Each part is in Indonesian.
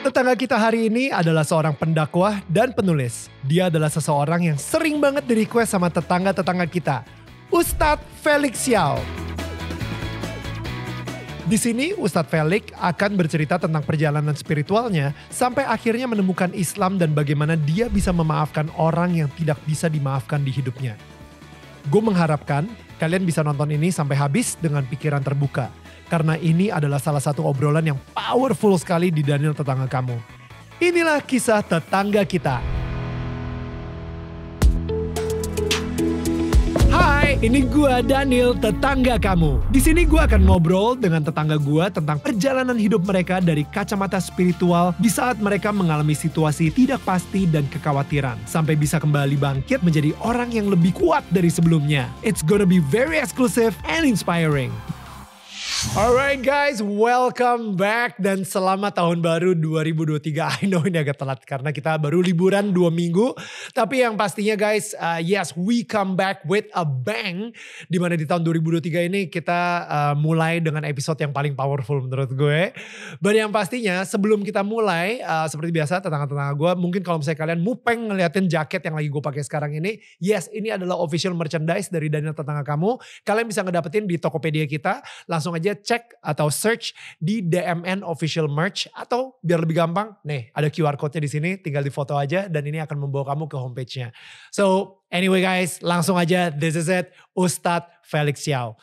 Tetangga kita hari ini adalah seorang pendakwah dan penulis. Dia adalah seseorang yang sering banget di request sama tetangga-tetangga kita. Ustadz Felix Xiao. Di sini Ustadz Felix akan bercerita tentang perjalanan spiritualnya sampai akhirnya menemukan Islam dan bagaimana dia bisa memaafkan orang yang tidak bisa dimaafkan di hidupnya. Gue mengharapkan kalian bisa nonton ini sampai habis dengan pikiran terbuka karena ini adalah salah satu obrolan yang powerful sekali di Daniel Tetangga Kamu. Inilah kisah tetangga kita. Hai, ini gua Daniel, tetangga kamu. Di sini gua akan ngobrol dengan tetangga gua tentang perjalanan hidup mereka dari kacamata spiritual di saat mereka mengalami situasi tidak pasti dan kekhawatiran sampai bisa kembali bangkit menjadi orang yang lebih kuat dari sebelumnya. It's gonna be very exclusive and inspiring. Alright guys, welcome back dan selamat tahun baru 2023. I know ini agak telat karena kita baru liburan dua minggu. Tapi yang pastinya guys, uh, yes we come back with a bang. Dimana di tahun 2023 ini kita uh, mulai dengan episode yang paling powerful menurut gue. Dan yang pastinya sebelum kita mulai, uh, seperti biasa tetangga-tetangga gue, mungkin kalau misalnya kalian mupeng ngeliatin jaket yang lagi gue pakai sekarang ini, yes ini adalah official merchandise dari Daniel Tetangga Kamu. Kalian bisa ngedapetin di Tokopedia kita, langsung aja aja cek atau search di DMN Official Merch atau biar lebih gampang, nih ada QR code-nya di sini, tinggal difoto aja dan ini akan membawa kamu ke homepage-nya. So Anyway guys, langsung aja this is it Ustadz Felix Xiao.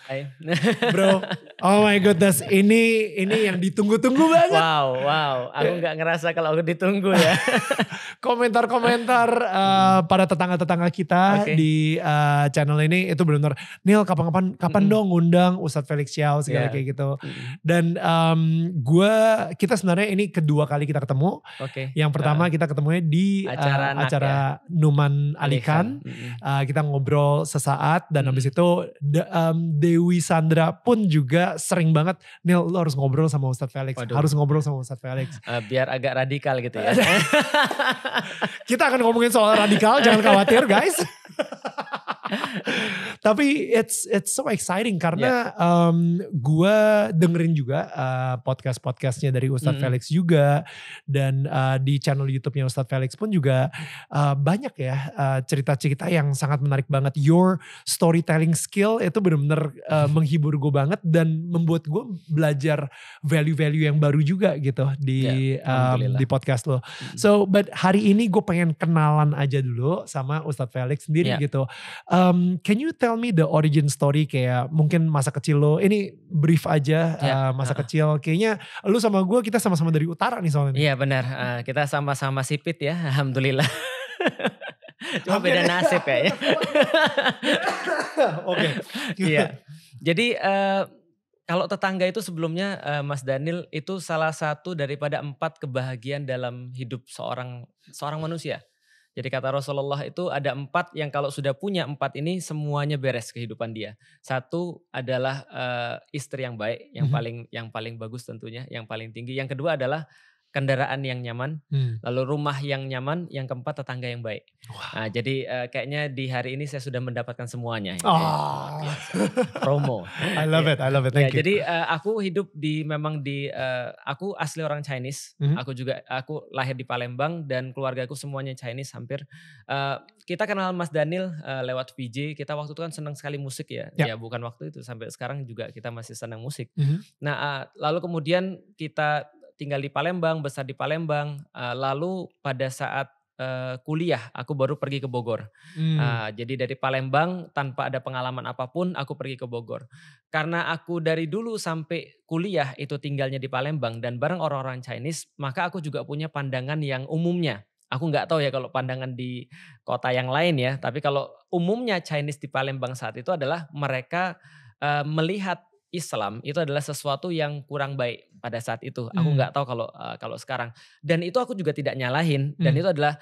Bro, oh my goodness, ini ini yang ditunggu-tunggu banget. Wow, wow. Aku eh. nggak ngerasa kalau aku ditunggu ya. Komentar-komentar uh, pada tetangga-tetangga kita okay. di uh, channel ini itu benar-benar Neil, kapan-kapan kapan dong ngundang Ustadz Felix Xiao segala yeah. kayak gitu. Dan um, gue kita sebenarnya ini kedua kali kita ketemu. Oke. Okay. Yang pertama uh, kita ketemunya di acara uh, acara ya. Numan Alikan. Alikan hmm. uh, kita ngobrol sesaat dan hmm. habis itu de, um, Dewi Sandra pun juga sering banget Neil lo harus ngobrol sama Ustadz Felix Waduh. harus ngobrol sama Ustadz Felix uh, biar agak radikal gitu ya kita akan ngomongin soal radikal jangan khawatir guys Tapi it's it's so exciting karena yeah. um, gue dengerin juga uh, eh, podcast podcastnya dari Ustadz mm -hmm. Felix juga dan uh, di channel YouTube-nya Ustadz Felix pun juga uh, banyak ya cerita -cerita yang sangat menarik banget. Your storytelling skill itu bener-bener uh, menghibur gue banget dan membuat gue belajar value-value yang baru juga gitu di yeah, ya, um, di podcast lo. So but hari ini gue pengen kenalan aja dulu sama Ustadz Felix sendiri yeah. gitu. Um, can you tell me the origin story kayak mungkin masa kecil lo? Ini brief aja yeah. Ya, uh, masa -uh. kecil. Kayaknya lu sama gue kita sama-sama dari utara nih soalnya. Iya yeah, benar. Uh, eh, kita sama-sama sipit ya. Alhamdulillah. Cuma beda nasib kayaknya. Oke. Iya. Jadi uh, kalau tetangga itu sebelumnya uh, Mas Daniel itu salah satu daripada empat kebahagiaan dalam hidup seorang seorang manusia. Jadi kata Rasulullah itu ada empat yang kalau sudah punya empat ini semuanya beres kehidupan dia. Satu adalah uh, istri yang baik, yang mhm. paling yang paling bagus tentunya, yang paling tinggi. Yang kedua adalah kendaraan yang nyaman, hmm. lalu rumah yang nyaman, yang keempat tetangga yang baik. Wow. Nah, jadi uh, kayaknya di hari ini saya sudah mendapatkan semuanya. Oh. Ya, promo. I love it, I love it. Thank ya, you. Jadi uh, aku hidup di memang di uh, aku asli orang Chinese. Hmm. Aku juga aku lahir di Palembang dan keluarga aku semuanya Chinese hampir. Uh, kita kenal Mas Daniel uh, lewat VJ. Kita waktu itu kan senang sekali musik ya. Yeah. Ya bukan waktu itu sampai sekarang juga kita masih senang musik. Hmm. Nah, uh, lalu kemudian kita tinggal di Palembang, besar di Palembang. Uh, lalu pada saat uh, kuliah aku baru pergi ke Bogor. Hmm. Uh, jadi dari Palembang tanpa ada pengalaman apapun aku pergi ke Bogor. Karena aku dari dulu sampai kuliah itu tinggalnya di Palembang dan bareng orang-orang Chinese, maka aku juga punya pandangan yang umumnya aku nggak tahu ya kalau pandangan di kota yang lain ya, tapi kalau umumnya Chinese di Palembang saat itu adalah mereka uh, melihat Islam itu adalah sesuatu yang kurang baik pada saat itu. Aku hmm. nggak hmm. tahu kalau uh, kalau sekarang. Dan itu aku juga tidak nyalahin. Dan hmm. itu adalah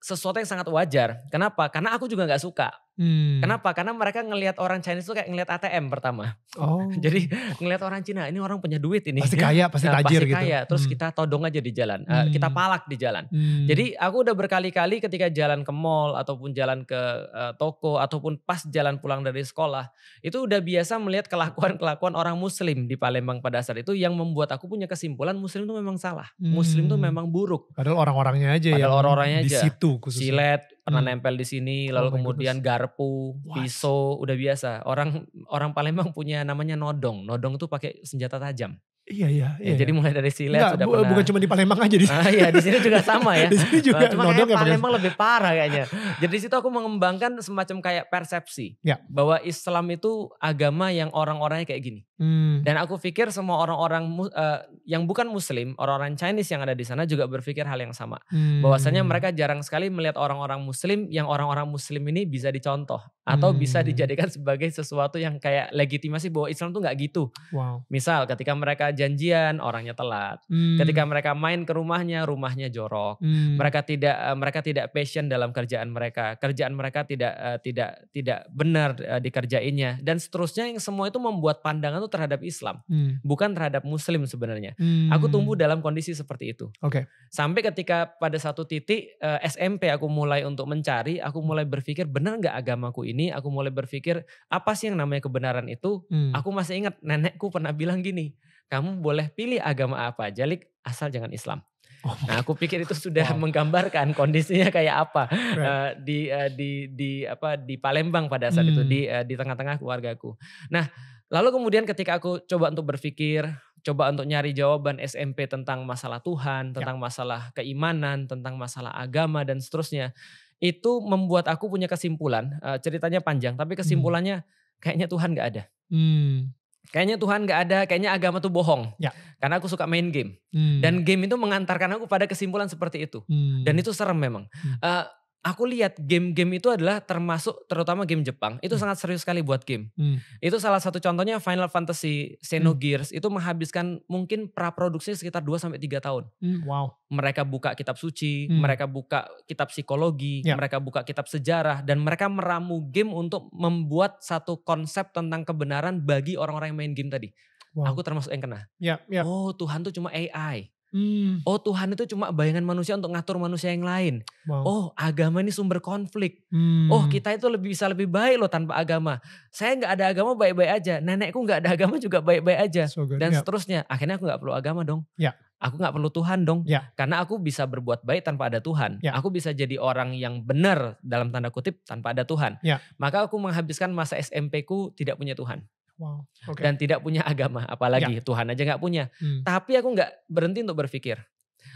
sesuatu yang sangat wajar. Kenapa? Karena aku juga nggak suka Hmm. Kenapa? Karena mereka ngelihat orang Chinese tuh kayak ngelihat ATM pertama. Oh. Jadi ngelihat orang Cina ini orang punya duit ini. Pasti kaya, pasti nah, pasti gitu. kaya. Terus hmm. kita todong aja di jalan, eh, hmm. uh, kita palak di jalan. Hmm. Jadi aku udah berkali-kali ketika jalan ke mall ataupun jalan ke uh, toko ataupun pas jalan pulang dari sekolah, itu udah biasa melihat kelakuan-kelakuan orang muslim di Palembang pada saat itu yang membuat aku punya kesimpulan muslim itu memang salah. Hmm. Muslim itu hmm. memang buruk. Padahal orang-orangnya aja Padahal orang-orangnya aja. Di situ khususnya. Silet, pernah hmm. nempel di sini lalu oh kemudian goodness. garpu What? pisau udah biasa orang orang Palembang punya namanya nodong nodong tuh pakai senjata tajam Iya iya. Ya, iya jadi iya. mulai dari silet Nggak, sudah bu, pernah. Bukan cuma di Palembang aja di Ah, iya di sini juga sama ya. di sini juga. Eh, cuma kayak Palembang lebih parah kayaknya. Jadi di situ aku mengembangkan semacam kayak persepsi ya. bahwa Islam itu agama yang orang-orangnya kayak gini. Hmm. Dan aku pikir semua orang-orang uh, yang bukan Muslim, orang-orang Chinese yang ada di sana juga berpikir hal yang sama. Hmm. Bahwasanya mereka jarang sekali melihat orang-orang Muslim yang orang-orang Muslim ini bisa dicontoh atau hmm. bisa dijadikan sebagai sesuatu yang kayak legitimasi bahwa Islam tuh nggak gitu. Wow. Misal ketika mereka janjian, orangnya telat. Hmm. Ketika mereka main ke rumahnya, rumahnya jorok. Hmm. Mereka tidak eh, mereka tidak passion dalam kerjaan mereka. Kerjaan mereka tidak eh, tidak tidak benar eh, dikerjainnya dan seterusnya yang semua itu membuat pandangan tuh terhadap Islam, hmm. bukan terhadap muslim sebenarnya. Hmm. Aku tumbuh dalam kondisi seperti itu. Okay. Sampai ketika pada satu titik SMP aku mulai untuk mencari, aku mulai berpikir benar nggak agamaku ini? Aku mulai berpikir apa sih yang namanya kebenaran itu? Hmm. Aku masih ingat nenekku pernah bilang gini, kamu boleh pilih agama apa aja, Lik, asal jangan Islam. Oh nah, aku pikir itu sudah wow. menggambarkan kondisinya kayak apa right. uh, di uh, di di apa di Palembang pada saat hmm. itu di uh, di tengah-tengah keluargaku. Nah, lalu kemudian ketika aku coba untuk berpikir, coba untuk nyari jawaban SMP tentang masalah Tuhan, ya. tentang ya. masalah keimanan, tentang masalah agama dan seterusnya, itu membuat aku punya kesimpulan. Uh, ceritanya panjang, tapi hmm. kesimpulannya hmm. kayaknya Tuhan nggak ada. Hmm. Kayaknya Tuhan gak ada, kayaknya agama tuh bohong. Ya. Karena aku suka main game. Hmm. Dan game itu mengantarkan aku pada kesimpulan seperti itu. Hmm. Dan itu serem memang. Hmm. Uh, aku lihat game-game itu adalah termasuk terutama game Jepang itu hmm. sangat serius sekali buat game. Hmm. Itu salah satu contohnya Final Fantasy Xenogears hmm. itu menghabiskan mungkin praproduksi sekitar 2 sampai 3 tahun. Hmm. Wow. Mereka buka kitab suci, hmm. mereka buka kitab psikologi, yeah. mereka buka kitab sejarah dan mereka meramu game untuk membuat satu konsep tentang kebenaran bagi orang-orang yang main game tadi. Wow. Aku termasuk yang kena. Yeah, yeah. Oh, Tuhan tuh cuma AI. Hmm. Oh Tuhan itu cuma bayangan manusia untuk ngatur manusia yang lain. Wow. Oh agama ini sumber konflik. Hmm. Oh kita itu lebih bisa lebih baik loh tanpa agama. Saya nggak ada agama baik-baik aja. Nenekku nggak ada agama juga baik-baik aja. So Dan yeah. seterusnya. Akhirnya aku nggak perlu agama dong. Yeah. Aku nggak perlu Tuhan dong. Yeah. Karena aku bisa berbuat baik tanpa ada Tuhan. Yeah. Aku bisa jadi orang yang benar dalam tanda kutip tanpa ada Tuhan. Yeah. Maka aku menghabiskan masa SMPku tidak punya Tuhan. Wow. Okay. Dan tidak punya agama, apalagi ya. Tuhan aja nggak punya. Hmm. Tapi aku nggak berhenti untuk berpikir.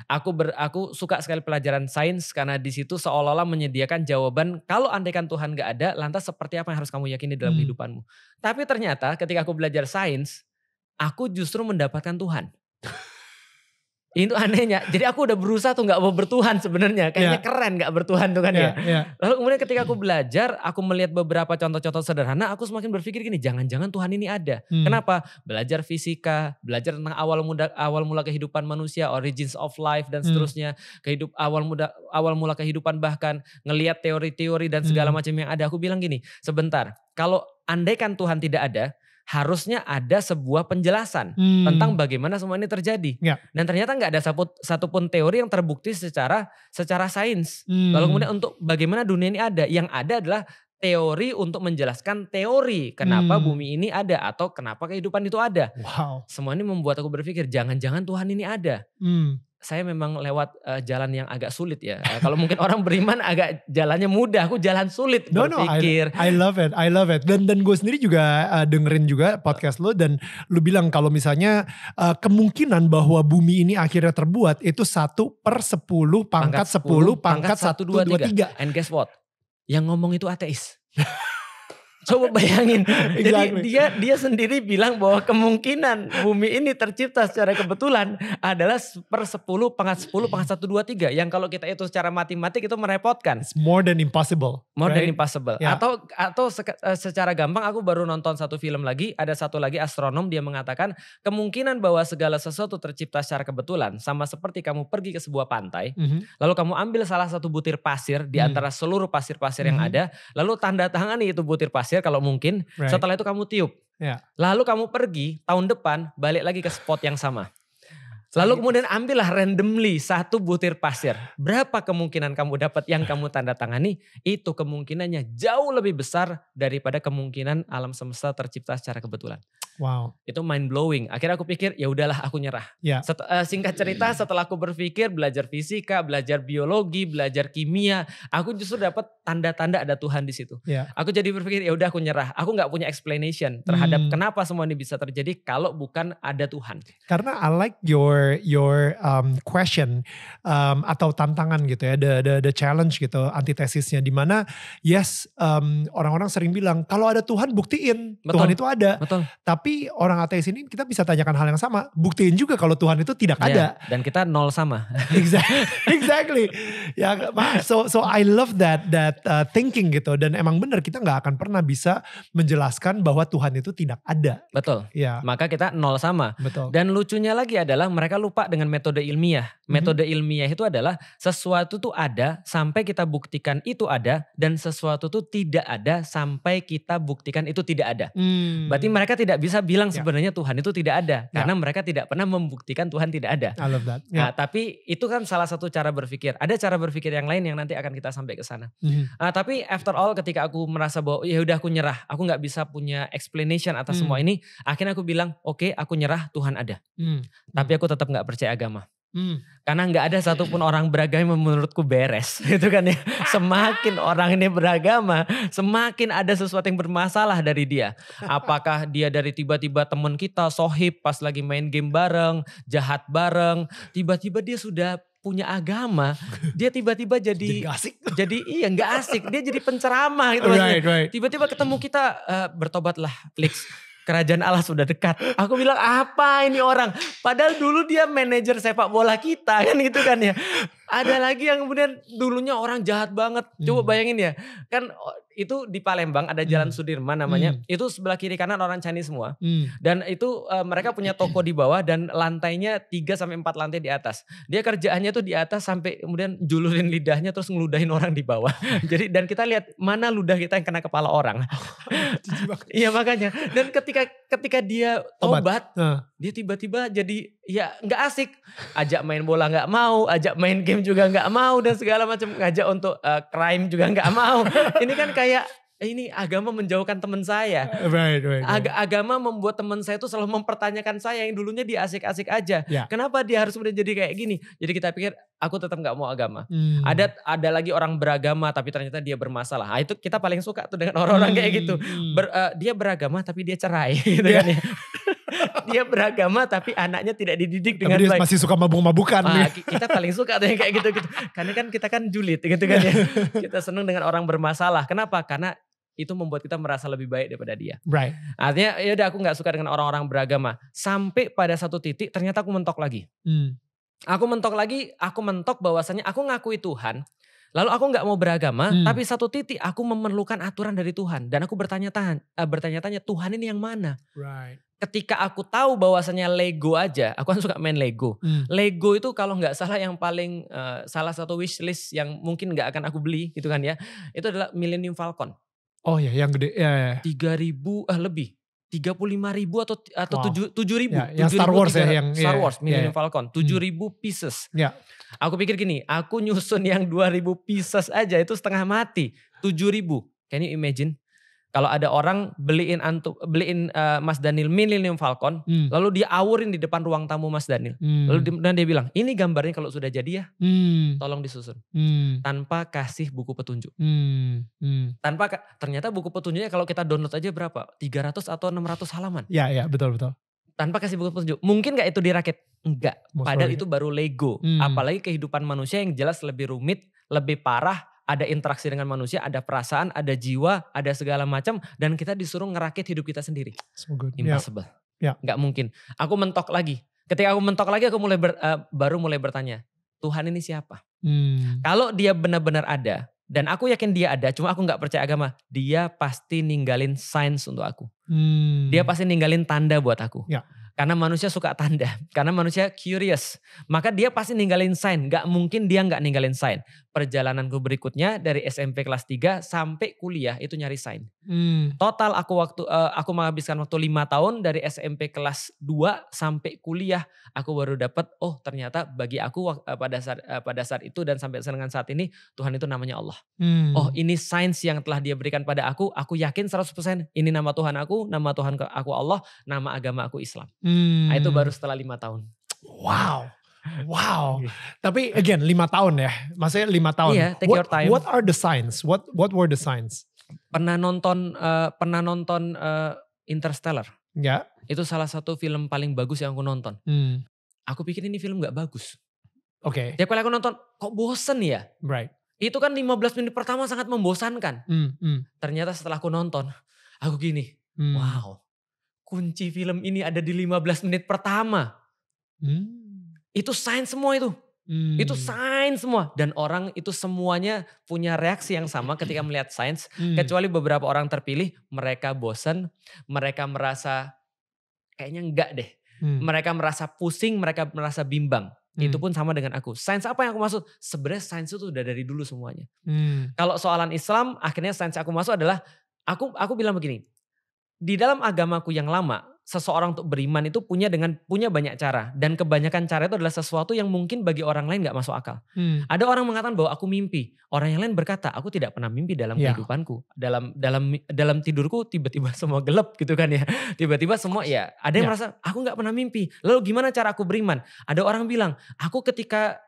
Aku ber, aku suka sekali pelajaran sains karena di situ seolah-olah menyediakan jawaban kalau andaikan Tuhan nggak ada, lantas seperti apa yang harus kamu yakini dalam hmm. kehidupanmu. Tapi ternyata ketika aku belajar sains, aku justru mendapatkan Tuhan. Itu anehnya. Jadi aku udah berusaha tuh nggak mau bertuhan sebenarnya. Kayaknya yeah. keren nggak bertuhan tuh kan yeah, ya. Yeah. Iya. Lalu kemudian ketika aku belajar, aku melihat beberapa contoh-contoh sederhana, aku semakin berpikir gini, jangan-jangan Tuhan ini ada. Hmm. Kenapa? Belajar fisika, belajar tentang awal muda awal mula kehidupan manusia, origins of life dan hmm. seterusnya, hmm. kehidup awal muda awal mula kehidupan bahkan ngelihat teori-teori dan segala hmm. macam yang ada. Aku bilang gini, sebentar, kalau andaikan Tuhan tidak ada, harusnya ada sebuah penjelasan hmm. tentang bagaimana semua ini terjadi. Ya. Dan ternyata nggak ada satu pun teori yang terbukti secara secara sains. Hmm. Lalu kemudian untuk bagaimana dunia ini ada, yang ada adalah teori untuk menjelaskan teori kenapa hmm. bumi ini ada atau kenapa kehidupan itu ada. Wow. Semua ini membuat aku berpikir jangan-jangan Tuhan ini ada. Hmm saya memang lewat uh, jalan yang agak sulit ya. Uh, kalau mungkin orang beriman agak jalannya mudah, aku jalan sulit no, berpikir. No, I, I love it, I love it. Dan dan gue sendiri juga uh, dengerin juga podcast lo dan lu bilang kalau misalnya uh, kemungkinan bahwa bumi ini akhirnya terbuat itu satu per sepuluh pangkat sepuluh pangkat satu dua tiga. And guess what? Yang ngomong itu ateis. Coba bayangin. exactly. Jadi dia dia sendiri bilang bahwa kemungkinan bumi ini tercipta secara kebetulan adalah per 10 pangkat 10 pangkat 1 2 3 yang kalau kita itu secara matematik itu merepotkan. It's more than impossible. More right? than impossible. Yeah. Atau atau eh, secara gampang aku baru nonton satu film lagi, ada satu lagi astronom dia mengatakan kemungkinan bahwa segala sesuatu tercipta secara kebetulan sama seperti kamu pergi ke sebuah pantai, mm -hmm. lalu kamu ambil salah satu butir pasir di mm-hmm. antara seluruh pasir-pasir mm -hmm. yang mm-hmm. ada, lalu tanda tangani itu butir pasir pasir kalau mungkin. Right. Setelah itu kamu tiup. Yeah. Lalu kamu pergi tahun depan balik lagi ke spot yang sama. Lalu kemudian ambillah randomly satu butir pasir. Berapa kemungkinan kamu dapat yang kamu tanda tangani? Itu kemungkinannya jauh lebih besar daripada kemungkinan alam semesta tercipta secara kebetulan. Wow. Itu mind blowing. Akhirnya aku pikir ya udahlah aku nyerah. Ya. Set, uh, singkat cerita setelah aku berpikir belajar fisika, belajar biologi, belajar kimia, aku justru dapat tanda-tanda ada Tuhan di situ. Ya. Aku jadi berpikir ya udah aku nyerah. Aku nggak punya explanation terhadap hmm. kenapa semua ini bisa terjadi kalau bukan ada Tuhan. Karena I like your your your um, question um, atau tantangan gitu ya the the, the challenge gitu antitesisnya di mana yes orang um, orang-orang sering bilang kalau ada Tuhan buktiin betul, Tuhan itu ada betul. tapi orang ateis ini kita bisa tanyakan hal yang sama buktiin juga kalau Tuhan itu tidak yeah, ada dan kita nol sama exactly exactly ya so so I love that that uh, thinking gitu dan emang benar kita nggak akan pernah bisa menjelaskan bahwa Tuhan itu tidak ada betul ya maka kita nol sama betul dan lucunya lagi adalah mereka mereka lupa dengan metode ilmiah. Mhm. Metode mm-hmm. ilmiah itu adalah sesuatu tuh ada sampai kita buktikan itu ada dan sesuatu tuh tidak ada sampai kita buktikan itu tidak ada. Mm. Berarti mereka tidak bisa bilang yeah. sebenarnya Tuhan itu tidak ada yeah. karena mereka tidak pernah membuktikan Tuhan tidak ada. I love that. Yeah. Nah, tapi itu kan salah satu cara berpikir. Ada cara berpikir yang lain yang nanti akan kita sampai ke sana. Mm-hmm. Nah, tapi after all ketika aku merasa bahwa oh, ya udah aku nyerah, aku nggak bisa punya explanation atas mm. semua ini, akhirnya aku bilang oke okay, aku nyerah Tuhan ada. Mm. Tapi aku tetap tetap nggak percaya agama. Hmm. Karena nggak ada satupun orang beragama menurutku beres, gitu kan ya. Semakin orang ini beragama, semakin ada sesuatu yang bermasalah dari dia. Apakah dia dari tiba-tiba teman kita sohib pas lagi main game bareng, jahat bareng, tiba-tiba dia sudah punya agama, dia tiba-tiba jadi, jadi asik. Jadi iya nggak asik, dia jadi penceramah gitu. Right, right. Tiba-tiba ketemu kita uh, bertobatlah, Flix kerajaan Allah sudah dekat. Aku bilang apa ini orang? Padahal dulu dia manajer sepak bola kita kan gitu kan ya ada lagi yang kemudian dulunya orang jahat banget. Coba hmm. bayangin ya. Kan itu di Palembang ada Jalan hmm. Sudirman namanya. Hmm. Itu sebelah kiri kanan orang Chinese semua. Hmm. Dan itu uh, mereka punya toko di bawah dan lantainya 3 sampai 4 lantai di atas. Dia kerjaannya tuh di atas sampai kemudian julurin lidahnya terus ngeludahin orang di bawah. Jadi dan kita lihat mana ludah kita yang kena kepala orang. Iya makanya. Dan ketika ketika dia tobat, dia tiba-tiba jadi ya nggak asik. Ajak main bola nggak mau, ajak main game game juga nggak mau dan segala macam ngajak untuk uh, crime juga nggak mau. ini kan kayak eh, ini agama menjauhkan teman saya. Right, right, right. Ag agama membuat teman saya itu selalu mempertanyakan saya yang dulunya dia asik-asik aja. Yeah. Kenapa dia harus menjadi kayak gini? Jadi kita pikir aku tetap nggak mau agama. Hmm. Ada ada lagi orang beragama tapi ternyata dia bermasalah. Nah, itu kita paling suka tuh dengan orang-orang hmm. kayak gitu. Hmm. Ber, uh, dia beragama tapi dia cerai gitu yeah. kan ya dia beragama tapi anaknya tidak dididik tapi dengan dia baik. masih suka mabuk-mabukan. nah, kita paling suka tuh yang kayak gitu-gitu. Karena kan kita kan julid gitu kan ya. Kita seneng dengan orang bermasalah. Kenapa? Karena itu membuat kita merasa lebih baik daripada dia. Right. Artinya ya udah aku nggak suka dengan orang-orang beragama. Sampai pada satu titik ternyata aku mentok lagi. Hmm. Aku mentok lagi, aku mentok bahwasanya aku ngakui Tuhan, Lalu aku nggak mau beragama, hmm. tapi satu titik aku memerlukan aturan dari Tuhan dan aku bertanya-tanya, eh, bertanya-tanya Tuhan ini yang mana? Right ketika aku tahu bahwasannya Lego aja, aku kan suka main Lego. Hmm. Lego itu kalau nggak salah yang paling uh, salah satu wishlist yang mungkin nggak akan aku beli gitu kan ya. Itu adalah Millennium Falcon. Oh ya, yang gede ya. ya. Tiga ya. ribu ah lebih. Tiga puluh lima ribu atau atau tujuh wow. ribu. Ya, yang 7, Star Wars 3, ya, yang Star ya, Wars ya, Millennium ya. Falcon hmm. tujuh hmm. ribu pieces. Ya. Aku pikir gini, aku nyusun yang dua ribu pieces aja itu setengah mati tujuh ribu. Can you imagine? Kalau ada orang beliin antu beliin uh, Mas Daniel Millennium Falcon, hmm. lalu dia awurin di depan ruang tamu Mas Daniel. Hmm. Lalu di, dan dia bilang, "Ini gambarnya kalau sudah jadi ya, hmm. tolong disusun." Hmm. Tanpa kasih buku petunjuk. Hmm. Hmm. Tanpa ternyata buku petunjuknya kalau kita download aja berapa? 300 atau 600 halaman. Ya ya betul, betul. Tanpa kasih buku petunjuk. Mungkin gak itu dirakit? Enggak. Most Padahal probably. itu baru Lego. Hmm. Apalagi kehidupan manusia yang jelas lebih rumit, lebih parah ada interaksi dengan manusia, ada perasaan, ada jiwa, ada segala macam dan kita disuruh ngerakit hidup kita sendiri. So good. Impossible. Yeah. Yeah. Gak mungkin. Aku mentok lagi. Ketika aku mentok lagi aku mulai ber, uh, baru mulai bertanya, Tuhan ini siapa? Hmm. Kalau dia benar-benar ada dan aku yakin dia ada, cuma aku gak percaya agama, dia pasti ninggalin sains untuk aku. Hmm. Dia pasti ninggalin tanda buat aku. Yeah karena manusia suka tanda, karena manusia curious. Maka dia pasti ninggalin sign, gak mungkin dia gak ninggalin sign perjalananku berikutnya dari SMP kelas 3 sampai kuliah itu nyari sign. Hmm. Total aku waktu uh, aku menghabiskan waktu lima tahun dari SMP kelas 2 sampai kuliah aku baru dapat oh ternyata bagi aku uh, pada saat uh, pada saat itu dan sampai dengan saat ini Tuhan itu namanya Allah. Hmm. Oh ini sains yang telah dia berikan pada aku, aku yakin 100% ini nama Tuhan aku, nama Tuhan aku Allah, nama agama aku Islam. Hmm. Nah, itu baru setelah lima tahun. Wow. Wow. Iya. Tapi again lima tahun ya. Maksudnya lima tahun. Iya, take what, your time. What are the signs? What what were the signs? Pernah nonton uh, pernah nonton uh, Interstellar? Ya. Itu salah satu film paling bagus yang aku nonton. Hmm. Aku pikir ini film gak bagus. Oke. Okay. Ya kalau aku nonton kok bosen ya? Right. Itu kan 15 menit pertama sangat membosankan. Hmm, hmm. Ternyata setelah aku nonton, aku gini, hmm. wow. Kunci film ini ada di 15 menit pertama. Hmm. Itu sains semua itu. Hmm. Itu sains semua dan orang itu semuanya punya reaksi yang sama ketika melihat sains hmm. kecuali beberapa orang terpilih mereka bosen, mereka merasa kayaknya enggak deh. Hmm. Mereka merasa pusing, mereka merasa bimbang. Hmm. Itu pun sama dengan aku. Sains apa yang aku maksud? Sebenarnya sains itu udah dari dulu semuanya. Hmm. Kalau soalan Islam, akhirnya sains aku maksud adalah aku aku bilang begini. Di dalam agamaku yang lama, seseorang untuk beriman itu punya dengan punya banyak cara dan kebanyakan cara itu adalah sesuatu yang mungkin bagi orang lain nggak masuk akal. Hmm. Ada orang mengatakan bahwa aku mimpi, orang yang lain berkata aku tidak pernah mimpi dalam yeah. kehidupanku, dalam dalam dalam tidurku tiba-tiba semua gelap gitu kan ya, tiba-tiba semua ya ada yang yeah. merasa aku nggak pernah mimpi. Lalu gimana cara aku beriman? Ada orang bilang aku ketika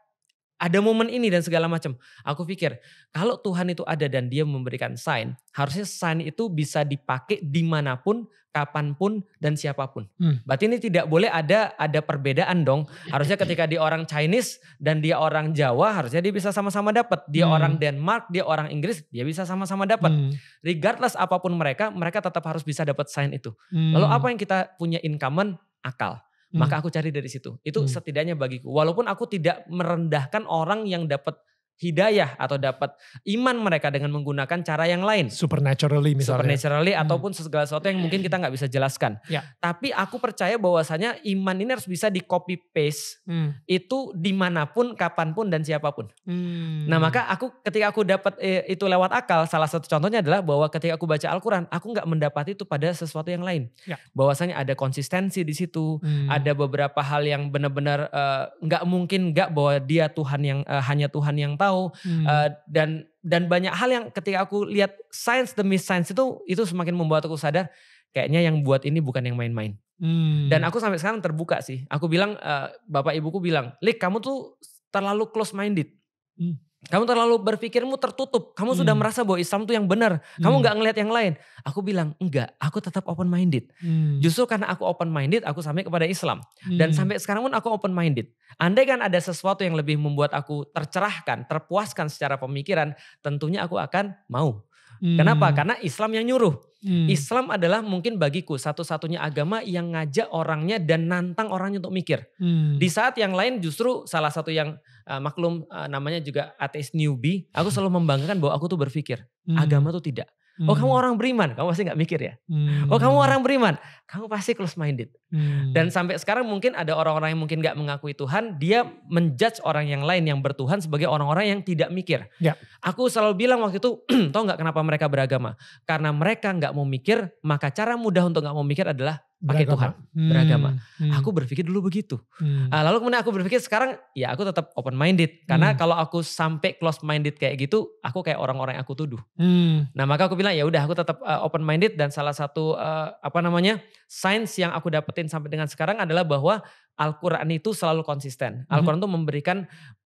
ada momen ini dan segala macam. Aku pikir kalau Tuhan itu ada dan dia memberikan sign, harusnya sign itu bisa dipakai dimanapun, kapanpun dan siapapun. Hmm. Berarti ini tidak boleh ada ada perbedaan dong. Harusnya ketika dia orang Chinese dan dia orang Jawa, harusnya dia bisa sama-sama dapat. Dia hmm. orang Denmark, dia orang Inggris, dia bisa sama-sama dapat. Hmm. Regardless apapun mereka, mereka tetap harus bisa dapat sign itu. Hmm. Lalu apa yang kita punya in common? Akal maka hmm. aku cari dari situ. Itu hmm. setidaknya bagiku. Walaupun aku tidak merendahkan orang yang dapat hidayah atau dapat iman mereka dengan menggunakan cara yang lain. Supernaturally misalnya. Supernaturally hmm. ataupun segala sesuatu yang mungkin kita nggak bisa jelaskan. Ya. Tapi aku percaya bahwasanya iman ini harus bisa di copy paste hmm. itu dimanapun, kapanpun dan siapapun. Hmm. Nah maka aku ketika aku dapat eh, itu lewat akal, salah satu contohnya adalah bahwa ketika aku baca Al-Quran, aku nggak mendapati itu pada sesuatu yang lain. Ya. Bahwasanya ada konsistensi di situ, hmm. ada beberapa hal yang benar-benar eh, nggak e, mungkin nggak bahwa dia Tuhan yang e, hanya Tuhan yang tahu hmm. uh, dan dan banyak hal yang ketika aku lihat science demi science itu itu semakin membuat aku sadar kayaknya yang buat ini bukan yang main-main. Hmm. Dan aku sampai sekarang terbuka sih. Aku bilang uh, bapak ibuku bilang, "Lik, kamu tuh terlalu close minded." Hmm. Kamu terlalu berpikirmu tertutup. Kamu hmm. sudah merasa bahwa Islam itu yang benar. Kamu hmm. nggak hmm. ngelihat yang lain. Aku bilang enggak. Aku tetap open minded. Hmm. Justru karena aku open minded, aku sampai kepada Islam. Hmm. Dan sampai sekarang pun aku open minded. Andai kan ada sesuatu yang lebih membuat aku tercerahkan, terpuaskan secara pemikiran, tentunya aku akan mau. Hmm. Kenapa? Karena Islam yang nyuruh. Hmm. Islam adalah mungkin bagiku satu-satunya agama yang ngajak orangnya dan nantang orangnya untuk mikir. Hmm. Di saat yang lain justru salah satu yang uh, maklum uh, namanya juga ateis newbie, aku hmm. selalu membanggakan bahwa aku tuh berpikir hmm. agama tuh tidak. Hmm. Oh kamu hmm. orang beriman, kamu pasti nggak mikir ya. Hmm. Oh kamu orang beriman, kamu pasti close minded. Hmm. Dan sampai sekarang mungkin ada orang-orang yang mungkin gak mengakui Tuhan, dia menjudge orang yang lain yang bertuhan sebagai orang-orang yang tidak mikir. Ya. Aku selalu bilang waktu itu, tau gak kenapa mereka beragama? Karena mereka gak mau mikir, maka cara mudah untuk gak mau mikir adalah pakai beragama. Tuhan, hmm. beragama. Hmm. Aku berpikir dulu begitu. Hmm. Ah, lalu kemudian aku berpikir sekarang ya aku tetap open minded karena hmm. kalau aku sampai close minded kayak gitu, aku kayak orang-orang yang aku tuduh. Hmm. Nah, maka aku bilang ya udah aku tetap eh, open minded dan salah satu eh, apa namanya? science yang aku dapetin dapetin sampai dengan sekarang adalah bahwa Al-Quran itu selalu konsisten. Mhm. Al-Quran itu memberikan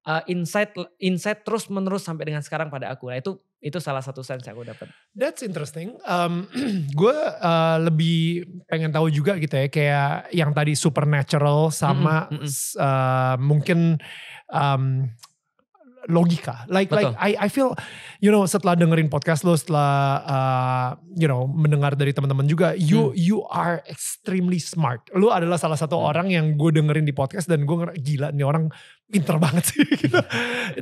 uh, insight insight terus menerus sampai dengan sekarang pada aku. Nah itu itu salah satu sense yang aku dapat. That's interesting. Um, gue uh, lebih pengen tahu juga gitu ya kayak yang tadi supernatural sama mm -hmm. uh, mungkin um, logika. Like Betul. like I I feel you know setelah dengerin podcast lo setelah uh, you know mendengar dari teman-teman juga you hmm. you are extremely smart. Lu adalah salah satu hmm. orang yang gue dengerin di podcast dan gue gila nih orang pinter banget sih gitu.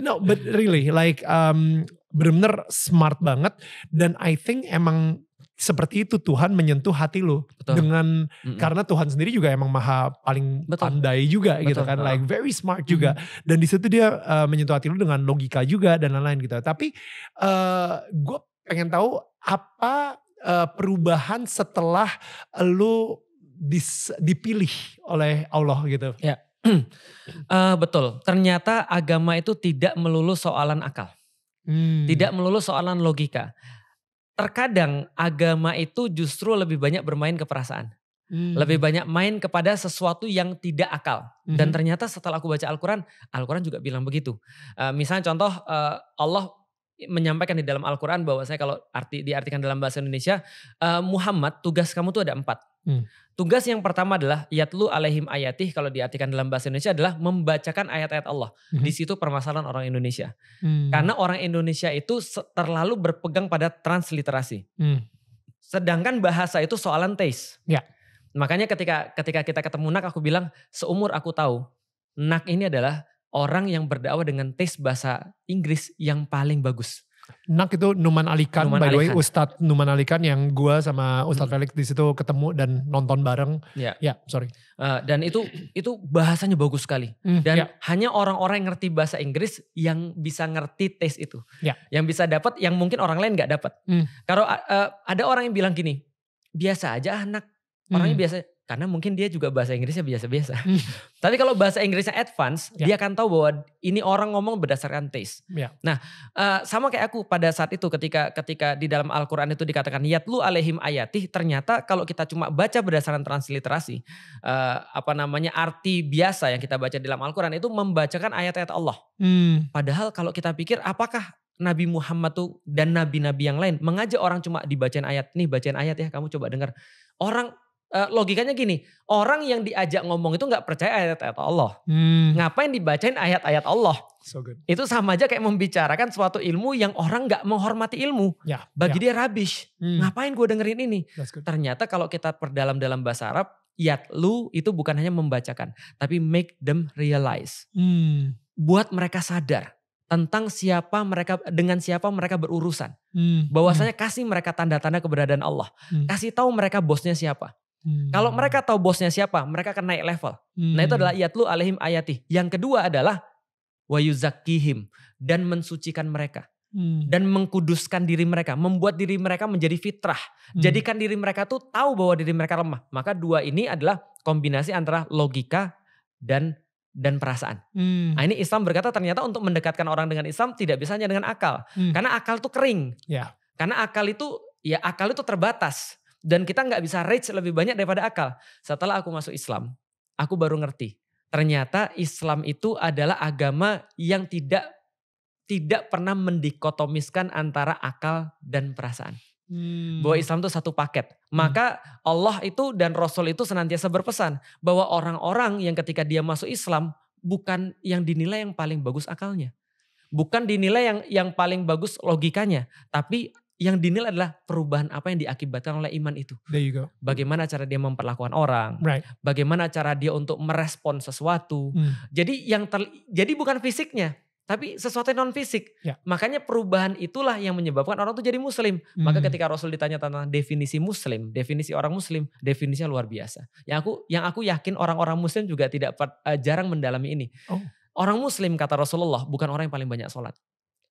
no, but really like um benar bener smart banget dan I think emang seperti itu Tuhan menyentuh hati lo dengan mm -mm. karena Tuhan sendiri juga emang maha paling Betul. pandai juga Betul. gitu kan like very smart juga dan di situ dia uh, menyentuh hati lo dengan logika juga dan lain-lain gitu tapi uh, eh, gue pengen tahu apa uh, perubahan setelah lo dis, dipilih oleh Allah gitu ya uh, betul ternyata agama itu tidak melulu soalan akal Hmm. Tidak melulu soalan logika terkadang agama itu justru lebih banyak bermain ke perasaan. Hmm. Lebih banyak main kepada sesuatu yang tidak akal. Hmm. Dan ternyata setelah aku baca Al-Quran, Al-Quran juga bilang begitu. Uh, eh, misalnya contoh uh, Allah menyampaikan di dalam Al-Quran bahwa saya kalau arti diartikan dalam bahasa Indonesia, uh, Muhammad tugas kamu tuh ada empat. Hmm. Tugas yang pertama adalah yatlu alaihim ayatih kalau diartikan dalam bahasa Indonesia adalah membacakan ayat-ayat Allah. Hmm. Di situ permasalahan orang Indonesia. Hmm. Karena orang Indonesia itu terlalu berpegang pada transliterasi. Hmm. Sedangkan bahasa itu soalan taste. Ya. Makanya ketika ketika kita ketemu Nak aku bilang seumur aku tahu Nak ini adalah orang yang berdakwah dengan taste bahasa Inggris yang paling bagus. Nak itu Numan Alikan, Numan by the way Ustadz Numan Alikan yang gue sama Ustadz hmm. Felix di situ ketemu dan nonton bareng. Ya, yeah. sorry. Uh, dan itu itu bahasanya bagus sekali. Mm, dan yeah. hanya orang-orang yang ngerti bahasa Inggris yang bisa ngerti taste itu. Yeah. Yang bisa dapat yang mungkin orang lain nggak dapat. Mm. Kalau uh, ada orang yang bilang gini, biasa aja anak. Ah, Orangnya mm. biasa karena mungkin dia juga bahasa Inggrisnya biasa-biasa. Hmm. Tapi kalau bahasa Inggrisnya advance, yeah. dia akan tahu bahwa ini orang ngomong berdasarkan taste. Yeah. Nah, uh, sama kayak aku pada saat itu ketika ketika di dalam Al-Qur'an itu dikatakan yatlu alehim ayatih, ternyata kalau kita cuma baca berdasarkan transliterasi uh, apa namanya arti biasa yang kita baca di dalam Al-Qur'an itu membacakan ayat-ayat Allah. Hmm. Padahal kalau kita pikir apakah Nabi Muhammad tuh dan nabi-nabi yang lain mengajak orang cuma dibacain ayat nih bacain ayat ya kamu coba dengar orang uh, logikanya gini, orang yang diajak ngomong itu nggak percaya ayat-ayat Allah. Hmm. Ngapain dibacain ayat-ayat Allah? So good. Itu sama aja kayak membicarakan suatu ilmu yang orang nggak menghormati ilmu. Yeah, Bagi yeah. dia rubbish. Hmm. Ngapain gue dengerin ini? Ternyata kalau kita perdalam dalam bahasa Arab, yadlu itu bukan hanya membacakan, tapi make them realize. Hmm. Buat mereka sadar tentang siapa mereka dengan siapa mereka berurusan. Hmm. Bahwasanya hmm. kasih mereka tanda-tanda keberadaan Allah. Hmm. Kasih tahu mereka bosnya siapa. Hmm. Kalau mereka tahu bosnya siapa, mereka akan naik level. Hmm. Nah itu hmm. adalah lu alaihim ayati. Yang kedua adalah wayuzakihim dan mensucikan mereka. Hmm. Dan mengkuduskan diri mereka, membuat diri mereka menjadi fitrah. Hmm. Jadikan diri mereka tuh tahu bahwa diri mereka lemah. Maka dua ini adalah kombinasi antara logika dan dan perasaan. Hmm. Nah, ini Islam berkata ternyata untuk mendekatkan orang dengan Islam tidak bisa hanya dengan akal, hmm. karena akal tuh kering. Yeah. Karena akal itu ya akal itu terbatas. Dan kita nggak bisa reach lebih banyak daripada akal. Setelah aku masuk Islam, aku baru ngerti. Ternyata Islam itu adalah agama yang tidak tidak pernah mendikotomiskan antara akal dan perasaan. Hmm. Bahwa Islam itu satu paket. Hmm. Maka Allah itu dan Rasul itu senantiasa berpesan bahwa orang-orang yang ketika dia masuk Islam bukan yang dinilai yang paling bagus akalnya. Bukan dinilai yang yang paling bagus logikanya, tapi yang dinilai adalah perubahan apa yang diakibatkan oleh iman itu. There you go. Bagaimana cara dia memperlakukan orang, right. bagaimana cara dia untuk merespon sesuatu. Hmm. Jadi yang ter, jadi bukan fisiknya, tapi sesuatu yang non fisik. Yeah. Makanya perubahan itulah yang menyebabkan orang itu jadi muslim. Hmm. Maka ketika Rasul ditanya tentang definisi muslim, definisi orang muslim, definisinya luar biasa. Yang aku yang aku yakin orang-orang muslim juga tidak uh, jarang mendalami ini. Oh. Orang muslim kata Rasulullah bukan orang yang paling banyak sholat.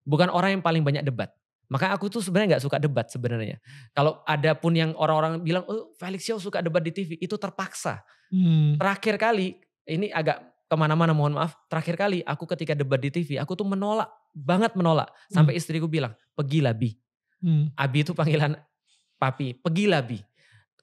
Bukan orang yang paling banyak debat maka aku tuh sebenarnya nggak suka debat sebenarnya. Kalau ada pun yang orang-orang bilang, oh Felix suka debat di TV, itu terpaksa. Hmm. Terakhir kali, ini agak kemana-mana mohon maaf. Terakhir kali aku ketika debat di TV, aku tuh menolak, banget menolak. Hmm. Sampai istriku bilang, pergilah Bi. Hmm. Abi itu panggilan papi, pergilah Bi.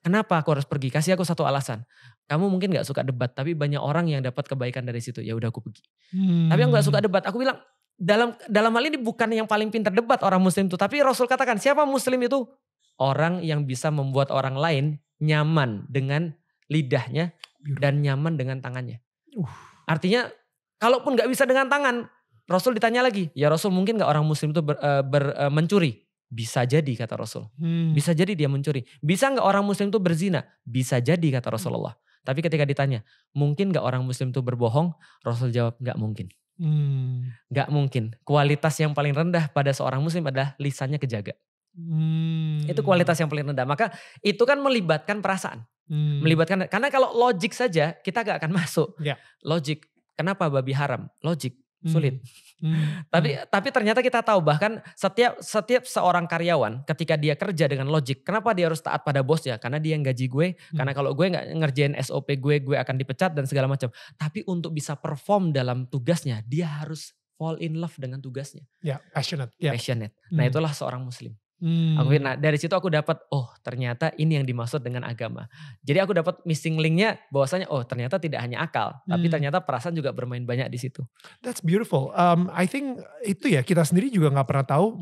Kenapa aku harus pergi? Kasih aku satu alasan. Kamu mungkin gak suka debat, tapi banyak orang yang dapat kebaikan dari situ. Ya udah aku pergi. Hmm. Tapi aku gak suka hmm. debat. Aku bilang, dalam dalam hal ini bukan yang paling pintar debat orang muslim itu tapi Rasul katakan siapa muslim itu orang yang bisa membuat orang lain nyaman dengan lidahnya dan nyaman dengan tangannya uh. artinya kalaupun nggak bisa dengan tangan Rasul ditanya lagi ya Rasul mungkin nggak orang muslim itu ber, eh, ber, eh, mencuri bisa jadi kata Rasul hmm. bisa jadi dia mencuri bisa nggak orang muslim itu berzina bisa jadi kata hmm. Rasulullah hmm. tapi ketika ditanya mungkin nggak orang muslim itu berbohong Rasul jawab nggak mungkin Hmm. mungkin. Kualitas yang paling rendah pada seorang muslim adalah lisannya kejaga. Hmm. Itu kualitas yang paling rendah. Maka itu kan melibatkan perasaan. Hmm. Melibatkan karena kalau logik saja kita gak akan masuk. yeah. Logik. Kenapa babi haram? Logik. Hmm. sulit. Hmm. Hmm. Tapi tapi ternyata kita tahu bahkan setiap setiap seorang karyawan ketika dia kerja dengan logik, kenapa dia harus taat pada bos ya? Karena dia yang gaji gue, hmm. karena kalau gue nggak ngerjain SOP gue, gue akan dipecat dan segala macam. Tapi untuk bisa perform dalam tugasnya, dia harus fall in love dengan tugasnya. Ya, yeah, passionate. Yeah. Passionate. Nah, hmm. itulah seorang muslim. Hmm. Aku nah dari situ aku dapat oh ternyata ini yang dimaksud dengan agama. Jadi aku dapat missing linknya bahwasanya oh ternyata tidak hanya akal hmm. tapi ternyata perasaan juga bermain banyak di situ. That's beautiful. Um, I think itu ya kita sendiri juga nggak pernah tahu.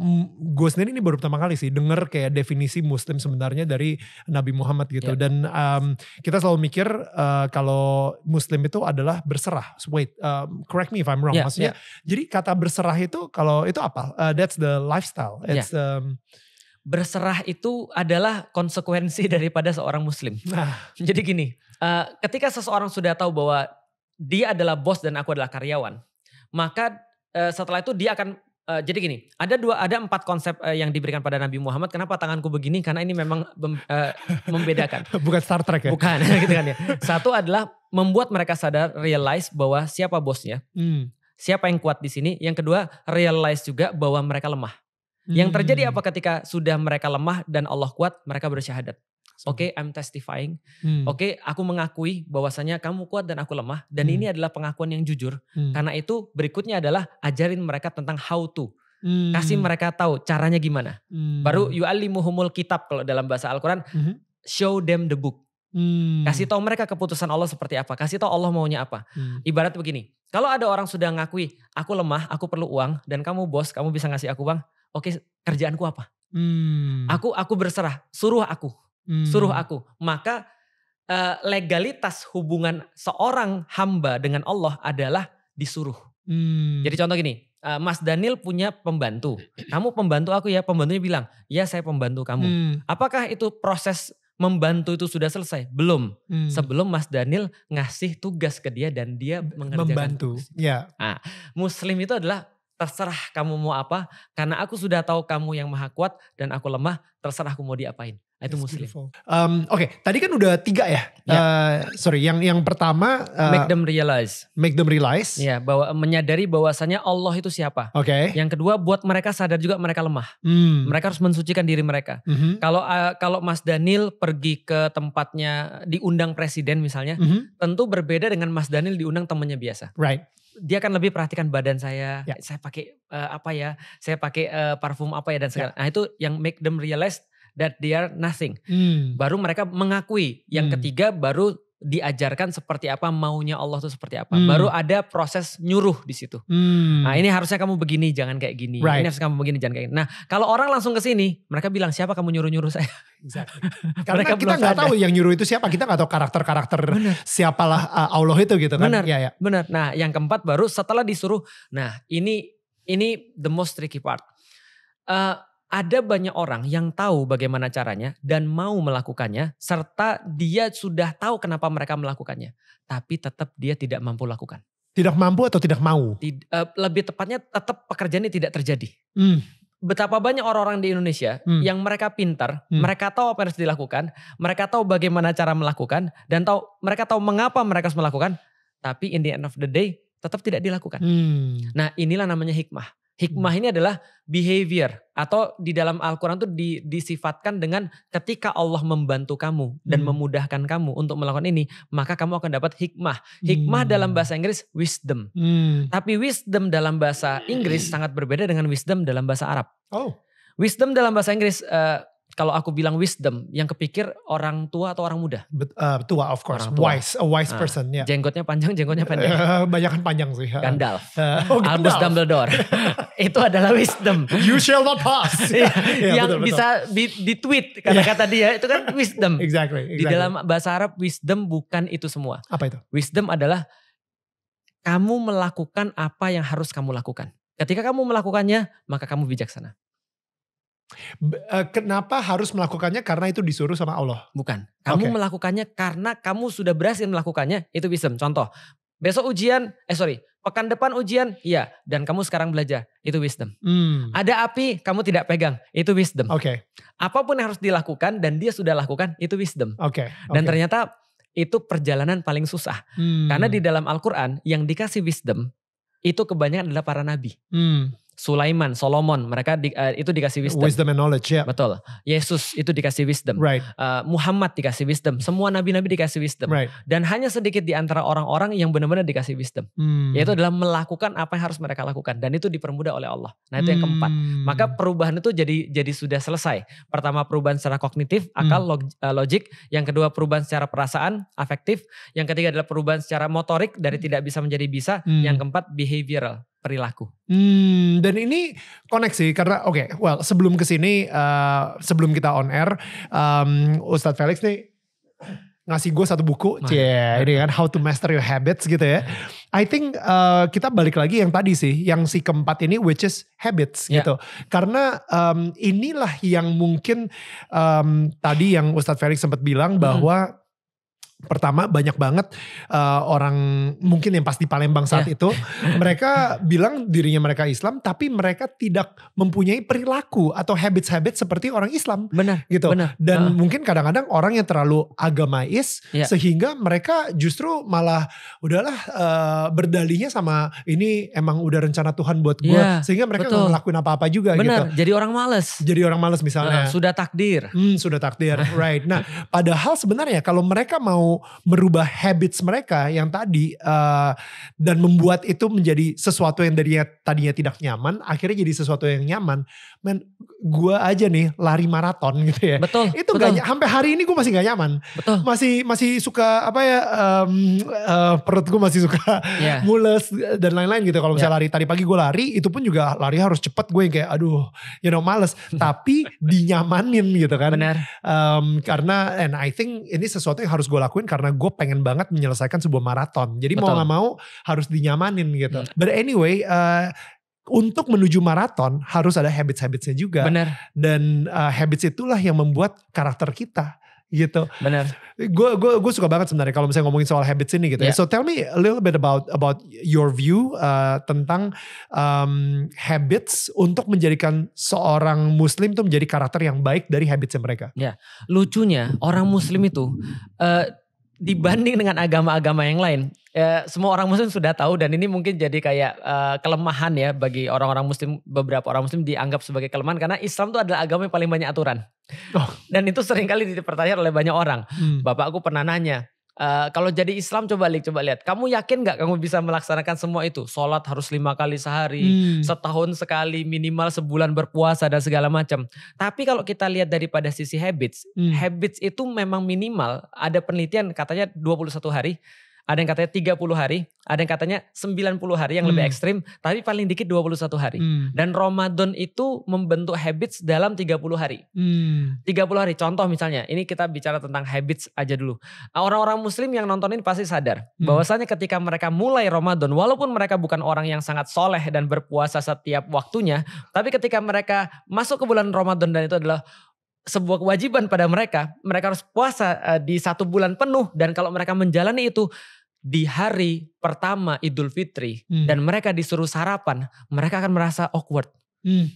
Gue sendiri ini baru pertama kali sih dengar kayak definisi Muslim sebenarnya dari Nabi Muhammad gitu. Yeah. Dan um, kita selalu mikir uh, kalau Muslim itu adalah berserah. wait, um, correct me if I'm wrong. Yeah, Maksudnya yeah. jadi kata berserah itu kalau itu apa? Uh, that's the lifestyle. Ya. It's yeah. um, berserah itu adalah konsekuensi daripada seorang muslim. Nah. Jadi gini, uh, ketika seseorang sudah tahu bahwa dia adalah bos dan aku adalah karyawan, maka uh, setelah itu dia akan uh, jadi gini, ada dua ada empat konsep uh, yang diberikan pada Nabi Muhammad. Kenapa tanganku begini? Karena ini memang mem, uh, membedakan. Bukan Star Trek ya. Bukan gitu kan ya. Satu adalah membuat mereka sadar realize bahwa siapa bosnya. Hmm. Siapa yang kuat di sini? Yang kedua, realize juga bahwa mereka lemah. Yang terjadi hmm. apa ketika sudah mereka lemah dan Allah kuat, mereka bersyahadat. Oke, okay, I'm testifying. Hmm. Oke, okay, aku mengakui bahwasanya kamu kuat dan aku lemah dan hmm. ini adalah pengakuan yang jujur. Hmm. Karena itu berikutnya adalah ajarin mereka tentang how to. Hmm. Kasih mereka tahu caranya gimana. Hmm. Baru yu'allimuhumul kitab kalau dalam bahasa Al-Qur'an hmm. show them the book. Hmm. Kasih tahu mereka keputusan Allah seperti apa. Kasih tahu Allah maunya apa. Hmm. Ibarat begini, kalau ada orang sudah ngakui, aku lemah, aku perlu uang, dan kamu bos, kamu bisa ngasih aku uang, oke okay, kerjaanku apa? Hmm. Aku aku berserah, suruh aku, hmm. suruh aku. Maka uh, legalitas hubungan seorang hamba dengan Allah adalah disuruh. Hmm. Jadi contoh gini, uh, Mas Daniel punya pembantu. Kamu pembantu aku ya, pembantunya bilang, ya saya pembantu kamu. Hmm. Apakah itu proses membantu itu sudah selesai? Belum. Hmm. Sebelum Mas Daniel ngasih tugas ke dia dan dia mengerjakan. Membantu. Ya. Nah, Muslim itu adalah terserah kamu mau apa karena aku sudah tahu kamu yang maha kuat dan aku lemah terserah aku mau diapain nah, itu That's muslim um, oke okay. tadi kan udah tiga ya yeah. Ya. uh, sorry yang yang pertama uh, make them realize make them realize ya yeah, bahwa menyadari bahwasannya Allah itu siapa oke okay. yang kedua buat mereka sadar juga mereka lemah hmm. mereka harus mensucikan diri mereka mm-hmm. kalau uh, Mas Daniel pergi ke tempatnya diundang presiden misalnya mm-hmm. tentu berbeda dengan Mas Daniel diundang temannya biasa right dia akan lebih perhatikan badan saya. Ya. Saya pakai uh, apa ya? Saya pakai uh, parfum apa ya dan segala. Ya. Nah, itu yang make them realize that they are nothing. Hmm. Baru mereka mengakui. Yang hmm. ketiga baru diajarkan seperti apa maunya Allah tuh seperti apa. Hmm. Baru ada proses nyuruh di situ. Hmm. Nah, ini harusnya kamu begini, jangan kayak gini. Right. Ini harusnya kamu begini, jangan kayak gini. Nah, kalau orang langsung ke sini, mereka bilang siapa kamu nyuruh-nyuruh saya? Exactly. Karena kita nggak tahu yang nyuruh itu siapa, kita nggak tahu karakter-karakter siapalah eh, Allah itu gitu kan. Bener. Ya, ya. Benar. Nah, yang keempat baru setelah disuruh, nah ini ini the most tricky part. Uh, ada banyak orang yang tahu bagaimana caranya dan mau melakukannya, serta dia sudah tahu kenapa mereka melakukannya, tapi tetap dia tidak mampu lakukan. Tidak mampu atau tidak mau? Tid, uh, lebih tepatnya tetap pekerjaan ini tidak terjadi. Hmm. Betapa banyak orang-orang di Indonesia hmm. yang mereka pintar, hmm. mereka tahu apa yang harus dilakukan, mereka tahu bagaimana cara melakukan, dan tahu mereka tahu mengapa mereka harus melakukan, tapi in the end of the day tetap tidak dilakukan. Hmm. Nah inilah namanya hikmah. Hikmah ini adalah behavior atau di dalam Al-Qur'an itu di, disifatkan dengan ketika Allah membantu kamu dan hmm. memudahkan kamu untuk melakukan ini, maka kamu akan dapat hikmah. Hikmah hmm. dalam bahasa Inggris wisdom. Hmm. Tapi wisdom dalam bahasa Inggris sangat berbeda dengan wisdom dalam bahasa Arab. Oh. Wisdom dalam bahasa Inggris uh, kalau aku bilang wisdom, yang kepikir orang tua atau orang muda? But, uh, eh, tua of course, orang tua. wise, a wise ah, person Yeah. Jenggotnya panjang, jenggotnya pendek. Uh, kan panjang sih. Ya. Gandalf, uh, oh, Albus Gandalf. Dumbledore. itu adalah wisdom. You shall not pass. yeah, yeah, yang betul, bisa betul. Di, di tweet kata-kata dia itu kan wisdom. exactly, exactly. Di dalam bahasa Arab wisdom bukan itu semua. Apa itu? Wisdom adalah kamu melakukan apa yang harus kamu lakukan. Ketika kamu melakukannya, maka kamu bijaksana. Eh, kenapa harus melakukannya? Karena itu disuruh sama Allah. Bukan. Kamu okay. melakukannya karena kamu sudah berhasil melakukannya. Itu wisdom. Contoh, besok ujian, eh sorry, pekan depan ujian, iya. Dan kamu sekarang belajar, itu wisdom. Hmm. Ada api, kamu tidak pegang, itu wisdom. Oke. Okay. Apapun yang harus dilakukan dan dia sudah lakukan, itu wisdom. Oke. Okay. Okay. Dan ternyata itu perjalanan paling susah. Hmm. Karena di dalam Al-Quran yang dikasih wisdom, itu kebanyakan adalah para nabi. Hmm. Sulaiman, Solomon, mereka di, uh, itu dikasih wisdom. Wisdom and knowledge, ya. Yeah. Betul. Yesus itu dikasih wisdom. Right. Uh, Muhammad dikasih wisdom. Semua nabi-nabi dikasih wisdom. Right. Dan hanya sedikit di antara orang-orang yang benar-benar dikasih wisdom. Hmm. Yaitu adalah melakukan apa yang harus mereka lakukan. Dan itu dipermudah oleh Allah. Nah itu hmm. yang keempat. Hmm. Maka perubahan itu jadi jadi sudah selesai. Pertama perubahan secara kognitif, hmm. akal, hmm. log, uh, logik. Yang kedua perubahan secara perasaan, afektif. Yang ketiga adalah perubahan secara motorik dari hmm. tidak bisa menjadi bisa. Hmm. Yang keempat behavioral perilaku. Hmm, dan ini koneksi karena oke, okay, well sebelum kesini uh, eh, sebelum kita on air, um, Ustadz Felix nih ngasih gue satu buku, nah. cie, yeah, ini kan How to Master Your Habits gitu ya. I think uh, kita balik lagi yang tadi sih, yang si keempat ini which is habits yeah. gitu. Karena um, inilah yang mungkin um, tadi yang Ustadz Felix sempat bilang hmm. bahwa -hmm pertama banyak banget uh, orang mungkin yang pasti Palembang saat yeah. itu mereka bilang dirinya mereka Islam tapi mereka tidak mempunyai perilaku atau habits-habits seperti orang Islam benar gitu bener. dan uh. mungkin kadang-kadang orang yang terlalu agamais yeah. sehingga mereka justru malah udahlah uh, berdalihnya sama ini emang udah rencana Tuhan buat gue yeah, sehingga mereka betul. gak ngelakuin apa-apa juga benar gitu. jadi orang males jadi orang males misalnya uh, sudah takdir hmm, sudah takdir right nah padahal sebenarnya kalau mereka mau merubah habits mereka yang tadi uh, dan membuat itu menjadi sesuatu yang dari tadinya tidak nyaman akhirnya jadi sesuatu yang nyaman men gue aja nih lari maraton gitu ya. Betul. Itu betul. gak sampai hari ini gue masih gak nyaman. Betul. Masih masih suka apa ya um, uh, perut gue masih suka yeah. mules dan lain-lain gitu. Kalau misalnya yeah. lari tadi pagi gue lari itu pun juga lari harus cepet gue yang kayak aduh you know males. Tapi dinyamanin gitu kan. Benar. Um, karena and I think ini sesuatu yang harus gue lakuin karena gue pengen banget menyelesaikan sebuah maraton. Jadi betul. mau gak mau harus dinyamanin gitu. Hmm. But anyway uh, untuk menuju maraton harus ada habits-habitsnya juga. Bener. Dan uh, habits itulah yang membuat karakter kita gitu. Benar. Gue gue gue suka banget sebenarnya kalau misalnya ngomongin soal habits ini gitu. Yeah. Iya. So tell me a little bit about about your view uh, tentang um, habits untuk menjadikan seorang muslim itu menjadi karakter yang baik dari habitsnya mereka. Ya. Yeah. Lucunya orang muslim itu uh, dibanding dengan agama-agama yang lain, ya, semua orang Muslim sudah tahu dan ini mungkin jadi kayak uh, kelemahan ya bagi orang-orang Muslim. Beberapa orang Muslim dianggap sebagai kelemahan karena Islam itu adalah agama yang paling banyak aturan. Oh. Dan itu seringkali dipertanyakan oleh banyak orang. Hmm. aku pernah nanya, Uh, kalau jadi Islam coba lihat coba lihat. Kamu yakin nggak kamu bisa melaksanakan semua itu? Sholat harus lima kali sehari, hmm. setahun sekali minimal sebulan berpuasa dan segala macam. Tapi kalau kita lihat daripada sisi habits, hmm. habits itu memang minimal. Ada penelitian katanya 21 hari ada yang katanya 30 hari, ada yang katanya 90 hari yang hmm. lebih ekstrim, tapi paling dikit 21 hari. Hmm. Dan Ramadan itu membentuk habits dalam 30 hari. Hmm. 30 hari, contoh misalnya, ini kita bicara tentang habits aja dulu. Nah, orang-orang muslim yang nonton ini pasti sadar, hmm. bahwasanya ketika mereka mulai Ramadan, walaupun mereka bukan orang yang sangat soleh dan berpuasa setiap waktunya, tapi ketika mereka masuk ke bulan Ramadan dan itu adalah sebuah kewajiban pada mereka, mereka harus puasa eh, di satu bulan penuh dan kalau mereka menjalani itu di hari pertama Idul Fitri hmm. dan mereka disuruh sarapan, mereka akan merasa awkward. Hmm.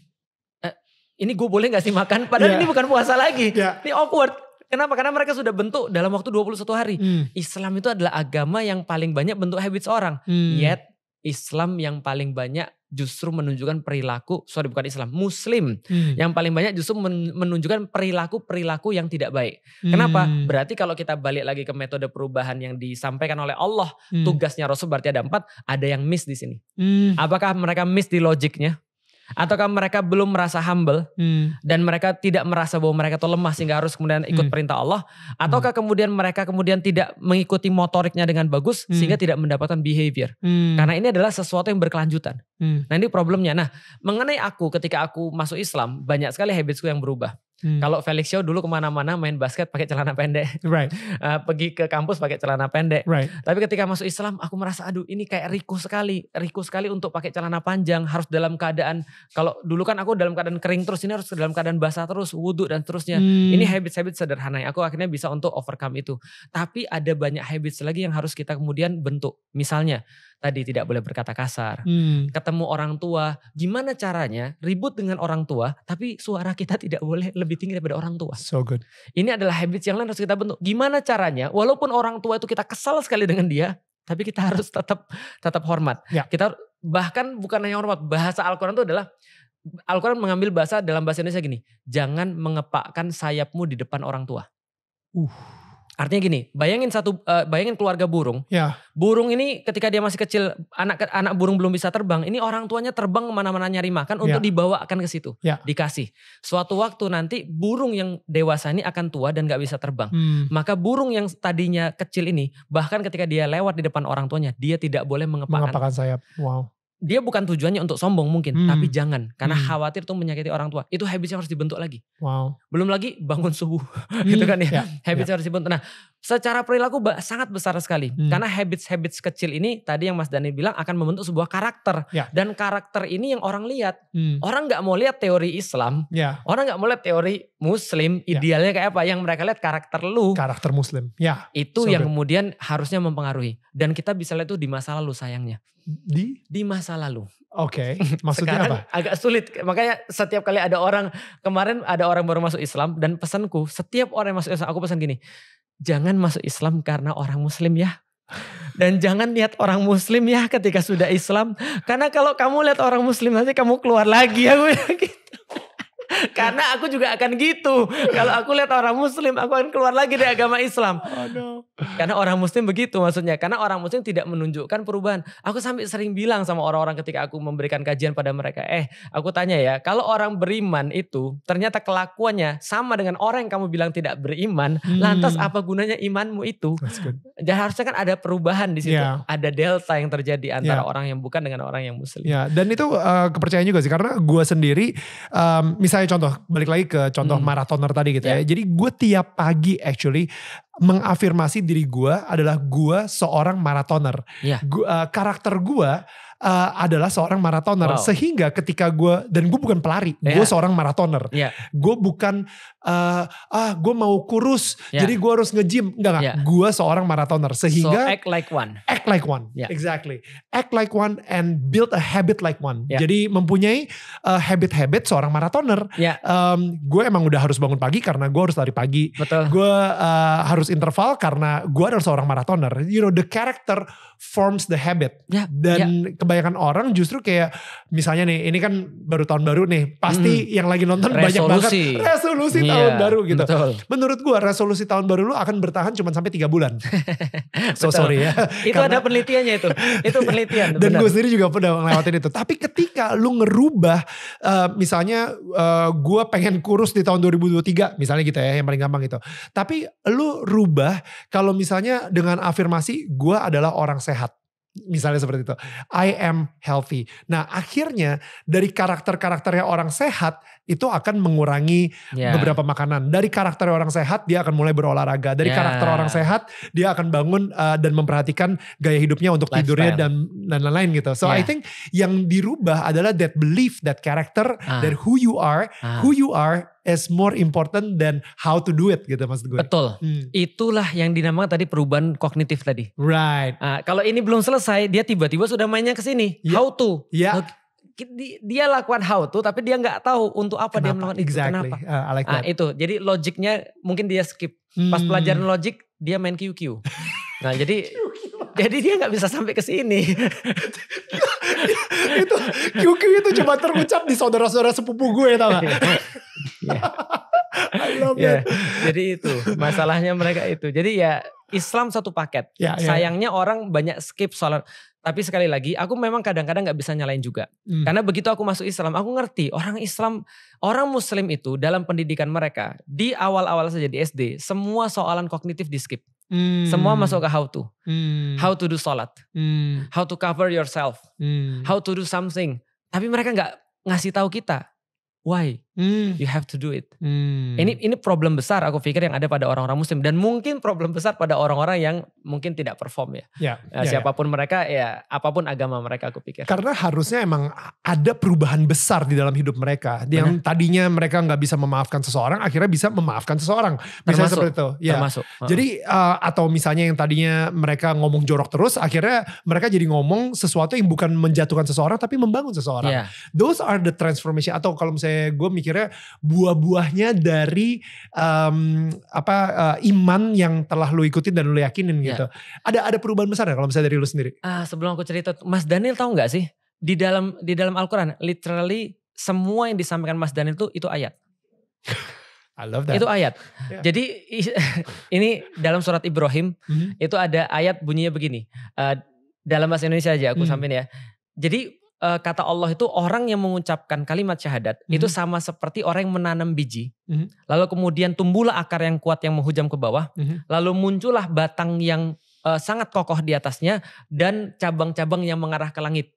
Eh, ini gue boleh gak sih makan? Padahal yeah. ini bukan puasa lagi. Yeah. Ini awkward. Kenapa? Karena mereka sudah bentuk dalam waktu 21 hari. Hmm. Islam itu adalah agama yang paling banyak bentuk habits orang. Hmm. Yet Islam yang paling banyak justru menunjukkan perilaku sorry bukan Islam Muslim hmm. yang paling banyak justru menunjukkan perilaku perilaku yang tidak baik. Hmm. Kenapa? Berarti kalau kita balik lagi ke metode perubahan yang disampaikan oleh Allah hmm. tugasnya Rasul berarti ada empat ada yang miss di sini. Hmm. Apakah mereka miss di logiknya? ataukah mereka belum merasa humble hmm. dan mereka tidak merasa bahwa mereka itu lemah sehingga harus kemudian ikut hmm. perintah Allah hmm. ataukah hmm. kemudian mereka kemudian tidak mengikuti motoriknya dengan bagus hmm. sehingga tidak mendapatkan behavior hmm. karena ini adalah sesuatu yang berkelanjutan hmm. nah ini problemnya nah mengenai aku ketika aku masuk Islam banyak sekali habitsku yang berubah Hmm. Kalau Felix Show dulu kemana-mana main basket pakai celana pendek, right. uh, pergi ke kampus pakai celana pendek. Right. Tapi ketika masuk Islam, aku merasa aduh ini kayak riku sekali, riku sekali untuk pakai celana panjang harus dalam keadaan kalau dulu kan aku dalam keadaan kering terus ini harus dalam keadaan basah terus wudhu dan terusnya. Hmm. Ini habit-habit sederhana yang aku akhirnya bisa untuk overcome itu. Tapi ada banyak habits lagi yang harus kita kemudian bentuk. Misalnya tadi tidak boleh berkata kasar. Hmm. Ketemu orang tua, gimana caranya ribut dengan orang tua tapi suara kita tidak boleh lebih tinggi daripada orang tua. So good. Ini adalah habit yang lain harus kita bentuk. Gimana caranya walaupun orang tua itu kita kesal sekali dengan dia tapi kita harus tetap tetap hormat. Ya. Kita bahkan bukan hanya hormat, bahasa Al-Qur'an itu adalah Al-Quran mengambil bahasa dalam bahasa Indonesia gini, jangan mengepakkan sayapmu di depan orang tua. Uh. Artinya gini, bayangin satu uh, bayangin keluarga burung. Ya. Burung ini ketika dia masih kecil, anak anak burung belum bisa terbang, ini orang tuanya terbang kemana-mana nyari makan untuk ya. akan ke situ, ya. dikasih. Suatu waktu nanti burung yang dewasa ini akan tua dan gak bisa terbang. Hmm. Maka burung yang tadinya kecil ini, bahkan ketika dia lewat di depan orang tuanya, dia tidak boleh mengepakkan, mengepakkan sayap. Wow dia bukan tujuannya untuk sombong mungkin, hmm. tapi jangan karena hmm. khawatir tuh menyakiti orang tua. Itu habitnya harus dibentuk lagi. Wow. Belum lagi bangun subuh, hmm. gitu kan ya. Yeah. Ya. habits yeah. harus dibentuk. Nah, secara perilaku sangat besar sekali. Hmm. Karena habits-habits kecil ini tadi yang Mas Dani bilang akan membentuk sebuah karakter Yeah. dan karakter ini yang orang lihat. Hmm. Orang nggak mau lihat teori Islam, Yeah. orang nggak mau lihat teori Muslim. Ya. Idealnya kayak apa? Yang mereka lihat karakter lu. Karakter Muslim. Ya. Itu so yang good. kemudian harusnya mempengaruhi. Dan kita bisa lihat tuh di masa lalu sayangnya. Di? Di masa masa lalu. Oke, okay. maksudnya Sekarang apa? Agak sulit, makanya setiap kali ada orang kemarin ada orang baru masuk Islam dan pesanku setiap orang yang masuk Islam aku pesan gini, jangan masuk Islam karena orang Muslim ya. Dan jangan lihat orang Muslim ya ketika sudah Islam, karena kalau kamu lihat orang Muslim nanti kamu keluar lagi ya gue gitu. Karena aku juga akan gitu. Kalau aku lihat orang muslim, aku akan keluar lagi dari agama Islam. Oh, no. Karena orang muslim begitu maksudnya. Karena orang muslim tidak menunjukkan perubahan. Aku sampai sering bilang sama orang-orang ketika aku memberikan kajian pada mereka, "Eh, aku tanya ya, kalau orang beriman itu ternyata kelakuannya sama dengan orang yang kamu bilang tidak beriman, hmm. lantas apa gunanya imanmu itu?" Jadi harusnya kan ada perubahan di situ. Yeah. Ada delta yang terjadi antara yeah. orang yang bukan dengan orang yang muslim. Yeah. dan itu uh, kepercayaan juga sih karena gue sendiri um, misalnya misalnya contoh balik lagi ke contoh hmm. maratoner tadi gitu yeah. ya. Jadi gue tiap pagi actually mengafirmasi diri gue adalah gue seorang maratoner. Yeah. Gua, uh, karakter gue uh, adalah seorang maratoner. Wow. Sehingga ketika gue dan gue bukan pelari, yeah. gue iya. seorang maratoner. Yeah. Gue bukan uh, ah gue mau kurus, yeah. jadi gue harus ngejim. Enggak enggak. Yeah. Gue seorang maratoner. Sehingga so, act like one. Act like one. Yeah. Exactly. Act like one and build a habit like one. Yeah. Jadi mempunyai habit eh, habit-habit seorang maratoner. Yeah. Iya. Um, gue emang udah harus bangun pagi karena gue harus lari pagi. Gue uh, harus interval karena gue adalah seorang maratoner. You know the character forms the habit. Ya, Dan ya. kebanyakan orang justru kayak misalnya nih, ini kan baru tahun baru nih, pasti hmm. yang lagi nonton resolusi. banyak banget resolusi yeah, tahun baru gitu. Betul. Menurut gua resolusi tahun baru lu akan bertahan cuma sampai tiga bulan. so betul. sorry ya. Itu Karena, ada penelitiannya itu. Itu penelitian. Dan gue sendiri juga pernah ngelewatin itu. Tapi ketika lu ngerubah uh, misalnya uh, gua pengen kurus di tahun 2023 misalnya gitu ya yang paling gampang gitu. Tapi lu rubah kalau misalnya dengan afirmasi gua adalah orang sehat sehat. Misalnya seperti itu. I am healthy. Nah akhirnya dari karakter-karakternya orang sehat itu akan mengurangi yeah. beberapa makanan. Dari karakter orang sehat dia akan mulai berolahraga. Dari yeah. karakter orang sehat dia akan bangun uh, dan memperhatikan gaya hidupnya untuk Life tidurnya dan dan lain-lain gitu. So yeah. I ya. think yang dirubah adalah that belief, that character, uh. that who you are, uh. who you are is more important than how to do it gitu maksud gue. Betul. Hmm. Itulah yang dinamakan tadi perubahan kognitif tadi. Right. Uh, kalau ini belum selesai, dia tiba-tiba sudah mainnya ke sini. Yeah. How to. Yeah. Okay dia lakukan how to tapi dia nggak tahu untuk apa kenapa? dia melakukan itu exactly. kenapa. Uh, like nah, itu. Jadi logiknya mungkin dia skip. Hmm. Pas pelajaran logik dia main QQ. nah, jadi jadi dia nggak bisa sampai ke sini. itu QQ itu cuma terucap di saudara-saudara sepupu gue tahu gak? yeah. Jadi itu masalahnya mereka itu. Jadi ya Islam satu paket. Yeah, ya. Sayangnya orang banyak skip soal tapi sekali lagi, aku memang kadang-kadang gak bisa nyalain juga. Hmm. Karena begitu aku masuk Islam, aku ngerti orang Islam, orang Muslim itu dalam pendidikan mereka di awal-awal saja di SD, semua soalan kognitif di skip. Hmm. Semua masuk ke how to, hmm. how to do salat, hmm. how to cover yourself, hmm. how to do something. Tapi mereka gak ngasih tahu kita why, Mm. You have to do it. Mm. Ini ini problem besar aku pikir yang ada pada orang-orang muslim dan mungkin problem besar pada orang-orang yang mungkin tidak perform ya. Yeah, ya, nah, ya, ya. siapapun yeah. mereka ya apapun agama mereka aku pikir. Karena harusnya emang ada perubahan besar di dalam hidup mereka. Yang tadinya mereka nggak bisa memaafkan seseorang akhirnya bisa memaafkan seseorang. Misalnya seperti itu. Ya. Termasuk. Jadi uh, atau misalnya yang tadinya mereka ngomong jorok terus akhirnya mereka jadi ngomong sesuatu yang bukan menjatuhkan seseorang tapi membangun seseorang. Yeah. Those are the transformation atau kalau misalnya gue mikirnya buah-buahnya dari um, apa uh, iman yang telah lu ikutin dan lu yakinin yeah. gitu. Ada ada perubahan besar ya kalau misalnya dari lu sendiri? Ah, sebelum aku cerita Mas Daniel tahu nggak sih di dalam di dalam Al-Qur'an literally semua yang disampaikan Mas Daniel itu itu ayat. I love that. Itu ayat. Yeah. Jadi ini dalam surat Ibrahim mm -hmm. itu ada ayat bunyinya begini. Uh, dalam bahasa Indonesia aja aku mm. sampein ya. Jadi uh, kata Allah itu orang yang mengucapkan kalimat syahadat mm -hmm. itu sama seperti orang yang menanam biji. Mm -hmm. Lalu kemudian tumbuhlah akar yang kuat yang menghujam ke bawah, mm -hmm. lalu muncullah batang yang uh, sangat kokoh di atasnya dan cabang-cabang yang mengarah ke langit.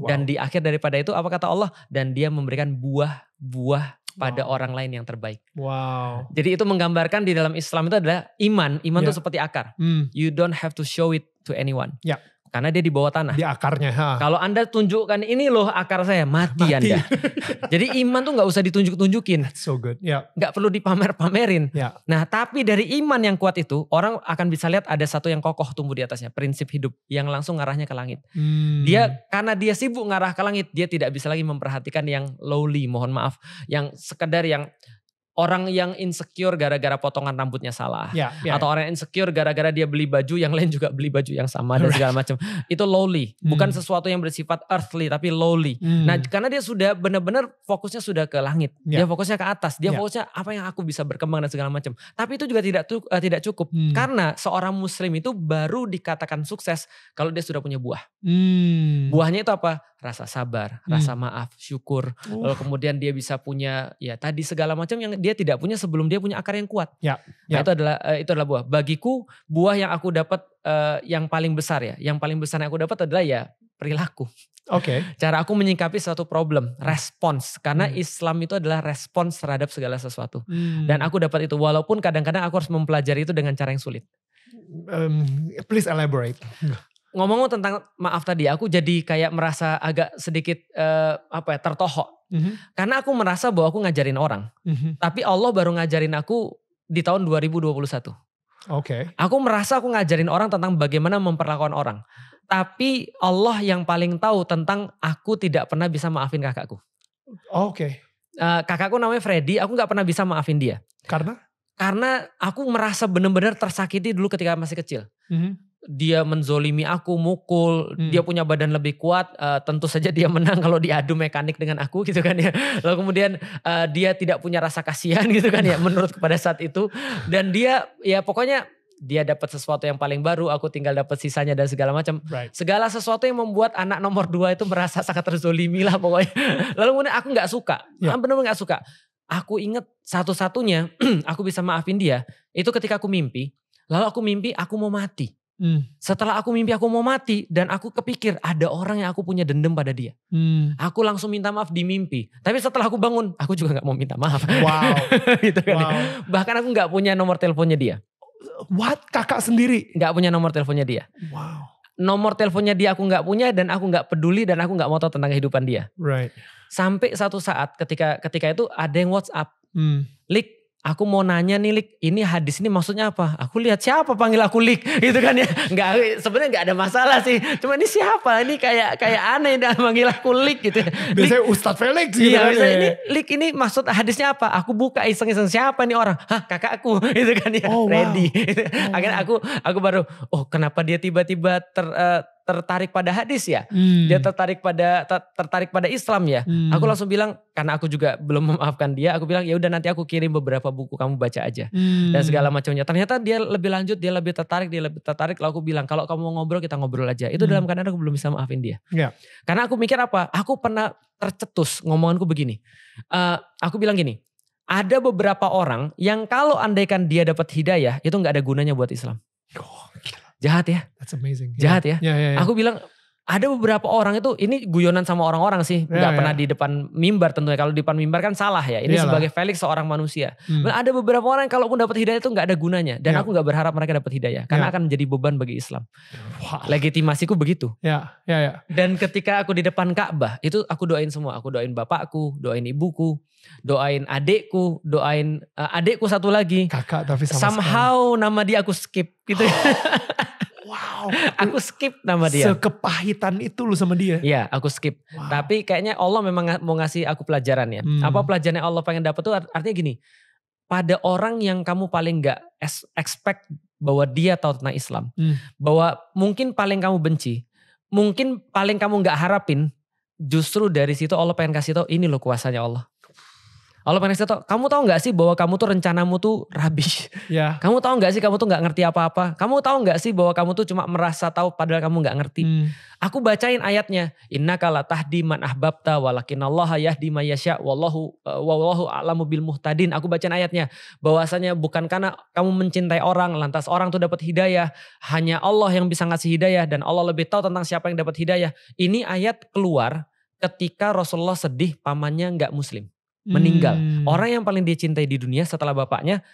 Wow. Dan di akhir daripada itu apa kata Allah? Dan dia memberikan buah-buah pada wow. orang lain yang terbaik. Wow. Jadi itu menggambarkan di dalam Islam itu adalah iman. Iman itu yeah. seperti akar. Mm. You don't have to show it to anyone. Yeah. Karena dia di bawah tanah. Di akarnya. Ha. Kalau Anda tunjukkan ini loh akar saya, mati, mati. Anda. Jadi iman tuh nggak usah ditunjuk-tunjukin. That's so good. Yeah. Gak perlu dipamer-pamerin. Yeah. Nah tapi dari iman yang kuat itu, orang akan bisa lihat ada satu yang kokoh tumbuh di atasnya. Prinsip hidup yang langsung ngarahnya ke langit. Hmm. Dia karena dia sibuk ngarah ke langit, dia tidak bisa lagi memperhatikan yang lowly, mohon maaf. Yang sekedar yang orang yang insecure gara-gara potongan rambutnya salah yeah, yeah, atau ya. orang yang insecure gara-gara dia beli baju yang lain juga beli baju yang sama dan segala macam itu lowly mm. bukan hmm. sesuatu yang bersifat earthly tapi lowly mm. nah karena dia sudah benar-benar fokusnya sudah ke langit yeah. dia fokusnya ke atas dia yeah. fokusnya apa yang aku bisa berkembang dan segala macam tapi itu juga tidak uh, tidak cukup mm. karena seorang muslim itu baru dikatakan sukses kalau dia sudah punya buah mm. buahnya itu apa rasa sabar, hmm. rasa maaf, syukur. Uh. Lalu kemudian dia bisa punya ya tadi segala macam yang dia tidak punya sebelum dia punya akar yang kuat. Ya. Nah, ya. Nah, itu adalah eh, itu adalah buah. Bagiku buah yang aku dapat eh, yang paling besar ya, yang paling besar yang aku dapat adalah ya perilaku. Oke. Okay. Cara aku menyingkapi suatu problem, respons. Karena hmm. Islam itu adalah respons terhadap segala sesuatu. Hmm. Dan aku dapat itu walaupun kadang-kadang aku harus mempelajari itu dengan cara yang sulit. Um, please elaborate ngomong tentang maaf tadi aku jadi kayak merasa agak sedikit uh, apa ya tertohok mm-hmm. karena aku merasa bahwa aku ngajarin orang mm-hmm. tapi Allah baru ngajarin aku di tahun 2021 oke okay. aku merasa aku ngajarin orang tentang bagaimana memperlakukan orang tapi Allah yang paling tahu tentang aku tidak pernah bisa maafin kakakku oke okay. uh, eh, kakakku namanya Freddy aku nggak pernah bisa maafin dia karena karena aku merasa benar-benar tersakiti dulu ketika masih kecil mm-hmm dia menzolimi aku mukul hmm. dia punya badan lebih kuat uh, tentu saja dia menang kalau diadu mekanik dengan aku gitu kan ya lalu kemudian uh, dia tidak punya rasa kasihan gitu kan ya menurut pada saat itu dan dia ya pokoknya dia dapat sesuatu yang paling baru, aku tinggal dapat sisanya dan segala macam. Right. Segala sesuatu yang membuat anak nomor dua itu merasa sangat terzolimi lah pokoknya. Lalu kemudian aku gak suka, yeah. benar-benar gak suka. Aku inget satu-satunya aku bisa maafin dia itu ketika aku mimpi. Lalu aku mimpi aku mau mati. Hmm. Setelah aku mimpi aku mau mati dan aku kepikir ada orang yang aku punya dendam pada dia. Hmm. Aku langsung minta maaf di mimpi. Tapi setelah aku bangun, aku juga nggak mau minta maaf. Wow. gitu kan. Ya. Wow. Bahkan aku nggak punya nomor teleponnya dia. What? Kakak sendiri? Nggak punya nomor teleponnya dia. Wow. Nomor teleponnya dia aku nggak punya dan aku nggak peduli dan aku nggak mau tahu tentang kehidupan dia. Right. Sampai satu saat ketika ketika itu ada yang WhatsApp, hmm. Lik aku mau nanya nih Lik, ini hadis ini maksudnya apa? Aku lihat siapa panggil aku Lik gitu kan ya. Enggak sebenarnya enggak ada masalah sih. Cuma ini siapa? Ini kayak kayak aneh dan manggil aku Lik gitu. Ya. Biasanya Ustadz Felix gitu iya, kan. Ya. ini Lik ini maksud hadisnya apa? Aku buka iseng-iseng siapa nih orang? Hah, kakak aku, gitu kan ya. Oh, wow. Ready. Oh, Akhirnya aku aku baru oh kenapa dia tiba-tiba ter uh, tertarik pada hadis ya, hmm. dia tertarik pada ter, tertarik pada Islam ya. Hmm. Aku langsung bilang karena aku juga belum memaafkan dia, aku bilang ya udah nanti aku kirim beberapa buku kamu baca aja hmm. dan segala macamnya. Ternyata dia lebih lanjut, dia lebih tertarik, dia lebih tertarik. Lalu aku bilang kalau kamu mau ngobrol kita ngobrol aja. Itu hmm. dalam keadaan aku belum bisa maafin dia. Yeah. Karena aku mikir apa? Aku pernah tercetus ngomonganku begini. Uh, aku bilang gini, ada beberapa orang yang kalau andaikan dia dapat hidayah itu nggak ada gunanya buat Islam. Oh, gila. Jahat ya. That's amazing. Jahat yeah. ya. Yeah, yeah, yeah. Aku bilang ada beberapa orang itu ini guyonan sama orang-orang sih ya, nggak yeah, yeah. pernah di depan mimbar tentunya kalau di depan mimbar kan salah ya ini Yalah. sebagai Felix seorang manusia hmm. Nah, ada beberapa orang yang kalaupun dapat hidayah itu nggak ada gunanya dan yeah. aku nggak berharap mereka dapat hidayah karena yeah. akan menjadi beban bagi Islam wow. legitimasiku begitu ya yeah. ya yeah, yeah. dan ketika aku di depan Ka'bah itu aku doain semua aku doain bapakku doain ibuku doain adekku, doain uh, eh, adekku satu lagi. Kakak tapi sama somehow sekali. nama dia aku skip gitu. Oh. Wow. aku skip nama dia. Sekepahitan itu lu sama dia. Iya, aku skip. Wow. Tapi kayaknya Allah memang mau ngasih aku pelajaran ya. Hmm. Apa pelajaran yang Allah pengen dapat tuh artinya gini. Pada orang yang kamu paling gak expect bahwa dia tahu tentang Islam. Hmm. Bahwa mungkin paling kamu benci. Mungkin paling kamu gak harapin. Justru dari situ Allah pengen kasih tau ini loh kuasanya Allah. Halo tau, kamu tahu nggak sih bahwa kamu tuh rencanamu tuh rubbish? Yeah. Kamu tahu nggak sih kamu tuh nggak ngerti apa-apa? Kamu tahu nggak sih bahwa kamu tuh cuma merasa tahu padahal kamu nggak ngerti? Hmm. Aku bacain ayatnya. Inna kala tahdi man ahbabta walakin Allah yahdi mayasya wallahu eh, wallahu alamu bil muhtadin. Aku bacain ayatnya. Bahwasanya bukan karena kamu mencintai orang lantas orang tuh dapat hidayah. Hanya Allah yang bisa ngasih hidayah dan Allah lebih tahu tentang siapa yang dapat hidayah. Ini ayat keluar ketika Rasulullah sedih pamannya nggak muslim meninggal. Hmm. Orang yang paling dia cintai di dunia setelah bapaknya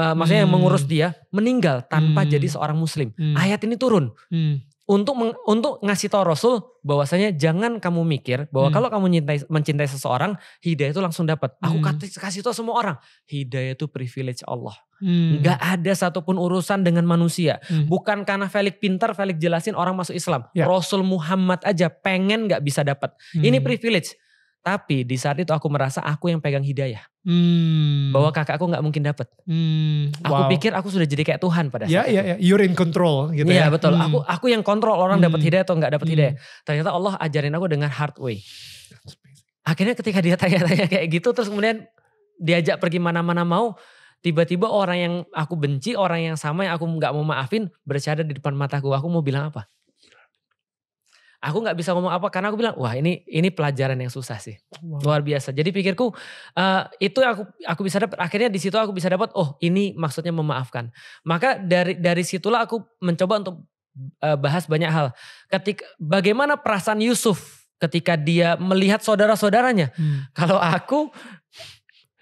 uh, hmm. maksudnya yang hmm. mengurus dia meninggal tanpa hmm. jadi seorang muslim. Hmm. Ayat ini turun. Hmm. Untuk meng, untuk ngasih tau Rasul bahwasanya jangan kamu mikir bahwa hmm. kalau kamu mencintai, mencintai seseorang hidayah itu langsung dapat. Aku hmm. kasih tau semua orang hidayah itu privilege Allah. Hmm. Gak ada satupun urusan dengan manusia. Hmm. Bukan karena Felix pintar, Felix jelasin orang masuk Islam. Ya. Rasul Muhammad aja pengen gak bisa dapat. Hmm. Ini privilege tapi di saat itu aku merasa aku yang pegang hidayah. Hmm. Bahwa aku gak mungkin dapet. Hmm. Wow. Aku pikir aku sudah jadi kayak Tuhan pada ya, saat yeah, itu. Yeah, yeah. You're in control gitu yeah, ya. Iya betul. Hmm. Aku aku yang kontrol orang hmm. dapat hidayah atau gak dapat hmm. hidayah. Ternyata Allah ajarin aku dengan hard way. Akhirnya ketika dia tanya-tanya kayak gitu terus kemudian diajak pergi mana-mana mau. Tiba-tiba orang yang aku benci, orang yang sama yang aku gak mau maafin bercanda di depan mataku. Aku mau bilang apa? aku nggak bisa ngomong apa karena aku bilang wah ini ini pelajaran yang susah sih wow. luar biasa jadi pikirku uh, itu aku aku bisa dapat akhirnya di situ aku bisa dapat oh ini maksudnya memaafkan maka dari dari situlah aku mencoba untuk uh, bahas banyak hal ketika bagaimana perasaan Yusuf ketika dia melihat saudara-saudaranya. Hmm. Kalau aku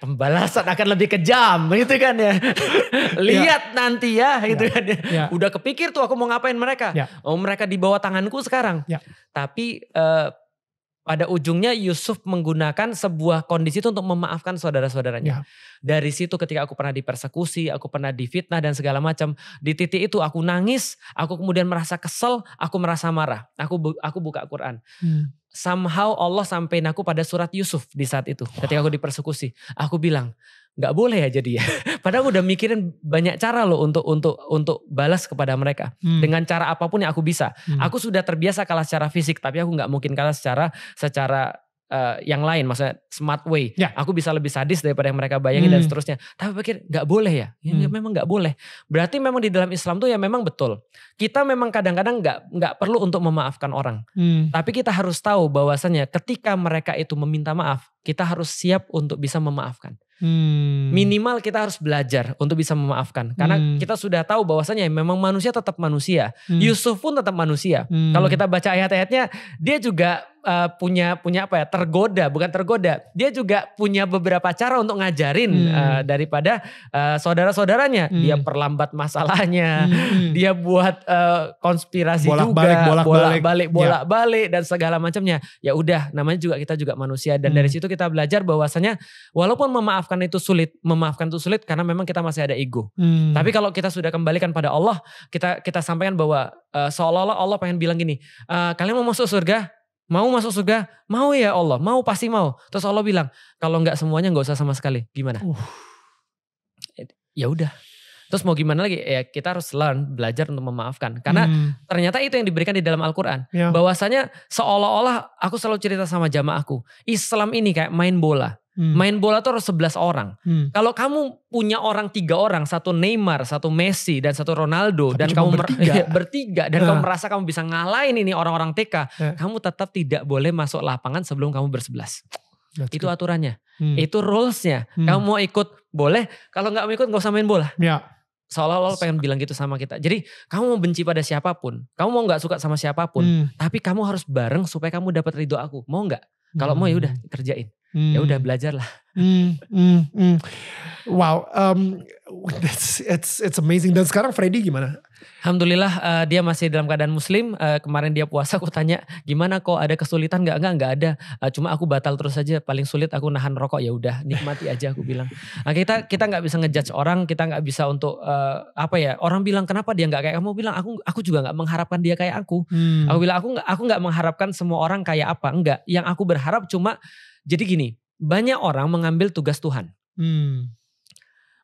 pembalasan akan lebih kejam gitu kan ya. Lihat ya. nanti ya gitu ya. kan ya. ya. Udah kepikir tuh aku mau ngapain mereka. Ya. Oh mereka di bawah tanganku sekarang. Ya. Tapi uh, pada ujungnya Yusuf menggunakan sebuah kondisi itu untuk memaafkan saudara-saudaranya. Ya. Dari situ ketika aku pernah dipersekusi, aku pernah difitnah dan segala macam, di titik itu aku nangis, aku kemudian merasa kesel, aku merasa marah. Aku aku buka Quran. Hmm somehow Allah sampein aku pada surat Yusuf di saat itu ketika aku dipersekusi aku bilang nggak boleh ya jadi ya padahal aku udah mikirin banyak cara loh untuk untuk untuk balas kepada mereka hmm. dengan cara apapun yang aku bisa hmm. aku sudah terbiasa kalah secara fisik tapi aku nggak mungkin kalah secara secara uh, yang lain maksudnya smart way ya. aku bisa lebih sadis daripada yang mereka bayangin hmm. dan seterusnya tapi pikir nggak boleh ya, ya hmm. memang nggak boleh berarti memang di dalam Islam tuh ya memang betul kita memang kadang-kadang nggak -kadang nggak perlu untuk memaafkan orang hmm. tapi kita harus tahu bahwasannya ketika mereka itu meminta maaf kita harus siap untuk bisa memaafkan. Hmm. Minimal kita harus belajar untuk bisa memaafkan. Karena hmm. kita sudah tahu bahwasanya memang manusia tetap manusia. Hmm. Yusuf pun tetap manusia. Hmm. Kalau kita baca ayat-ayatnya, dia juga uh, punya punya apa ya? Tergoda, bukan tergoda. Dia juga punya beberapa cara untuk ngajarin hmm. uh, daripada uh, saudara-saudaranya. Hmm. Dia perlambat masalahnya. Hmm. Dia buat uh, konspirasi bolak juga, bolak-balik, bolak-balik, bolak-balik ya. dan segala macamnya. Ya udah, namanya juga kita juga manusia dan hmm. dari situ kita belajar bahwasanya walaupun memaafkan itu sulit, memaafkan itu sulit karena memang kita masih ada ego. Hmm. Tapi kalau kita sudah kembalikan pada Allah, kita kita sampaikan bahwa uh, seolah-olah Allah pengen bilang gini, uh, kalian mau masuk surga, mau masuk surga, mau ya Allah, mau pasti mau. Terus Allah bilang, kalau nggak semuanya nggak usah sama sekali, gimana? Uh. Ya udah, Terus mau gimana lagi? Ya kita harus learn, belajar untuk memaafkan. Karena hmm. ternyata itu yang diberikan di dalam Al-Quran. Ya. Bahwasanya seolah-olah aku selalu cerita sama jamaahku. Islam ini kayak main bola. Hmm. Main bola tuh harus 11 orang. Hmm. Kalau kamu punya orang tiga orang, satu Neymar, satu Messi, dan satu Ronaldo, Tapi dan kamu bertiga, ya, bertiga dan nah. kamu ya. merasa kamu bisa ngalahin ini orang-orang TK, yeah. kamu tetap tidak boleh masuk lapangan sebelum kamu bersebelas. That's itu good. aturannya, hmm. itu rulesnya. Hmm. Kamu mau ikut boleh, kalau nggak mau ikut nggak usah main bola. Yeah seolah-olah pengen bilang gitu sama kita. Jadi kamu mau benci pada siapapun, kamu mau nggak suka sama siapapun, hmm. tapi kamu harus bareng supaya kamu dapat ridho aku. Mau nggak? Kalau hmm. mau ya udah hmm. kerjain hmm. ya udah hmm. lah. Mm, mm, mm. Wow, um, it's, it's it's amazing. Dan sekarang Freddy gimana? Alhamdulillah uh, dia masih dalam keadaan muslim. Uh, kemarin dia puasa, aku tanya gimana kok ada kesulitan nggak nggak nggak ada. Uh, cuma aku batal terus aja. Paling sulit aku nahan rokok ya udah nikmati aja aku bilang. Nah, kita kita nggak bisa ngejudge orang, kita nggak bisa untuk uh, apa ya. Orang bilang kenapa dia nggak kayak kamu bilang aku aku juga nggak mengharapkan dia kayak aku. Hmm. Aku bilang aku nggak aku nggak mengharapkan semua orang kayak apa enggak. Yang aku berharap cuma jadi gini, banyak orang mengambil tugas Tuhan. Hmm.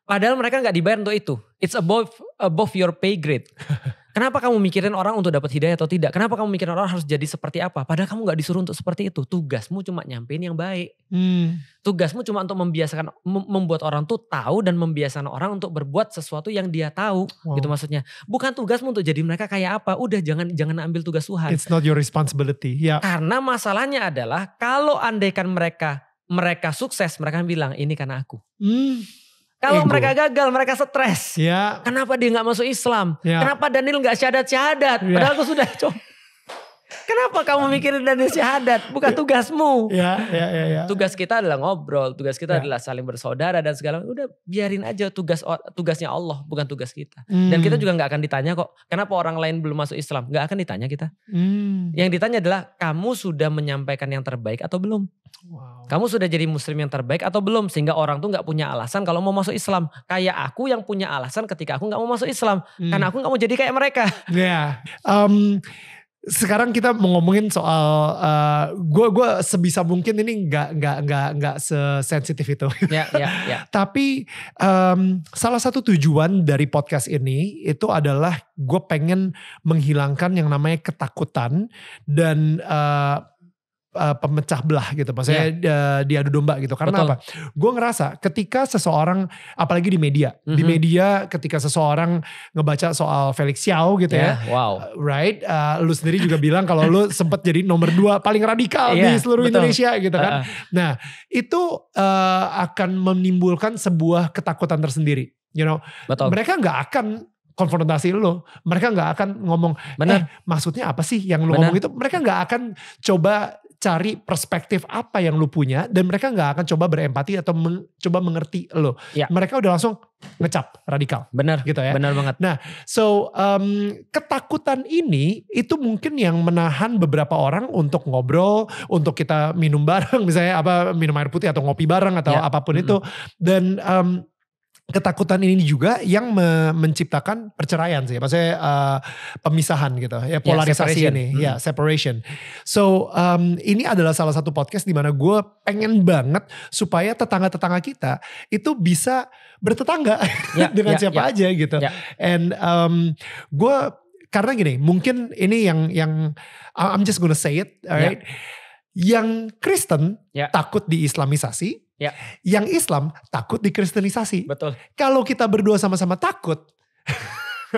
Padahal mereka nggak dibayar untuk itu. It's above above your pay grade. Kenapa kamu mikirin orang untuk dapat hidayah atau tidak? Kenapa kamu mikirin orang harus jadi seperti apa? Padahal kamu nggak disuruh untuk seperti itu. Tugasmu cuma nyampein yang baik. Hmm. Tugasmu cuma untuk membiasakan, membuat orang tuh tahu dan membiasakan orang untuk berbuat sesuatu yang dia tahu. Wow. Gitu maksudnya. Bukan tugasmu untuk jadi mereka kayak apa. Udah jangan jangan ambil tugas Tuhan. It's not your responsibility. Yeah. Karena masalahnya adalah kalau andaikan mereka mereka sukses, mereka bilang ini karena aku. Hmm. Kalau mereka gagal, mereka stres. Ya. Kenapa dia nggak masuk Islam? Ya. Kenapa Daniel nggak syahadat-syahadat? Ya. Padahal aku sudah coba. Kenapa kamu mikirin dana syahadat? Bukan ya. tugasmu. Ya, ya, ya, ya. Tugas kita adalah ngobrol, tugas kita ya. adalah saling bersaudara dan segala. Udah biarin aja tugas tugasnya Allah, bukan tugas kita. Hmm. Dan kita hmm. juga nggak akan ditanya kok, kenapa orang lain belum masuk Islam? Nggak akan ditanya kita. Hmm. Yang ditanya adalah kamu sudah menyampaikan yang terbaik atau belum? Wow. Kamu sudah jadi muslim yang terbaik atau belum? Sehingga orang tuh nggak punya alasan kalau mau masuk Islam. Kayak aku yang punya alasan ketika aku nggak mau masuk Islam, hmm. karena aku nggak mau jadi kayak mereka. Ya. Yeah. Um, sekarang kita mau ngomongin soal gue uh, gue sebisa mungkin ini nggak nggak nggak nggak sensitif itu. yeah, yeah, yeah. Tapi um, salah satu tujuan dari podcast ini itu adalah gue pengen menghilangkan yang namanya ketakutan dan uh, Eh, pemecah belah gitu. Maksudnya yeah. uh, diadu domba gitu. Karena Betul. apa? Gue ngerasa ketika seseorang, apalagi di media, mm -hmm. di mhm. media ketika seseorang ngebaca soal Felix Xiao gitu yeah. ya, iya, wow, eh, right? Uh, lu sendiri juga bilang kalau lu sempet jadi nomor dua paling radikal yeah, di iya, seluruh betul. Indonesia gitu kan. Uh -uh. Nah itu uh, akan menimbulkan sebuah ketakutan tersendiri. You know, betul. mereka nggak akan konfrontasi lo, mereka nggak akan ngomong, Bener. eh maksudnya apa sih yang lo ngomong itu, mereka nggak akan coba cari perspektif apa yang lu punya dan mereka nggak akan coba berempati atau men coba mengerti lo. Ya. Mereka udah langsung ngecap radikal. Benar. Gitu ya. Benar banget. Nah, so um, ketakutan ini itu mungkin yang menahan beberapa orang untuk ngobrol, untuk kita minum bareng misalnya apa minum air putih atau ngopi bareng atau ya. apapun mm -hmm. itu dan um, ketakutan ini juga yang me menciptakan perceraian sih, maksudnya uh, pemisahan gitu, ya, ya polarisasi yeah, ini, hmm. ya yeah, separation. So um, ini adalah salah satu podcast di mana gue pengen banget supaya tetangga-tetangga kita itu bisa bertetangga yeah, dengan yeah, siapa yeah. aja gitu. Yeah. And um, gue karena gini, mungkin ini yang yang I'm just gonna say it, ya. alright? Yeah. Yang Kristen yeah. takut diislamisasi Ya. Yang Islam takut dikristenisasi. Betul. Kalau kita berdua sama-sama takut,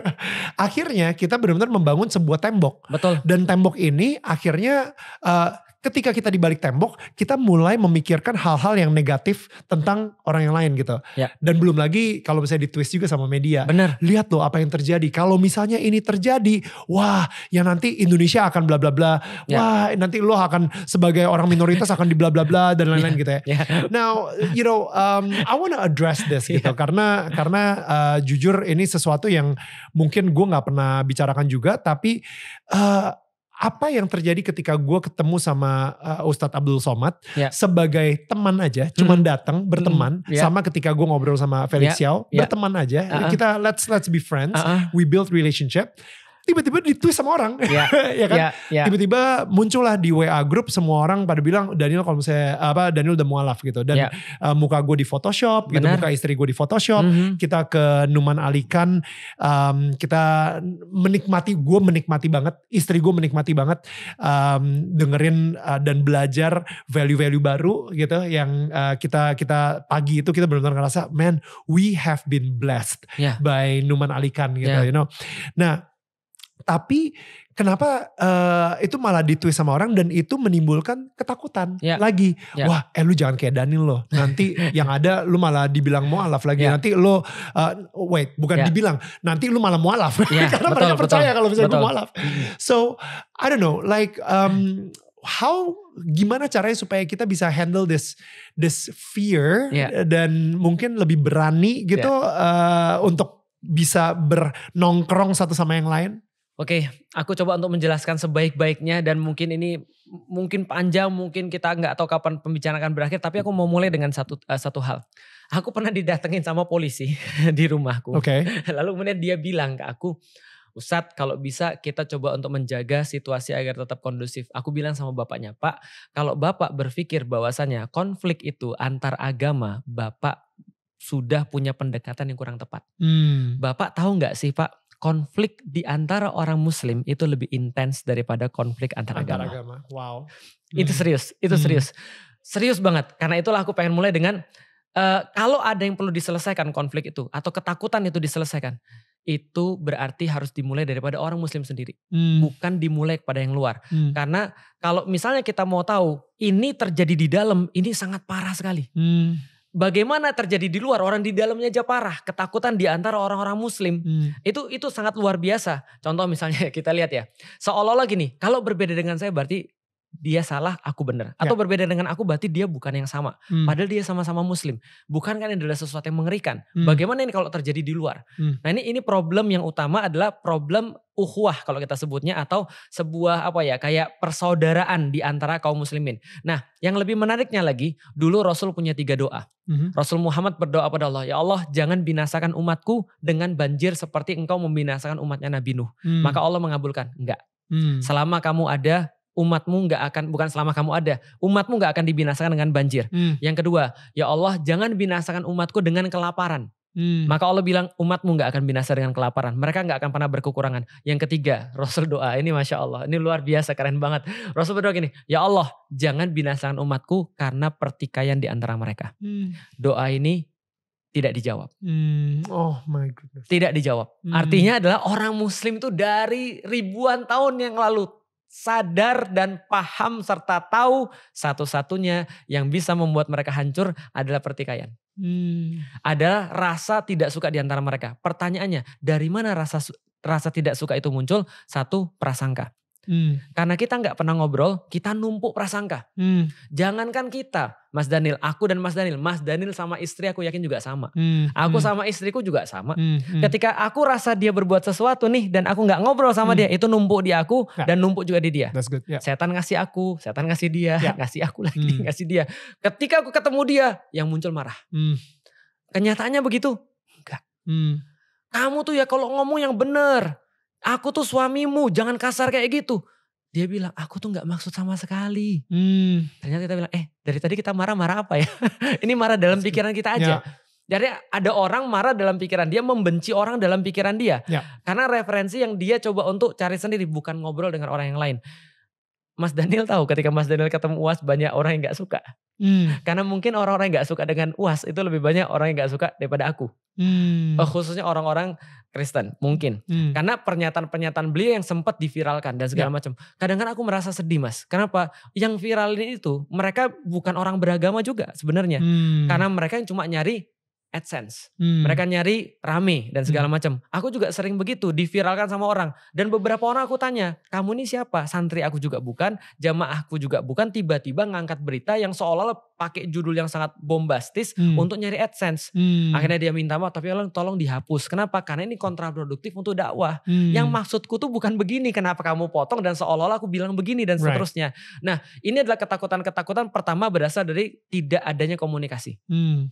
akhirnya kita benar-benar membangun sebuah tembok. Betul. Dan tembok ini akhirnya uh, ketika kita di balik tembok, kita mulai memikirkan hal-hal yang negatif tentang orang yang lain gitu. Ya. Dan belum lagi kalau misalnya ditwist juga sama media. Bener. Lihat loh apa yang terjadi. Kalau misalnya ini terjadi, wah, ya nanti Indonesia akan bla bla bla. Ya. Wah, nanti lo akan sebagai orang minoritas akan di bla bla bla dan ya, lain-lain gitu ya. ya. Now, you know, um, I wanna address this ya. gitu karena karena uh, jujur ini sesuatu yang mungkin gue nggak pernah bicarakan juga, tapi uh, apa yang terjadi ketika gue ketemu sama uh, Ustadz Abdul Somad yeah. sebagai teman aja, cuman hmm. datang mm-hmm. berteman, hmm. Ya. yeah. sama ketika gue ngobrol sama Felix yeah. Xiao, yeah. berteman aja, uh -uh. kita let's let's be friends, uh -uh. we build relationship tiba-tiba ditulis sama orang ya kan yeah, yeah. tiba-tiba muncullah di WA grup semua orang pada bilang Daniel kalau misalnya apa Daniel udah mualaf gitu dan yeah. Iya. uh, muka gue di Photoshop gitu muka istri gue di Photoshop mm -hmm. kita ke Numan Alikan um, kita menikmati gue menikmati banget istri gue menikmati banget um, dengerin uh, dan belajar value-value baru gitu yang uh, kita kita pagi itu kita benar-benar ngerasa man we have been blessed yeah. by Numan Alikan gitu yeah. you know nah tapi kenapa uh, itu malah ditulis sama orang dan itu menimbulkan ketakutan yeah. lagi. Yeah. Wah, eh lu jangan kayak Daniel loh. Nanti yang ada lu malah dibilang ya. mualaf lagi. Yeah. Nanti lu uh, wait, bukan yeah. dibilang. Nanti lu malah mualaf yeah. karena betul, mereka percaya betul, kalau misalnya betul. mualaf. So, I don't know like um how gimana caranya supaya kita bisa handle this this fear yeah. dan mungkin lebih berani gitu yeah. Ya. uh, untuk bisa bernongkrong satu sama yang lain? Oke, aku coba untuk menjelaskan sebaik-baiknya dan mungkin ini mungkin panjang, mungkin kita nggak tahu kapan pembicaraan akan berakhir. Tapi aku mau mulai dengan satu uh, satu hal. Aku pernah didatengin sama polisi di rumahku. Oke. Okay. Lalu kemudian dia bilang ke aku, Ustadz kalau bisa kita coba untuk menjaga situasi agar tetap kondusif. Aku bilang sama bapaknya, Pak kalau bapak berpikir bahwasannya konflik itu antar agama, bapak sudah punya pendekatan yang kurang tepat. Hmm. Bapak tahu nggak sih Pak konflik di antara orang Muslim itu lebih intens daripada konflik antar, antar agama. agama. Wow. Itu hmm. serius, itu hmm. serius, serius banget. Karena itulah aku pengen mulai dengan uh, kalau ada yang perlu diselesaikan konflik itu atau ketakutan itu diselesaikan, itu berarti harus dimulai daripada orang Muslim sendiri, hmm. bukan dimulai kepada yang luar. Hmm. Karena kalau misalnya kita mau tahu ini terjadi di dalam, ini sangat parah sekali. Hmm bagaimana terjadi di luar orang di dalamnya aja parah ketakutan di antara orang-orang muslim hmm. itu itu sangat luar biasa contoh misalnya kita lihat ya seolah-olah gini kalau berbeda dengan saya berarti dia salah, aku benar. Ya. Atau berbeda dengan aku berarti dia bukan yang sama. Hmm. Padahal dia sama-sama muslim. Bukan kan ini adalah sesuatu yang mengerikan. Hmm. Bagaimana ini kalau terjadi di luar? Hmm. Nah, ini ini problem yang utama adalah problem uhuah kalau kita sebutnya atau sebuah apa ya, kayak persaudaraan di antara kaum muslimin. Nah, yang lebih menariknya lagi, dulu Rasul punya tiga doa. Hmm. Rasul Muhammad berdoa pada Allah, "Ya Allah, jangan binasakan umatku dengan banjir seperti engkau membinasakan umatnya Nabi Nuh." Hmm. Maka Allah mengabulkan. Enggak. Hmm. Selama kamu ada umatmu nggak akan bukan selama kamu ada umatmu nggak akan dibinasakan dengan banjir hmm. yang kedua ya Allah jangan binasakan umatku dengan kelaparan hmm. maka Allah bilang umatmu nggak akan binasa dengan kelaparan mereka nggak akan pernah berkekurangan yang ketiga Rasul doa ini masya Allah ini luar biasa keren banget Rasul berdoa gini ya Allah jangan binasakan umatku karena pertikaian di antara mereka hmm. doa ini tidak dijawab. Hmm, oh my goodness. Tidak dijawab. Hmm. Artinya adalah orang Muslim itu dari ribuan tahun yang lalu sadar dan paham serta tahu satu-satunya yang bisa membuat mereka hancur adalah pertikaian. Hmm. Adalah rasa tidak suka di antara mereka. Pertanyaannya, dari mana rasa rasa tidak suka itu muncul? Satu, prasangka. Hmm. Karena kita nggak pernah ngobrol, kita numpuk prasangka. Hmm. Jangankan kita, Mas Daniel, aku dan Mas Daniel, Mas Daniel sama istri aku yakin juga sama. Hmm. Aku hmm. sama istriku juga sama. Hmm. Hmm. Ketika aku rasa dia berbuat sesuatu nih dan aku nggak ngobrol sama hmm. dia, itu numpuk di aku yeah. dan numpuk juga di dia. That's good. Yeah. Setan ngasih aku, setan ngasih dia, yeah. ngasih aku lagi, hmm. ngasih dia. Ketika aku ketemu dia, yang muncul marah. Hmm. Kenyataannya begitu? Enggak. Hmm. Kamu tuh ya kalau ngomong yang benar aku tuh suamimu, jangan kasar kayak gitu. Dia bilang, aku tuh gak maksud sama sekali. Hmm. Ternyata kita bilang, eh dari tadi kita marah-marah apa ya? ini marah dalam pikiran kita aja. Ya. Jadi ada orang marah dalam pikiran dia, membenci orang dalam pikiran dia. Ya. Karena referensi yang dia coba untuk cari sendiri, bukan ngobrol dengan orang yang lain. Mas Daniel tahu ketika Mas Daniel ketemu UAS banyak orang yang gak suka. Hmm. Karena mungkin orang-orang yang gak suka dengan UAS itu lebih banyak orang yang gak suka daripada aku. Hmm. Oh, khususnya orang-orang Kristen mungkin. Hmm. Karena pernyataan-pernyataan beliau yang sempat diviralkan dan segala ya. macam. Kadang-kadang aku merasa sedih mas. Kenapa? Yang viral itu mereka bukan orang beragama juga sebenarnya. Hmm. Karena mereka yang cuma nyari AdSense. Hmm. Mereka nyari rame dan segala hmm. macam. Aku juga sering begitu diviralkan sama orang dan beberapa orang aku tanya, "Kamu ini siapa?" Santri aku juga bukan, jamaah aku juga bukan, tiba-tiba ngangkat berita yang seolah-olah pakai judul yang sangat bombastis hmm. untuk nyari AdSense. Hmm. Akhirnya dia minta maaf, tapi allah tolong dihapus. Kenapa? Karena ini kontraproduktif untuk dakwah. Hmm. Yang maksudku tuh bukan begini, kenapa kamu potong dan seolah-olah aku bilang begini dan right. seterusnya. Nah, ini adalah ketakutan-ketakutan pertama berasal dari tidak adanya komunikasi. Hmm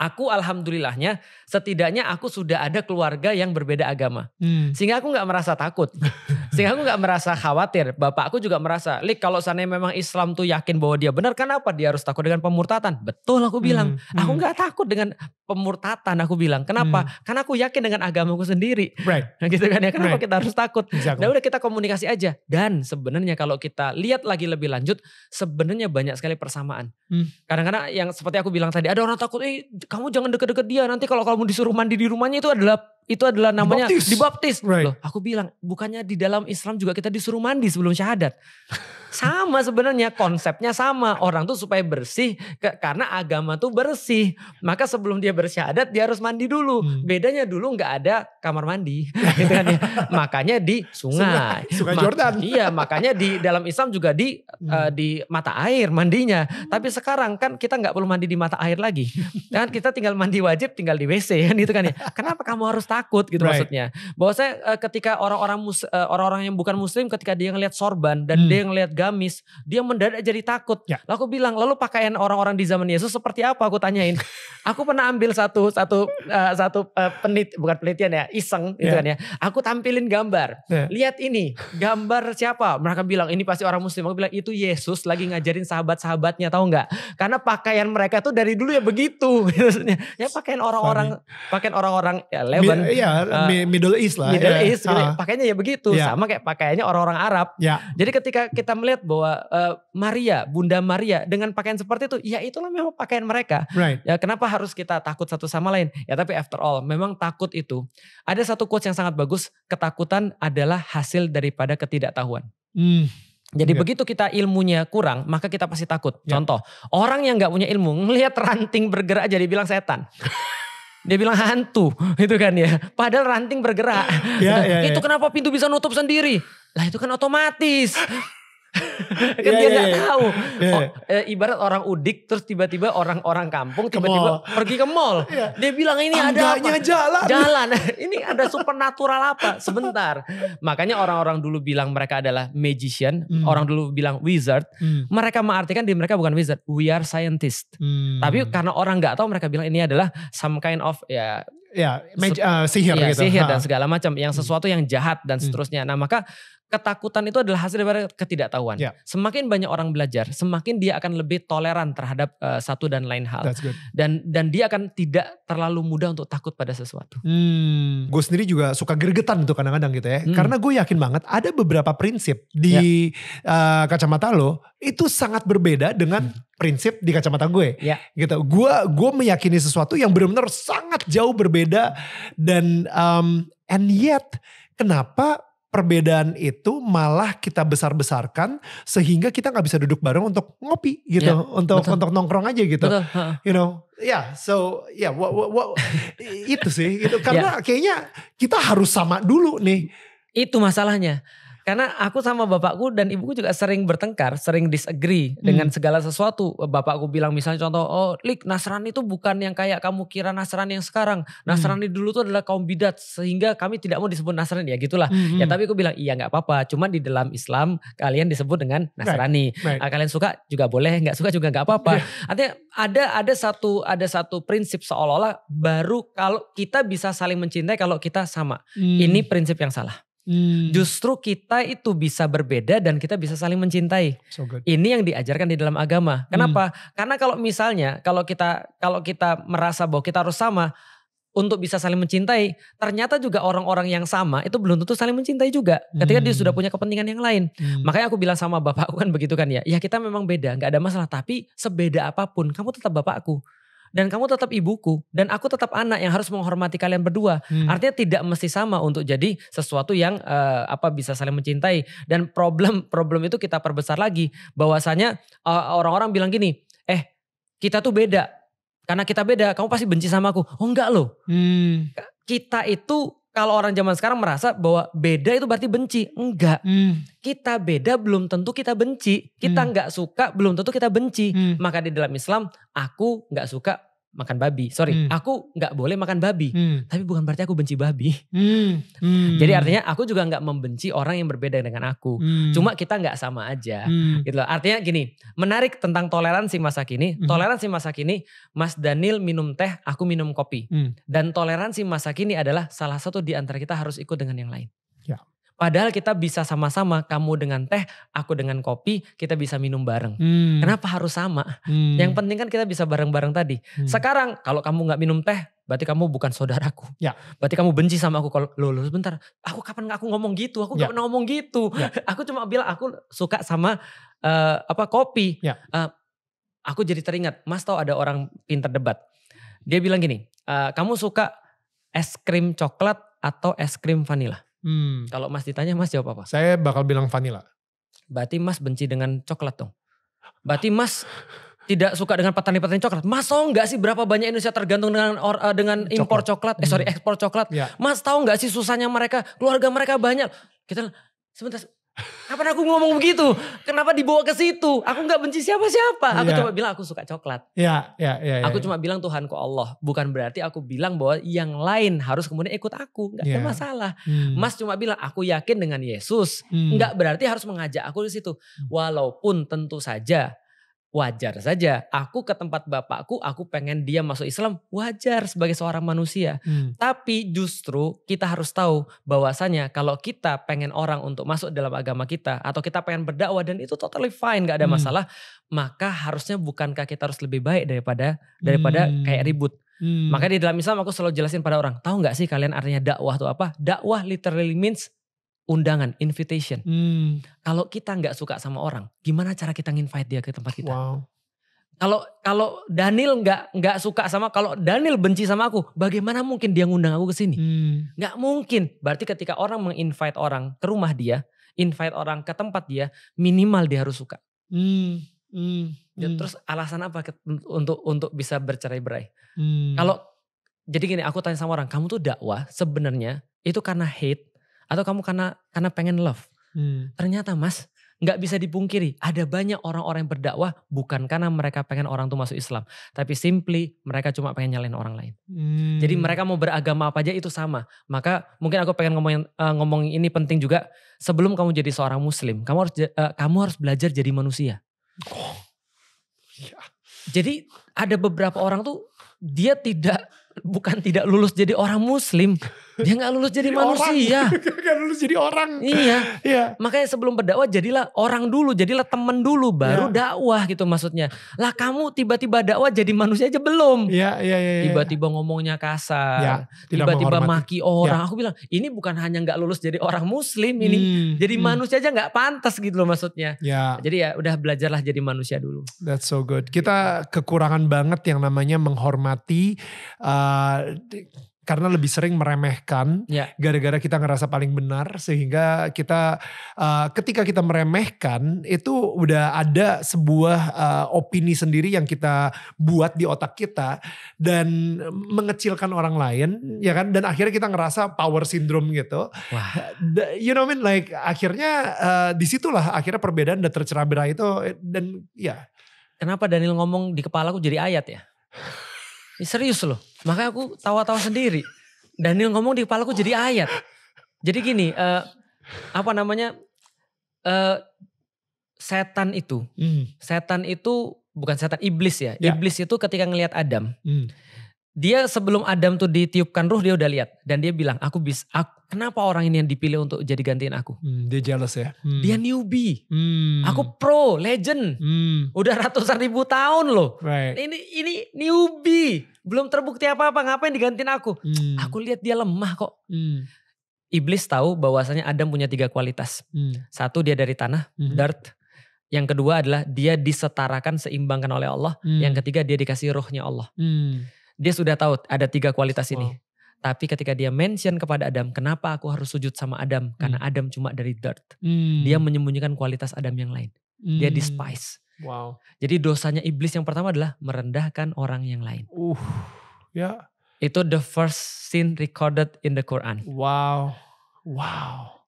Aku alhamdulillahnya setidaknya aku sudah ada keluarga yang berbeda agama. Hmm. Sehingga aku gak merasa takut. Sehingga aku gak merasa khawatir. Bapakku juga merasa, Lik kalau sana memang Islam tuh yakin bahwa dia benar, kenapa dia harus takut dengan pemurtatan? Betul aku bilang. Hmm. hmm. Aku gak takut dengan pemurtatan aku bilang. Kenapa? Hmm. Karena aku yakin dengan agamaku sendiri. Right. gitu kan ya. Kenapa right. kita harus takut? Exactly. Nah, udah kita komunikasi aja. Dan sebenarnya kalau kita lihat lagi lebih lanjut, sebenarnya banyak sekali persamaan. Hmm. Kadang-kadang yang seperti aku bilang tadi, ada orang takut, eh kamu jangan deket-deket dia nanti kalau kamu disuruh mandi di rumahnya itu adalah itu adalah namanya dibaptis. dibaptis. Right. Loh, aku bilang bukannya di dalam Islam juga kita disuruh mandi sebelum syahadat. sama sebenarnya konsepnya sama orang tuh supaya bersih ke, karena agama tuh bersih maka sebelum dia bersyahadat dia harus mandi dulu hmm. bedanya dulu nggak ada kamar mandi gitu kan ya makanya di sungai sungai, sungai Ma iya makanya di dalam Islam juga di hmm. uh, di mata air mandinya hmm. tapi sekarang kan kita nggak perlu mandi di mata air lagi dan kita tinggal mandi wajib tinggal di WC kan gitu kan ya kenapa kamu harus tahu takut gitu right. maksudnya. Bahwa uh, ketika orang-orang uh, orang-orang yang bukan muslim ketika dia ngelihat sorban dan hmm. dia ngelihat gamis, dia mendadak jadi takut. Yeah. Ya. Lalu aku bilang, "Lalu pakaian orang-orang di zaman Yesus seperti apa?" aku tanyain. aku pernah ambil satu satu uh, satu uh, penit bukan penelitian ya, iseng gitu ya. kan ya. Aku tampilin gambar. Yeah. Lihat ini, gambar siapa? Mereka bilang, "Ini pasti orang muslim." Aku bilang, "Itu Yesus lagi ngajarin sahabat-sahabatnya, tahu nggak?" Karena pakaian mereka tuh dari dulu ya begitu. ya pakaian orang-orang pakaian orang-orang ya Lebanon ya uh, Middle East lah. Middle yeah. East, uh, pakainya ya begitu, yeah. sama kayak pakaiannya orang-orang Arab. Yeah. Jadi ketika kita melihat bahwa uh, Maria, Bunda Maria dengan pakaian seperti itu, ya itulah memang pakaian mereka. Right. Ya kenapa harus kita takut satu sama lain? Ya tapi after all, memang takut itu. Ada satu quotes yang sangat bagus, ketakutan adalah hasil daripada ketidaktahuan. Hmm. Jadi yeah. begitu kita ilmunya kurang, maka kita pasti takut. Yeah. Contoh, orang yang nggak punya ilmu, melihat ranting bergerak jadi bilang setan. Dia bilang hantu itu kan ya. Padahal ranting bergerak. ya, gitu kan. ya, ya. Itu kenapa pintu bisa nutup sendiri? Lah itu kan otomatis. Iya, kan yeah, dia iya, nggak yeah, yeah. tahu. Iya. Oh, eh, ibarat orang udik terus tiba-tiba orang-orang kampung tiba-tiba pergi ke mall. Yeah. Dia bilang ini Angganya ada apa? jalan. Jalan. ini ada supernatural apa? Sebentar. Makanya orang-orang dulu bilang mereka adalah magician, mm. orang dulu bilang wizard. Mm. Mereka mengartikan di mereka bukan wizard, we are scientist. Mm. Tapi karena orang nggak tahu mereka bilang ini adalah some kind of ya ya uh, sihir yeah, gitu. sihir dan segala macam yang hmm. sesuatu yang jahat dan hmm. seterusnya. Nah, maka ketakutan itu adalah hasil dari ketidaktahuan. Yeah. Semakin banyak orang belajar, semakin dia akan lebih toleran terhadap uh, satu dan lain hal. That's good. Dan dan dia akan tidak terlalu mudah untuk takut pada sesuatu. Hmm. Gue sendiri juga suka gergetan tuh kadang-kadang gitu ya. Hmm. Karena gue yakin banget ada beberapa prinsip di yeah. Ya. uh, kacamata lo itu sangat berbeda dengan hmm prinsip di kacamata gue. Yeah. Gitu. Gue gue meyakini sesuatu yang benar-benar sangat jauh berbeda dan um, and yet kenapa perbedaan itu malah kita besar besarkan sehingga kita nggak bisa duduk bareng untuk ngopi gitu yeah, untuk betul. untuk nongkrong aja gitu betul. you know ya yeah, so ya yeah, itu sih itu ya. karena yeah. kayaknya kita harus sama dulu nih itu masalahnya karena aku sama bapakku dan ibuku juga sering bertengkar, sering disagree hmm. dengan segala sesuatu. Bapakku bilang misalnya contoh, oh Lik Nasrani itu bukan yang kayak kamu kira Nasrani yang sekarang. Hmm. Nasrani hmm. dulu itu adalah kaum bidat sehingga kami tidak mau disebut Nasrani ya gitulah. Hmm. Ya tapi aku bilang iya nggak apa-apa. Cuma di dalam Islam kalian disebut dengan Nasrani. Right. Right. Ah, kalian suka juga boleh, nggak suka juga nggak apa-apa. Yeah. Artinya ada ada satu ada satu prinsip seolah-olah baru kalau kita bisa saling mencintai kalau kita sama. Hmm. Ini prinsip yang salah. Hmm. Justru kita itu bisa berbeda dan kita bisa saling mencintai. So good. Ini yang diajarkan di dalam agama. Hmm. Kenapa? Hmm. Karena kalau misalnya kalau kita kalau kita merasa bahwa kita harus sama untuk bisa saling mencintai, ternyata juga orang-orang yang sama itu belum tentu saling mencintai juga. Ketika hmm. dia sudah hmm. punya kepentingan yang lain. Hmm. Makanya aku bilang sama bapakku kan begitu kan ya. Ya kita memang beda, nggak ada masalah. Tapi sebeda apapun, kamu tetap bapakku dan kamu tetap ibuku dan aku tetap anak yang harus menghormati kalian berdua. Hmm. Artinya tidak mesti sama untuk jadi sesuatu yang uh, apa bisa saling mencintai dan problem problem itu kita perbesar lagi bahwasanya uh, orang-orang bilang gini, eh kita tuh beda. Karena kita beda, kamu pasti benci sama aku. Oh enggak loh. Hmm. Kita itu kalau orang zaman sekarang merasa bahwa beda itu berarti benci. Enggak. Hmm. Kita beda belum tentu kita benci. Kita hmm. enggak suka belum tentu kita benci. Hmm. Maka di dalam Islam aku enggak suka makan babi. Sorry, hmm. aku nggak boleh makan babi. Hmm. Tapi bukan berarti aku benci babi. Hmm. Hmm. Jadi artinya aku juga nggak membenci orang yang berbeda dengan aku. Hmm. Cuma kita nggak sama aja. Hmm. Gitu loh. Artinya gini, menarik tentang toleransi masa kini. Hmm. Toleransi masa kini, Mas Daniel minum teh, aku minum kopi. Hmm. Dan toleransi masa kini adalah salah satu di antara kita harus ikut dengan yang lain. Ya. Padahal kita bisa sama-sama, kamu dengan teh, aku dengan kopi, kita bisa minum bareng. Hmm. Kenapa harus sama? Hmm. Yang penting kan kita bisa bareng-bareng tadi. Hmm. Sekarang kalau kamu nggak minum teh, berarti kamu bukan saudaraku. Ya. Berarti kamu benci sama aku kalau lo lo sebentar. Aku kapan aku ngomong gitu? Aku ya. gak pernah ngomong gitu. Ya. aku cuma bilang aku suka sama uh, apa kopi. Ya. Uh, aku jadi teringat, Mas tau ada orang pinter debat. Dia bilang gini, uh, kamu suka es krim coklat atau es krim vanila? Hmm, kalau Mas ditanya Mas jawab apa? Saya bakal bilang vanilla. Berarti Mas benci dengan coklat dong. Berarti Mas tidak suka dengan petani-petani coklat. Mas tahu nggak sih berapa banyak Indonesia tergantung dengan or, uh, dengan impor coklat, eh sorry hmm. ekspor coklat. Ya. Mas tahu nggak sih susahnya mereka, keluarga mereka banyak. Kita sebentar Kapan aku ngomong begitu? Kenapa dibawa ke situ? Aku nggak benci siapa-siapa. Aku yeah. cuma bilang aku suka coklat. Iya, yeah, iya, yeah, iya. Yeah, aku yeah. cuma bilang Tuhan ku Allah. Bukan berarti aku bilang bahwa yang lain harus kemudian ikut aku. Gak yeah. ada masalah. Hmm. Mas cuma bilang aku yakin dengan Yesus. Hmm. Nggak berarti harus mengajak aku di situ. Hmm. Walaupun tentu saja wajar saja. Aku ke tempat bapakku, aku pengen dia masuk Islam, wajar sebagai seorang manusia. Hmm. Tapi justru kita harus tahu bahwasanya kalau kita pengen orang untuk masuk dalam agama kita atau kita pengen berdakwah dan itu totally fine, gak ada hmm. masalah, maka harusnya bukankah kita harus lebih baik daripada daripada hmm. kayak ribut. Hmm. Makanya di dalam Islam aku selalu jelasin pada orang, tahu nggak sih kalian artinya dakwah itu apa? Dakwah literally means undangan, invitation. Hmm. Kalau kita nggak suka sama orang, gimana cara kita nginvite dia ke tempat kita? Wow. Kalau kalau Daniel nggak nggak suka sama kalau Daniel benci sama aku, bagaimana mungkin dia ngundang aku ke sini? Hmm. Nggak hmm. mungkin. Berarti ketika orang menginvite orang ke rumah dia, invite orang ke tempat dia, minimal dia harus suka. Hmm. Hmm. Dan ya, hmm. terus alasan apa untuk untuk bisa bercerai berai? Hmm. Kalau jadi gini, aku tanya sama orang, kamu tuh dakwah sebenarnya itu karena hate atau kamu karena karena pengen love. Hmm. Ternyata Mas nggak bisa dipungkiri ada banyak orang-orang yang berdakwah bukan karena mereka pengen orang tuh masuk Islam tapi simply mereka cuma pengen nyalain orang lain hmm. jadi mereka mau beragama apa aja itu sama maka mungkin aku pengen ngomong eh, ngomong ini penting juga sebelum kamu jadi seorang Muslim kamu harus eh, kamu harus belajar jadi manusia oh. ya. jadi ada beberapa orang tuh dia tidak bukan tidak lulus jadi orang muslim. Dia nggak lulus jadi, jadi manusia. Gak lulus jadi orang. Iya. Iya. Makanya sebelum berdakwah jadilah orang dulu, jadilah temen dulu baru yeah. dakwah gitu maksudnya. Lah kamu tiba-tiba dakwah jadi manusia aja belum. Iya, iya, iya. iya. Tiba-tiba yeah. ngomongnya kasar. yeah, tiba-tiba maki orang. yeah. Aku bilang, ini bukan hanya nggak lulus jadi orang muslim ini. Hmm, jadi hmm. manusia aja nggak pantas gitu loh maksudnya. yeah. Jadi ya udah belajarlah jadi manusia dulu. That's so good. Kita kekurangan banget yang namanya menghormati uh, Eh, karena lebih sering meremehkan ya. gara-gara yeah. kita ngerasa paling benar sehingga kita uh, ketika kita meremehkan itu udah ada sebuah uh, opini sendiri yang kita buat di otak kita dan mengecilkan orang lain ya kan dan akhirnya kita ngerasa power syndrome gitu Wah. you know I mean like akhirnya uh, disitulah akhirnya perbedaan udah tercerah itu dan ya yeah. kenapa Daniel ngomong di kepala aku jadi ayat ya, ya serius loh Makanya aku tawa-tawa sendiri. Daniel ngomong di kepala aku jadi ayat. Jadi gini, uh, apa namanya? Uh, setan itu, mm. setan itu bukan setan iblis ya. Yeah. Iblis itu ketika ngelihat Adam, mm dia sebelum Adam tuh ditiupkan ruh dia udah lihat dan dia bilang aku bisa aku, kenapa orang ini yang dipilih untuk jadi gantiin aku hmm, dia jealous ya hmm. dia newbie hmm. aku pro legend hmm. udah ratusan ribu tahun loh right. ini ini newbie belum terbukti apa apa ngapain digantiin aku hmm. aku lihat dia lemah kok hmm. iblis tahu bahwasanya Adam punya tiga kualitas hmm. satu dia dari tanah hmm. dirt yang kedua adalah dia disetarakan seimbangkan oleh Allah hmm. yang ketiga dia dikasih rohnya Allah hmm dia sudah tahu ada tiga kualitas ini. Tapi ketika dia mention kepada Adam, kenapa aku harus sujud sama Adam? Hmm. Karena Adam cuma dari dirt. Hmm. Dia menyembunyikan kualitas Adam yang lain. Hmm. Dia despise. Wow. Jadi dosanya iblis yang pertama adalah merendahkan orang yang lain. Uh, ya. Yeah. Itu the first sin recorded in the Quran. Wow. Wow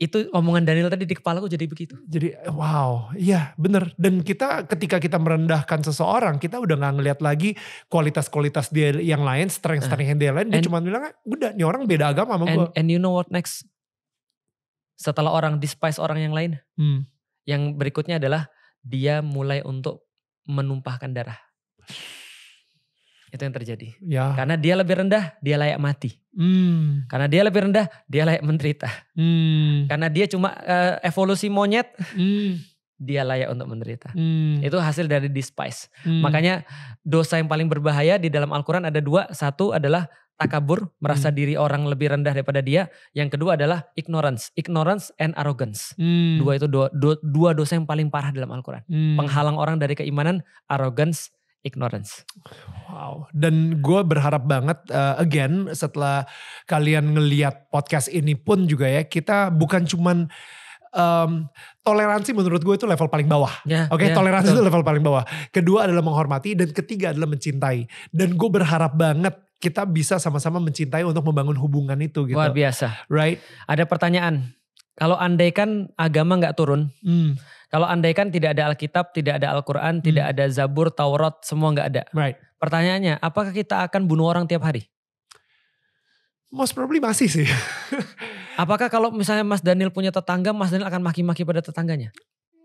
itu omongan Daniel tadi di kepala kepalaku jadi begitu. Jadi wow, iya bener. Dan kita ketika kita merendahkan seseorang, kita udah nggak ngeliat lagi kualitas-kualitas dia yang lain, strength strength dia lain. Dia cuma bilang, ah, udah nih orang beda agama sama gue. And you know what next? Setelah orang despise orang yang lain, hmm. yang berikutnya adalah dia mulai untuk menumpahkan darah. Itu yang terjadi. Ya. Karena dia lebih rendah, dia layak mati. Hmm. Karena dia lebih rendah, dia layak menderita. Hmm. Karena dia cuma uh, evolusi monyet, hmm. dia layak untuk menderita. Hmm. Itu hasil dari despise. Hmm. Makanya dosa yang paling berbahaya di dalam Al-Quran ada dua. Satu adalah takabur, merasa hmm. diri orang lebih rendah daripada dia. Yang kedua adalah ignorance, ignorance and arrogance. Hmm. Dua itu dua, dua, dosa yang paling parah dalam Al-Qur'an. Hmm. Penghalang orang dari keimanan, arrogance ignorance. Wow. Dan gue berharap banget uh, again setelah kalian ngeliat podcast ini pun juga ya kita bukan cuman um, toleransi menurut gue itu level paling bawah. Yeah, Oke, okay? Ya, yeah, toleransi itu level paling bawah. Kedua adalah menghormati dan ketiga adalah mencintai. Dan gue berharap banget kita bisa sama-sama mencintai untuk membangun hubungan itu gitu. Luar biasa. Right? Ada pertanyaan. Kalau andaikan agama nggak turun, hmm kalau andaikan tidak ada Alkitab, tidak ada Al-Quran, hmm. tidak ada Zabur, Taurat, semua nggak ada. Right. Pertanyaannya, apakah kita akan bunuh orang tiap hari? Most probably masih sih. apakah kalau misalnya Mas Daniel punya tetangga, Mas Daniel akan maki-maki pada tetangganya?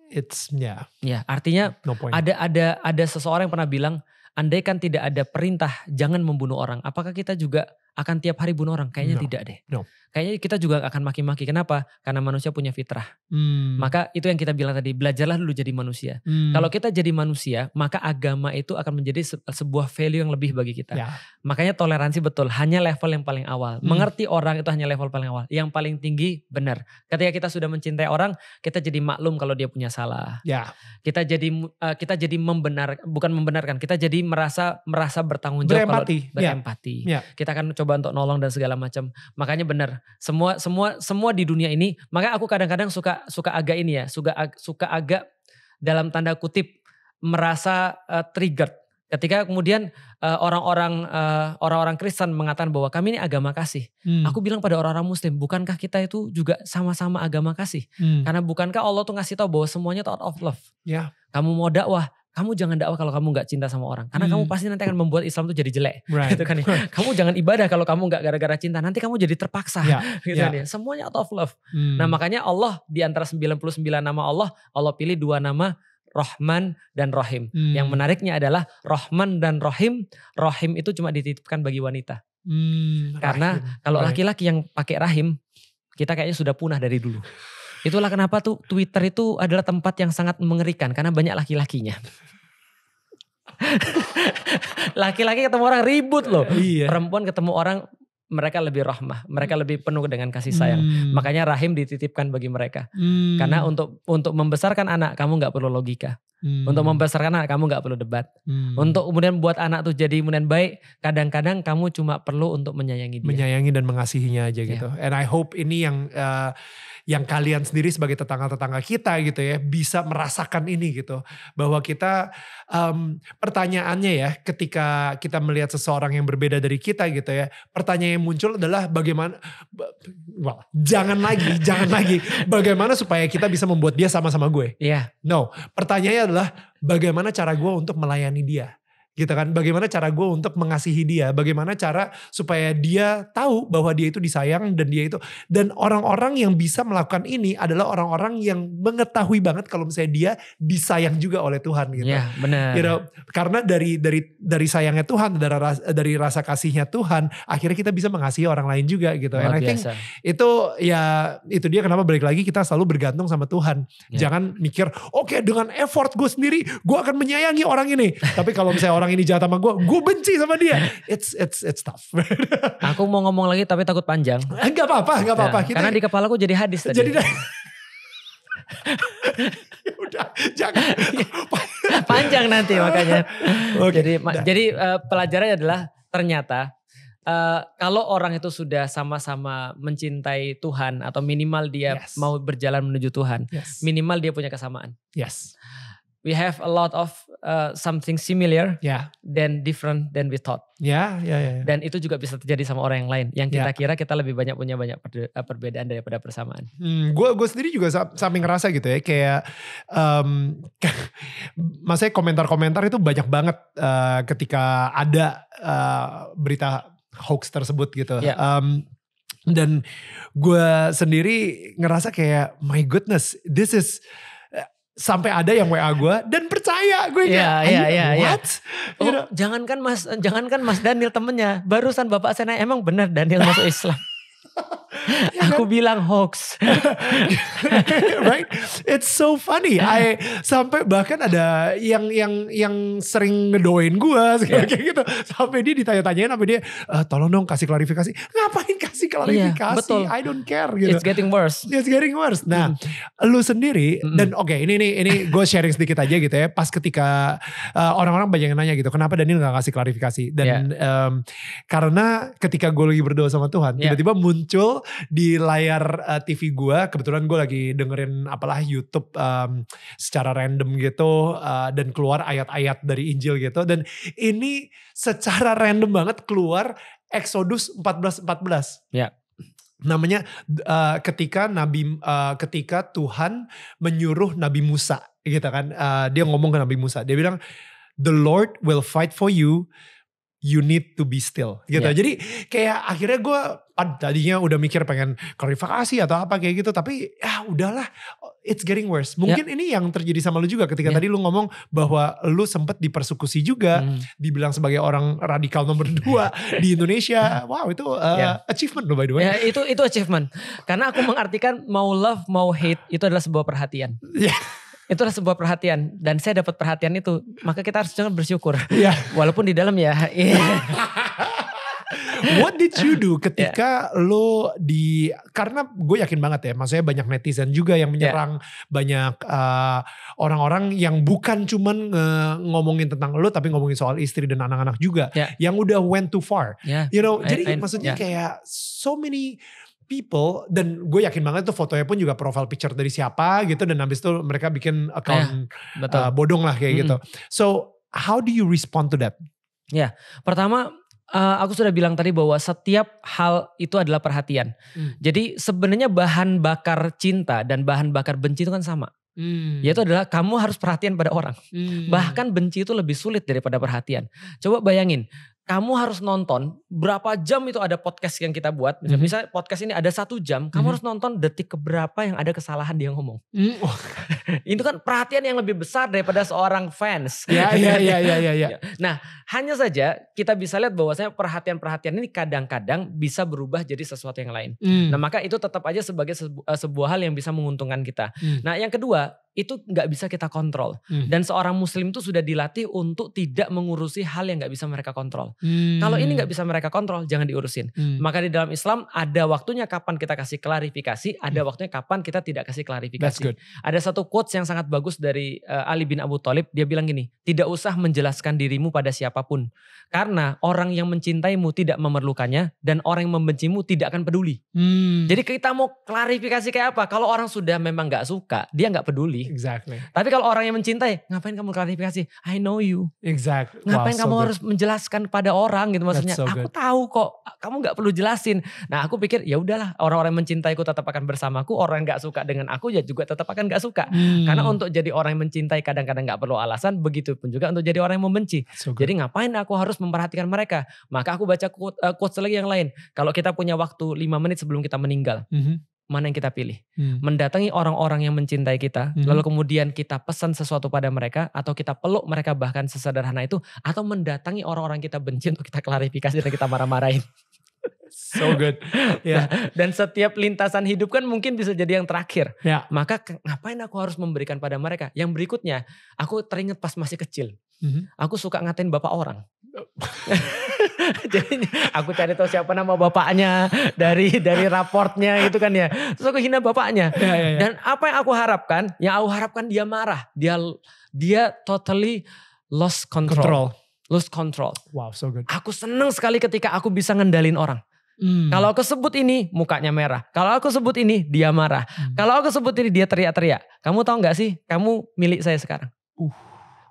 It's yeah. Ya, artinya no ada ada ada seseorang yang pernah bilang, andaikan tidak ada perintah jangan membunuh orang, apakah kita juga akan tiap hari bunuh orang? Kayaknya no. tidak deh. No. Kayaknya kita juga akan maki-maki. Kenapa? Karena manusia punya fitrah. Hmm. Maka itu yang kita bilang tadi, belajarlah dulu jadi manusia. Hmm. Kalau kita jadi manusia, maka agama itu akan menjadi sebuah value yang lebih bagi kita. yeah. Makanya toleransi betul, hanya level yang paling awal. Hmm. Mengerti orang itu hanya level paling awal. Yang paling tinggi benar. Ketika kita sudah mencintai orang, kita jadi maklum kalau dia punya salah. yeah. Kita jadi eh, kita jadi membenar bukan membenarkan, kita jadi merasa merasa bertanggung jawab berempati. kalau ya. berempati. Ya. Kita akan coba mencoba untuk nolong dan segala macam. Makanya benar, semua semua semua di dunia ini, maka aku kadang-kadang suka suka agak ini ya, suka suka agak dalam tanda kutip merasa uh, triggered ketika kemudian eh, orang-orang uh, orang-orang Kristen mengatakan bahwa kami ini agama kasih. Hmm. Aku bilang pada orang-orang muslim, bukankah kita itu juga sama-sama agama kasih? Hmm. Karena bukankah Allah tuh ngasih tahu bahwa semuanya out of love. Yeah. Kamu mau dakwah, kamu jangan dakwah kalau kamu nggak cinta sama orang karena hmm. kamu pasti nanti akan membuat Islam tuh jadi jelek right. gitu kan ya. kamu jangan ibadah kalau kamu nggak gara-gara cinta nanti kamu jadi terpaksa yeah. gitu yeah. kan ya semuanya out of love hmm. nah makanya Allah di antara 99 nama Allah Allah pilih dua nama Rahman dan Rohim. Hmm. Yang menariknya adalah Rahman dan Rohim, Rohim itu cuma dititipkan bagi wanita. Hmm, Karena kalau laki-laki yang pakai rahim, kita kayaknya sudah punah dari dulu. Itulah kenapa tuh Twitter itu adalah tempat yang sangat mengerikan karena banyak laki-lakinya. Laki-laki ketemu orang ribut loh. Iya. Perempuan ketemu orang mereka lebih rahmah, mereka lebih penuh dengan kasih sayang. Hmm. Makanya rahim dititipkan bagi mereka. Hmm. Karena untuk untuk membesarkan anak kamu nggak perlu logika. Hmm. Untuk membesarkan anak kamu nggak perlu debat. Hmm. Untuk kemudian buat anak tuh jadi kemudian baik, kadang-kadang kamu cuma perlu untuk menyayangi dia. Menyayangi dan mengasihinya aja iya. gitu. Yeah. And I hope ini yang uh, yang kalian sendiri sebagai tetangga-tetangga kita gitu ya bisa merasakan ini gitu bahwa kita um, pertanyaannya ya ketika kita melihat seseorang yang berbeda dari kita gitu ya pertanyaan yang muncul adalah bagaimana well, jangan lagi jangan lagi bagaimana supaya kita bisa membuat dia sama sama gue. Iya. Yeah. No, pertanyaannya adalah bagaimana cara gue untuk melayani dia gitu kan bagaimana cara gue untuk mengasihi dia bagaimana cara supaya dia tahu bahwa dia itu disayang dan dia itu dan orang-orang yang bisa melakukan ini adalah orang-orang yang mengetahui banget kalau misalnya dia disayang juga oleh Tuhan gitu ya benar you gitu. know, karena dari dari dari sayangnya Tuhan dari rasa, dari rasa kasihnya Tuhan akhirnya kita bisa mengasihi orang lain juga gitu Luar and think biasa. itu ya itu dia kenapa balik lagi kita selalu bergantung sama Tuhan ya. jangan mikir oke okay, dengan effort gue sendiri gue akan menyayangi orang ini tapi kalau misalnya orang orang ini jahat sama gue, gue benci sama dia. It's it's it's tough. aku mau ngomong lagi tapi takut panjang. Enggak eh, apa-apa, enggak apa-apa. Nah, Karena di kepala aku jadi hadis tadi. Jadi ya udah jangan panjang nanti makanya. Okay, jadi dah. jadi uh, pelajarannya adalah ternyata Uh, kalau orang itu sudah sama-sama mencintai Tuhan atau minimal dia yes. mau berjalan menuju Tuhan, yes. minimal dia punya kesamaan. Yes we have a lot of uh, something similar yeah. than different than we thought. yeah, yeah, Yeah, yeah. Dan itu juga bisa terjadi sama orang yang lain. Yang kita yeah. kira kita lebih banyak punya banyak uh, perbedaan daripada persamaan. Hmm, gue gue sendiri juga sampai ngerasa gitu ya kayak, um, maksudnya komentar-komentar itu banyak banget uh, ketika ada uh, berita hoax tersebut gitu. Yeah. Um, dan gue sendiri ngerasa kayak my goodness, this is sampai ada yang WA gue dan percaya gue yeah, iya, kayak iya, iya, iya. Oh, jangan kan jangankan Mas Daniel temennya, barusan Bapak Sena emang benar Daniel masuk Islam. Ya aku kan? bilang hoax. right? It's so funny. Ya. I sampai bahkan ada yang yang yang sering ngedoin gua yeah. kayak ya. gitu. Sampai dia ditanya-tanyain sampai dia e, tolong dong kasih klarifikasi. Ngapain kasih iya, klarifikasi? Yeah, betul. I don't care gitu. It's getting worse. It's getting worse. Nah, mm. lu sendiri mm dan oke okay, ini ini ini gue sharing sedikit aja gitu ya. Pas ketika eh, orang-orang uh, banyak yang nanya gitu, kenapa Daniel gak kasih klarifikasi? Dan yeah. um, karena ketika gue lagi berdoa sama Tuhan, tiba-tiba yeah. muncul di layar uh, eh, TV gue kebetulan gue lagi dengerin apalah YouTube um, secara random gitu uh, dan keluar ayat-ayat dari Injil gitu dan ini secara random banget keluar Exodus 1414. Ya. Yeah namanya uh, ketika Nabi uh, ketika Tuhan menyuruh Nabi Musa gitu kan uh, dia ngomong ke Nabi Musa dia bilang the Lord will fight for you you need to be still gitu. Yeah. Jadi kayak akhirnya gue tadinya udah mikir pengen klarifikasi atau apa kayak gitu tapi ya udahlah it's getting worse. Iya. Mungkin yeah. ini yang terjadi sama lu juga ketika yeah. tadi lu ngomong bahwa lu sempet dipersekusi juga mm. dibilang sebagai orang radikal nomor dua iya. di Indonesia. Wow itu uh, yeah. achievement lo by the way. Yeah, itu itu achievement. Karena aku mengartikan mau love mau hate itu adalah sebuah perhatian. Yeah. Itu adalah sebuah perhatian dan saya dapat perhatian itu maka kita harus jangan bersyukur yeah. walaupun di dalam ya What did you do ketika yeah. lo di karena gue yakin banget ya, maksudnya banyak netizen juga yang ya. menyerang yeah. banyak eh, orang-orang uh, yang bukan cuman uh, ngomongin tentang lo tapi ngomongin soal istri dan anak-anak juga yeah. yang udah went too far. Yeah. You know, I, jadi I, maksudnya yeah. kayak so many people dan gue yakin banget tuh fotonya pun juga profile picture dari siapa gitu dan habis itu mereka bikin account ya, eh, Uh, bodong lah kayak mm -hmm. gitu. So how do you respond to that? Ya, yeah. pertama uh, aku sudah bilang tadi bahwa setiap hal itu adalah perhatian. Mm. Jadi sebenarnya bahan bakar cinta dan bahan bakar benci itu kan sama. Hmm. Yaitu adalah kamu harus perhatian pada orang. Hmm. Bahkan benci itu lebih sulit daripada perhatian. Coba bayangin, kamu harus nonton berapa jam itu ada podcast yang kita buat. Misalnya, mm -hmm. misalnya podcast ini ada satu jam, kamu mm -hmm. harus nonton detik keberapa yang ada kesalahan dia ngomong. Mm -hmm itu kan perhatian yang lebih besar daripada seorang fans. Iya, iya, iya, iya, iya. Ya. ya, ya, ya nah, hanya saja kita bisa lihat bahwasanya perhatian-perhatian ini kadang-kadang bisa berubah jadi sesuatu yang lain. Hmm. Nah, maka itu tetap aja sebagai sebu eh, sebuah hal yang bisa menguntungkan kita. Hmm. Nah, yang kedua, itu nggak bisa kita kontrol. Hmm. Dan seorang muslim itu sudah dilatih untuk tidak mengurusi hal yang nggak bisa mereka kontrol. Hmm. Kalau ini nggak bisa mereka kontrol, jangan diurusin. Hmm. Maka di dalam Islam ada waktunya kapan kita kasih klarifikasi, ada hmm. waktunya kapan kita tidak kasih klarifikasi. Ada satu quotes yang sangat bagus dari uh, Ali bin Abu Thalib. Dia bilang gini, tidak usah menjelaskan dirimu pada siapapun. Karena orang yang mencintaimu tidak memerlukannya dan orang yang membencimu tidak akan peduli. Hmm. Jadi kita mau klarifikasi kayak apa? Kalau orang sudah memang gak suka, dia gak peduli. Exactly. Tapi kalau orang yang mencintai, ngapain kamu klarifikasi? I know you. Exactly. Ngapain wow, kamu so harus menjelaskan pada orang gitu maksudnya? so aku tahu kok, kamu gak perlu jelasin. Nah aku pikir ya udahlah orang-orang yang mencintaiku tetap akan bersamaku, orang yang gak suka dengan aku ya juga tetap akan gak suka. Hmm. Hmm. Karena untuk jadi orang yang mencintai kadang-kadang nggak perlu alasan, begitu pun juga untuk jadi orang yang membenci. So jadi ngapain aku harus memperhatikan mereka? Maka aku baca quote, uh, quotes lagi yang lain. Kalau kita punya waktu 5 menit sebelum kita meninggal, -hmm mana yang kita pilih? Hmm. Mendatangi orang-orang yang mencintai kita, hmm. lalu kemudian kita pesan sesuatu pada mereka, atau kita peluk mereka bahkan sesederhana itu, atau mendatangi orang-orang kita benci untuk kita klarifikasi dan kita marah-marahin so good. Ya. Yeah. dan setiap lintasan hidup kan mungkin bisa jadi yang terakhir. Ya. Maka ngapain aku harus memberikan pada mereka? Yang berikutnya, aku teringat pas masih kecil. Mm -hmm. Aku suka ngatain bapak orang. Jadi aku cari tahu siapa nama bapaknya dari dari raportnya gitu kan ya. Terus aku hina bapaknya. Ya, ya, ya. Dan apa yang aku harapkan? Yang aku harapkan dia marah. Dia dia totally lost control. control. Lost control. Wow, so good. Aku seneng sekali ketika aku bisa ngendalin orang. Hmm. Kalau aku sebut ini mukanya merah. Kalau aku sebut ini dia marah. Hmm. Kalau aku sebut ini dia teriak-teriak. Kamu tahu nggak sih? Kamu milik saya sekarang. Uh.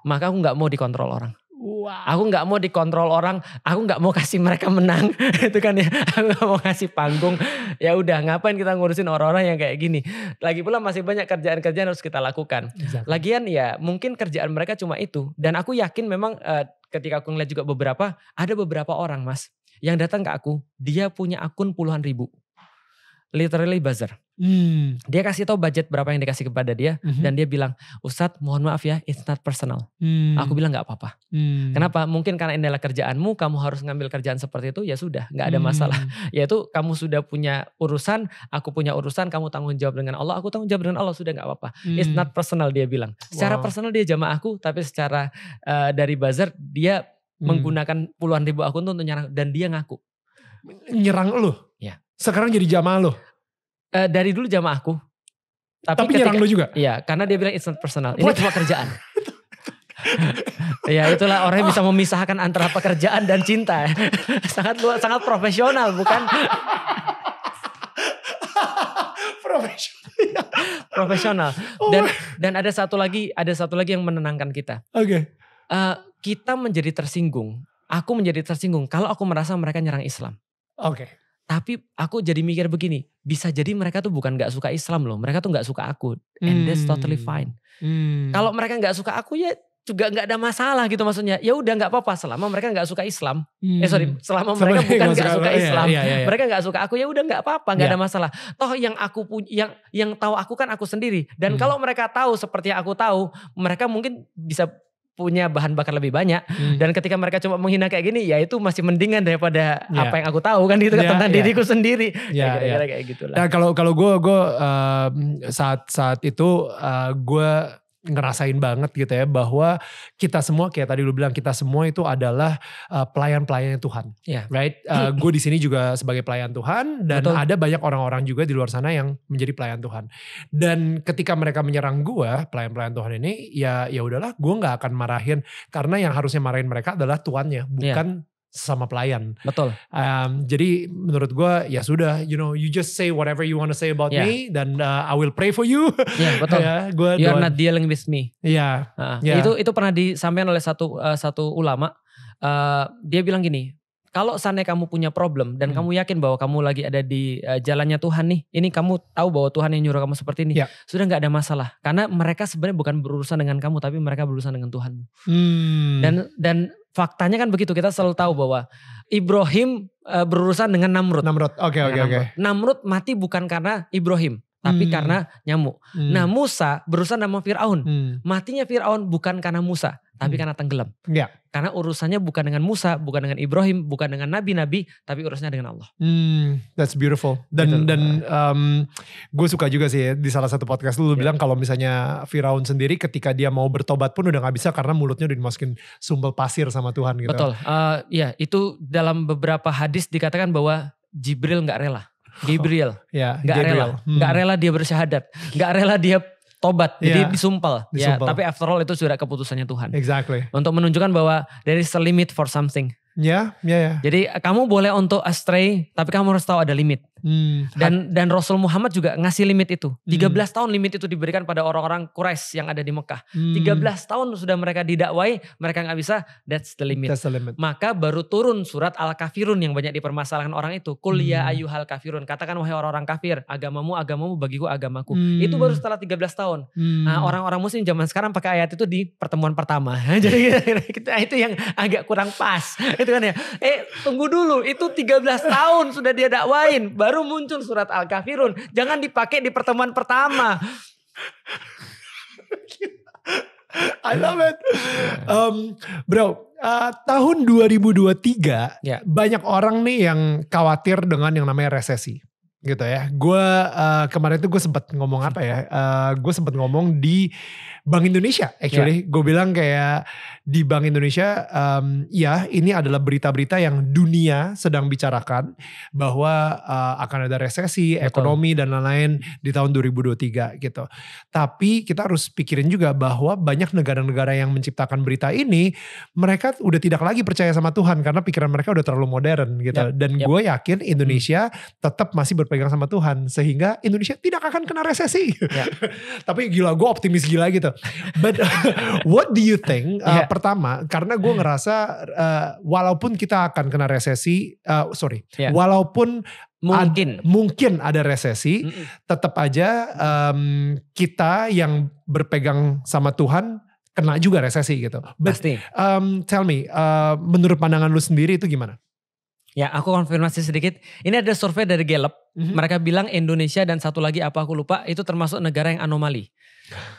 Maka aku nggak mau dikontrol orang. Wow. Aku nggak mau dikontrol orang. Aku nggak mau kasih mereka menang. itu kan ya. Aku gak mau kasih panggung. ya udah ngapain kita ngurusin orang-orang yang kayak gini. Lagi pula masih banyak kerjaan-kerjaan harus kita lakukan. Exactly. Lagian ya mungkin kerjaan mereka cuma itu. Dan aku yakin memang uh, ketika aku ngeliat juga beberapa ada beberapa orang mas yang datang ke aku, dia punya akun puluhan ribu. Literally buzzer. Hmm. Dia kasih tahu budget berapa yang dikasih kepada dia mm -hmm. dan dia bilang, "Ustadz, mohon maaf ya, it's not personal." Hmm. Aku bilang nggak apa-apa. Hmm. Kenapa? Mungkin karena ini adalah kerjaanmu, kamu harus ngambil kerjaan seperti itu, ya sudah, nggak ada hmm. masalah. Yaitu kamu sudah punya urusan, aku punya urusan, kamu tanggung jawab dengan Allah, aku tanggung jawab dengan Allah, sudah nggak apa-apa. Hmm. It's not personal dia bilang. Secara wow. personal dia jamaah aku, tapi secara uh, dari buzzer dia hmm. menggunakan puluhan ribu akun untuk nyerang dan dia ngaku nyerang lo ya sekarang jadi jamaah lo uh, eh, dari dulu jamaah aku tapi, tapi ketika, nyerang lo juga iya karena dia bilang it's not personal ini What? cuma kerjaan ya itulah orang yang bisa oh. memisahkan antara pekerjaan dan cinta sangat luar sangat profesional bukan profesional oh dan dan ada satu lagi ada satu lagi yang menenangkan kita oke okay. uh, eh, kita menjadi tersinggung. Aku menjadi tersinggung kalau aku merasa mereka nyerang Islam. Oke. Okay. Tapi aku jadi mikir begini, bisa jadi mereka tuh bukan gak suka Islam loh, mereka tuh gak suka aku, and that's hmm. totally fine. Hmm. Kalau mereka gak suka aku ya juga nggak ada masalah gitu maksudnya. Ya udah nggak apa-apa selama mereka nggak suka Islam. Hmm. Eh sorry, selama mereka selama bukan nggak suka iya, Islam, iya, iya, iya. mereka nggak suka aku ya udah nggak apa-apa, nggak ada iya. masalah. Toh yang aku punya, yang yang tahu aku kan aku sendiri. Dan hmm. kalau mereka tahu seperti yang aku tahu, mereka mungkin bisa punya bahan bakar lebih banyak hmm. dan ketika mereka cuma menghina kayak gini ya itu masih mendingan daripada yeah. apa yang aku tahu kan gitu kan yeah, tentang yeah. diriku sendiri yeah, ya kira-kira yeah. kayak gitulah. Nah kalau kalau gue gue uh, saat saat itu uh, eh, gue ngerasain banget gitu ya bahwa kita semua kayak tadi lu bilang kita semua itu adalah uh, pelayan-pelayannya Tuhan. Yeah. Right? Uh, eh, hmm. gue di sini juga sebagai pelayan Tuhan dan Betul. ada banyak orang-orang juga di luar sana yang menjadi pelayan Tuhan. Dan ketika mereka menyerang gue, pelayan-pelayan Tuhan ini ya ya udahlah gue nggak akan marahin karena yang harusnya marahin mereka adalah tuannya, iya. bukan yeah sama pelayan. Betul. Um, jadi menurut gue ya sudah, you know, you just say whatever you want to say about yeah. me dan uh, I will pray for you. Iya yeah, betul. yeah, gua are not dealing with me. Iya. Yeah. Uh, yeah. Itu itu pernah disampaikan oleh satu uh, satu ulama. Uh, dia bilang gini, kalau seandainya kamu punya problem dan hmm. kamu yakin bahwa kamu lagi ada di uh, jalannya Tuhan nih, ini kamu tahu bahwa Tuhan yang nyuruh kamu seperti ini, yeah. sudah nggak ada masalah karena mereka sebenarnya bukan berurusan dengan kamu tapi mereka berurusan dengan Tuhanmu. Hmm. Dan dan faktanya kan begitu kita selalu tahu bahwa Ibrahim eh, berurusan dengan Namrud. Namrud, oke okay, oke okay, oke. Namrud. Okay. Namrud mati bukan karena Ibrahim, tapi hmm. karena nyamuk. Hmm. Nah Musa berusaha sama Fir'aun. Hmm. Matinya Fir'aun bukan karena Musa, tapi hmm. karena tenggelam. Ya. Karena urusannya bukan dengan Musa, bukan dengan Ibrahim, bukan dengan nabi-nabi, tapi urusannya dengan Allah. Hmm, that's beautiful. Dan gitu. dan um, gue suka juga sih ya, di salah satu podcast lu, lu ya. bilang kalau misalnya Firaun sendiri ketika dia mau bertobat pun udah gak bisa karena mulutnya udah dimasukin sumpel pasir sama Tuhan gitu. Betul. Uh, ya itu dalam beberapa hadis dikatakan bahwa Jibril gak rela. Gabriel. ya, gak Gabriel. rela. Hmm. Gak rela dia bersyahadat. Gak rela dia tobat. Jadi yeah. disumpel. disumpel. Ya, tapi after all itu sudah keputusannya Tuhan. Exactly. Untuk menunjukkan bahwa there is a limit for something. Ya, yeah, ya, yeah, ya. Yeah. Jadi kamu boleh untuk astray, tapi kamu harus tahu ada limit. Hmm. Dan dan Rasul Muhammad juga ngasih limit itu. 13 hmm. tahun limit itu diberikan pada orang-orang Quraisy yang ada di Mekah. Hmm. 13 tahun sudah mereka didakwai, mereka nggak bisa, that's the limit. That's the limit. Maka baru turun surat Al-Kafirun yang banyak dipermasalahkan orang itu. Kuliah ya hmm. ayuhal kafirun, katakan wahai orang-orang kafir, agamamu agamamu bagiku agamaku. Hmm. Itu baru setelah 13 tahun. Hmm. Nah, orang-orang muslim zaman sekarang pakai ayat itu di pertemuan pertama. Jadi kita itu yang agak kurang pas. Itu kan ya. Eh, tunggu dulu, itu 13 tahun sudah dia dakwain, baru baru muncul surat Al-Kafirun. Jangan dipakai di pertemuan pertama. I love it. Um, bro, uh, tahun 2023 yeah. banyak orang nih yang khawatir dengan yang namanya resesi gitu ya. Gue uh, kemarin itu gue sempet ngomong apa ya? Uh, gue sempet ngomong di Bank Indonesia actually. Yeah. Gue bilang kayak di Bank Indonesia um, ya ini adalah berita-berita yang dunia sedang bicarakan bahwa uh, akan ada resesi, Betul. ekonomi dan lain-lain di tahun 2023 gitu. Tapi kita harus pikirin juga bahwa banyak negara-negara yang menciptakan berita ini mereka udah tidak lagi percaya sama Tuhan karena pikiran mereka udah terlalu modern gitu. Yep. Dan yep. gue yakin Indonesia hmm. tetap masih berpegang sama Tuhan sehingga Indonesia tidak akan kena resesi. yep. Ya. Tapi gila gue optimis gila gitu. But what do you think? Uh, yeah. Pertama, karena gue ngerasa uh, walaupun kita akan kena resesi, uh, sorry, yeah. walaupun mungkin ad, mungkin ada resesi, mm -mm. tetap aja um, kita yang berpegang sama Tuhan kena juga resesi gitu. But, Pasti. Um, tell me, uh, menurut pandangan lu sendiri itu gimana? Ya, aku konfirmasi sedikit. Ini ada survei dari Gallup. Mm -hmm. Mereka bilang Indonesia dan satu lagi apa aku lupa itu termasuk negara yang anomali.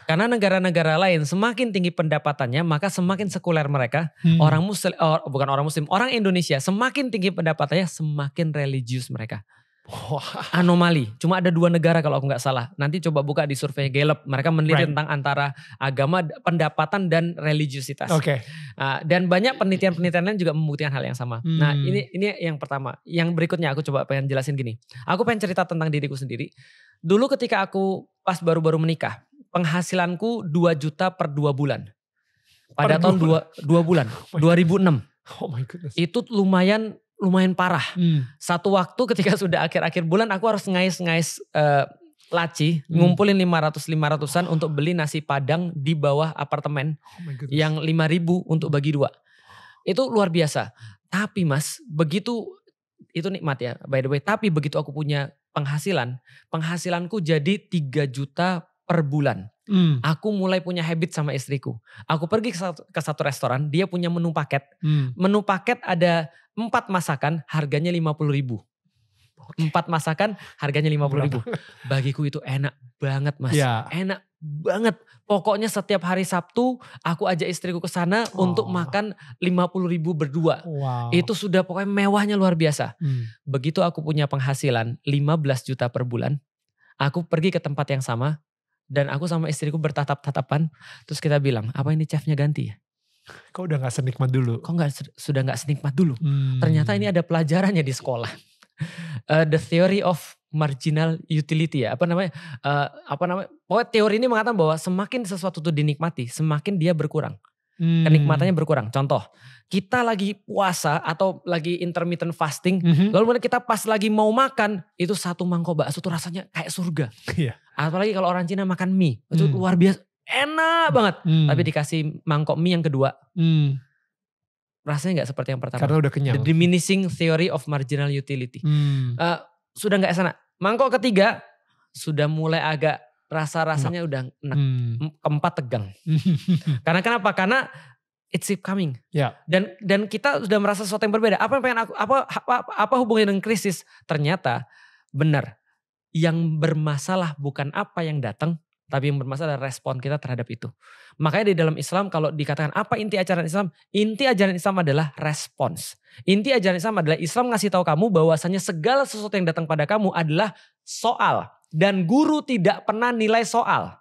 Karena negara-negara lain semakin tinggi pendapatannya, maka semakin sekuler mereka. Hmm. Orang muslim, or, bukan orang muslim, orang Indonesia semakin tinggi pendapatannya, semakin religius mereka. Wah. Anomali. Cuma ada dua negara kalau aku nggak salah. Nanti coba buka di survei Gallup. Mereka meneliti right. tentang antara agama, pendapatan dan religiusitas. Oke. Okay. Uh, dan banyak penelitian-penelitian lain juga membuktikan hal yang sama. Nah, hmm. Nah ini ini yang pertama. Yang berikutnya aku coba pengen jelasin gini. Aku pengen cerita tentang diriku sendiri. Dulu ketika aku pas baru-baru menikah, penghasilanku 2 juta per 2 bulan. Pada per tahun 2 dua bulan, oh 2006. Oh my goodness. Itu lumayan lumayan parah. Hmm. Satu waktu ketika sudah akhir-akhir bulan aku harus ngais-ngais uh, laci, hmm. ngumpulin 500 500-an oh. untuk beli nasi padang di bawah apartemen oh yang 5000 untuk bagi dua. Itu luar biasa. Tapi Mas, begitu itu nikmat ya by the way, tapi begitu aku punya penghasilan, penghasilanku jadi 3 juta per bulan. Mm. Aku mulai punya habit sama istriku. Aku pergi ke satu, ke satu restoran, dia punya menu paket. Mm. Menu paket ada empat masakan, harganya lima puluh ribu. Empat masakan, harganya lima puluh ribu. Bagiku itu enak banget mas, yeah. enak banget. Pokoknya setiap hari Sabtu aku ajak istriku ke sana oh. untuk makan lima puluh ribu berdua. Wow. Itu sudah pokoknya mewahnya luar biasa. Hmm. Begitu aku punya penghasilan lima belas juta per bulan, aku pergi ke tempat yang sama, dan aku sama istriku bertatap-tatapan. Terus kita bilang, apa ini chefnya ganti ya? kok udah gak senikmat dulu? kok gak, sudah gak senikmat dulu? Hmm. Ternyata ini ada pelajarannya di sekolah. Uh, the theory of marginal utility ya apa namanya uh, apa namanya pokoknya teori ini mengatakan bahwa semakin sesuatu itu dinikmati semakin dia berkurang Hmm. Kenikmatannya berkurang. Contoh, kita lagi puasa atau lagi intermittent fasting, mm -hmm. lalu kita pas lagi mau makan, itu satu mangkok bakso tuh rasanya kayak surga. Yeah. Apalagi kalau orang Cina makan mie, itu mm. luar biasa, enak banget. Mm. Tapi dikasih mangkok mie yang kedua, mm. rasanya nggak seperti yang pertama. Karena udah kenyang. The diminishing theory of marginal utility. Mm. Uh, sudah nggak sana. Mangkok ketiga sudah mulai agak Rasa-rasanya udah enak. Hmm. Keempat tegang. Karena kenapa? Karena it's keep coming. Yeah. Dan dan kita sudah merasa sesuatu yang berbeda. Apa yang pengen aku apa apa, apa hubungannya dengan krisis? Ternyata benar. Yang bermasalah bukan apa yang datang, tapi yang bermasalah adalah respon kita terhadap itu. Makanya di dalam Islam kalau dikatakan apa inti ajaran Islam? Inti ajaran Islam adalah respons. Inti ajaran Islam adalah Islam ngasih tahu kamu bahwasanya segala sesuatu yang datang pada kamu adalah soal. Dan guru tidak pernah nilai soal.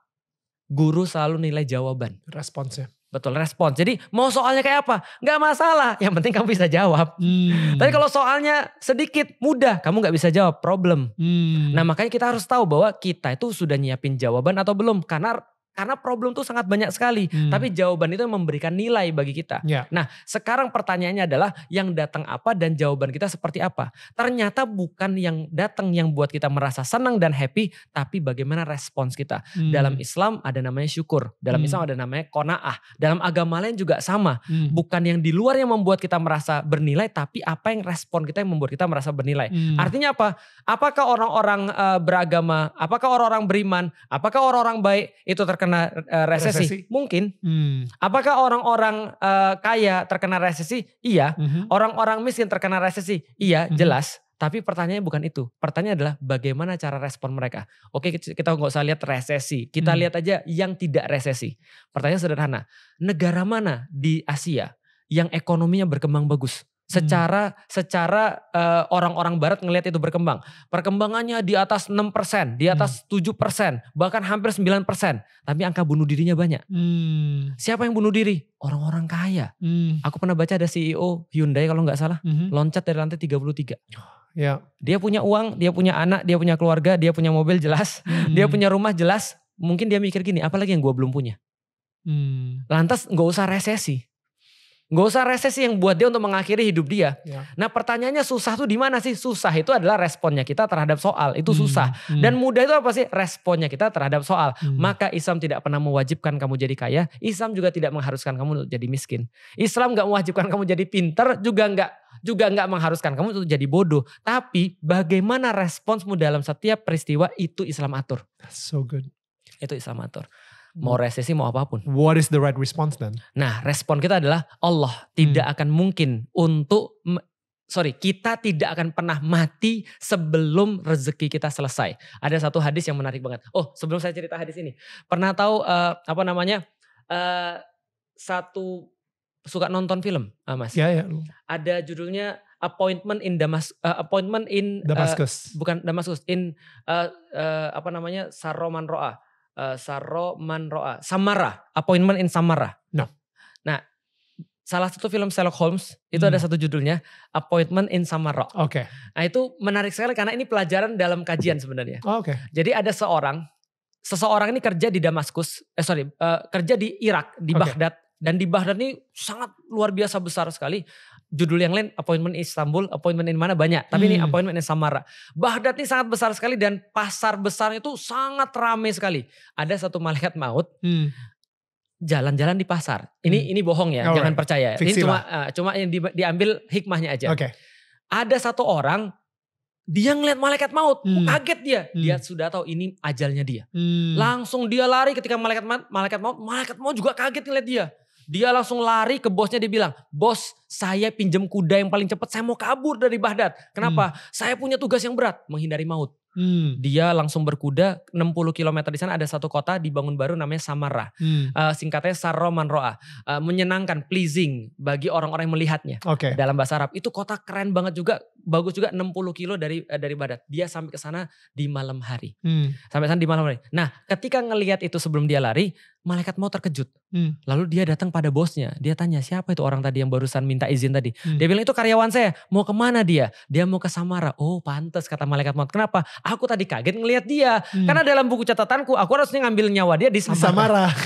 Guru selalu nilai jawaban. Responsnya. Betul, respons. Jadi mau soalnya kayak apa? Gak masalah. Yang penting kamu bisa jawab. Hmm. Tapi kalau soalnya sedikit, mudah. Kamu gak bisa jawab, problem. Hmm. Nah makanya kita harus tahu bahwa kita itu sudah nyiapin jawaban atau belum. Karena karena problem tuh sangat banyak sekali, hmm. tapi jawaban itu memberikan nilai bagi kita. Ya. Nah, sekarang pertanyaannya adalah yang datang apa dan jawaban kita seperti apa? Ternyata bukan yang datang yang buat kita merasa senang dan happy, tapi bagaimana respons kita. Hmm. Dalam Islam ada namanya syukur, dalam hmm. Islam ada namanya konaah, dalam agama lain juga sama. Hmm. Bukan yang di luar yang membuat kita merasa bernilai, tapi apa yang respon kita yang membuat kita merasa bernilai. Hmm. Artinya apa? Apakah orang-orang eh, beragama, apakah orang-orang beriman, apakah orang-orang baik itu terkait? terkena uh, resesi? resesi? Mungkin. Hmm. Apakah orang-orang uh, kaya terkena resesi? Iya. Mm-hmm. Orang-orang miskin terkena resesi? Iya, mm-hmm. jelas. Tapi pertanyaannya bukan itu. Pertanyaannya adalah bagaimana cara respon mereka. Oke, kita nggak usah lihat resesi. Kita hmm. lihat aja yang tidak resesi. Pertanyaan sederhana. Negara mana di Asia yang ekonominya berkembang bagus? secara hmm. secara orang eh, orang-orang barat ngelihat itu berkembang. Perkembangannya di atas 6%, di atas hmm. 7%, bahkan hampir 9%. Tapi angka bunuh dirinya banyak. Hmm. Siapa yang bunuh diri? Orang-orang kaya. Hmm. Aku pernah baca ada CEO Hyundai kalau nggak salah, hmm. loncat dari lantai 33. Ya. Dia punya uang, dia punya anak, dia punya keluarga, dia punya mobil jelas, hmm. dia punya rumah jelas. Mungkin dia mikir gini, apalagi yang gue belum punya. Hmm. Lantas nggak usah resesi. Gak usah resesi yang buat dia untuk mengakhiri hidup dia. Ya. Nah pertanyaannya susah tuh di mana sih? Susah itu adalah responnya kita terhadap soal. Itu hmm. susah. Hmm. Dan mudah itu apa sih? Responnya kita terhadap soal. Hmm. Maka Islam tidak pernah mewajibkan kamu jadi kaya. Islam juga tidak mengharuskan kamu untuk jadi miskin. Islam gak mewajibkan kamu jadi pinter. Juga gak juga nggak mengharuskan kamu untuk jadi bodoh. Tapi bagaimana responsmu dalam setiap peristiwa itu Islam atur. That's so good. Itu Islam atur mau resesi mau apapun. What is the right response then? Nah, respon kita adalah Allah tidak hmm. akan mungkin untuk sorry kita tidak akan pernah mati sebelum rezeki kita selesai. Ada satu hadis yang menarik banget. Oh sebelum saya cerita hadis ini, pernah tahu uh, apa namanya uh, satu suka nonton film, uh, Mas? Iya, ya. Ada judulnya Appointment in Damas uh, Appointment in Damascus Uh, bukan Damascus in uh, uh, apa namanya Saroman Roa uh, Saro Manroa, Samara, Appointment in Samara. No. Nah, salah satu film Sherlock Holmes itu hmm. ada satu judulnya Appointment in Samara. Oke. Okay. Nah itu menarik sekali karena ini pelajaran dalam kajian sebenarnya. Oh, Oke. Okay. Jadi ada seorang, seseorang ini kerja di Damaskus, eh sorry, uh, kerja di Irak, di okay. Baghdad dan di Baghdad ini sangat luar biasa besar sekali judul yang lain appointment Istanbul, appointment in mana banyak. Tapi hmm. ini appointment in Samara. Baghdad ini sangat besar sekali dan pasar besarnya itu sangat ramai sekali. Ada satu malaikat maut hmm. jalan-jalan di pasar. Ini hmm. ini bohong ya, Alright. jangan percaya. Fiksi ini cuma uh, cuma yang di, diambil hikmahnya aja. Okay. Ada satu orang dia ngeliat malaikat maut, hmm. kaget dia. Hmm. Dia sudah tahu ini ajalnya dia. Hmm. Langsung dia lari ketika malaikat malaikat maut, malaikat maut juga kaget ngeliat dia dia langsung lari ke bosnya dia bilang, "Bos, saya pinjam kuda yang paling cepat. Saya mau kabur dari Baghdad. Kenapa? Hmm. Saya punya tugas yang berat, menghindari maut." Hmm. Dia langsung berkuda 60 km di sana ada satu kota dibangun baru namanya Samara. Hmm. Uh, singkatnya Sarro Manroa. Uh, menyenangkan, pleasing bagi orang-orang yang melihatnya. Okay. Dalam bahasa Arab itu kota keren banget juga, bagus juga 60 kilo dari uh, dari Baghdad. Dia sampai ke sana di malam hari. Hmm. Sampai sana di malam hari. Nah, ketika ngelihat itu sebelum dia lari, malaikat mau terkejut. Hmm. Lalu dia datang pada bosnya. Dia tanya siapa itu orang tadi yang barusan minta izin tadi. Hmm. Dia bilang itu karyawan saya. Mau kemana dia? Dia mau ke Samara. Oh pantas kata malaikat maut. Kenapa? Aku tadi kaget ngelihat dia. Hmm. Karena dalam buku catatanku aku harusnya ngambil nyawa dia di Samara. Samara.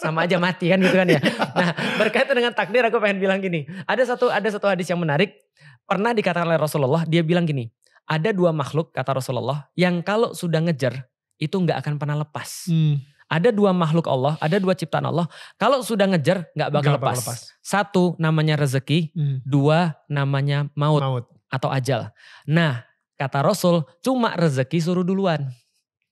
sama aja mati kan gitu kan ya. Nah berkaitan dengan takdir aku pengen bilang gini. Ada satu ada satu hadis yang menarik. Pernah dikatakan oleh Rasulullah dia bilang gini. Ada dua makhluk kata Rasulullah yang kalau sudah ngejar itu nggak akan pernah lepas. Hmm ada dua makhluk Allah, ada dua ciptaan Allah. Kalau sudah ngejar nggak bakal, bakal lepas. Satu namanya rezeki, hmm. dua namanya maut, maut atau ajal. Nah, kata Rasul, cuma rezeki suruh duluan.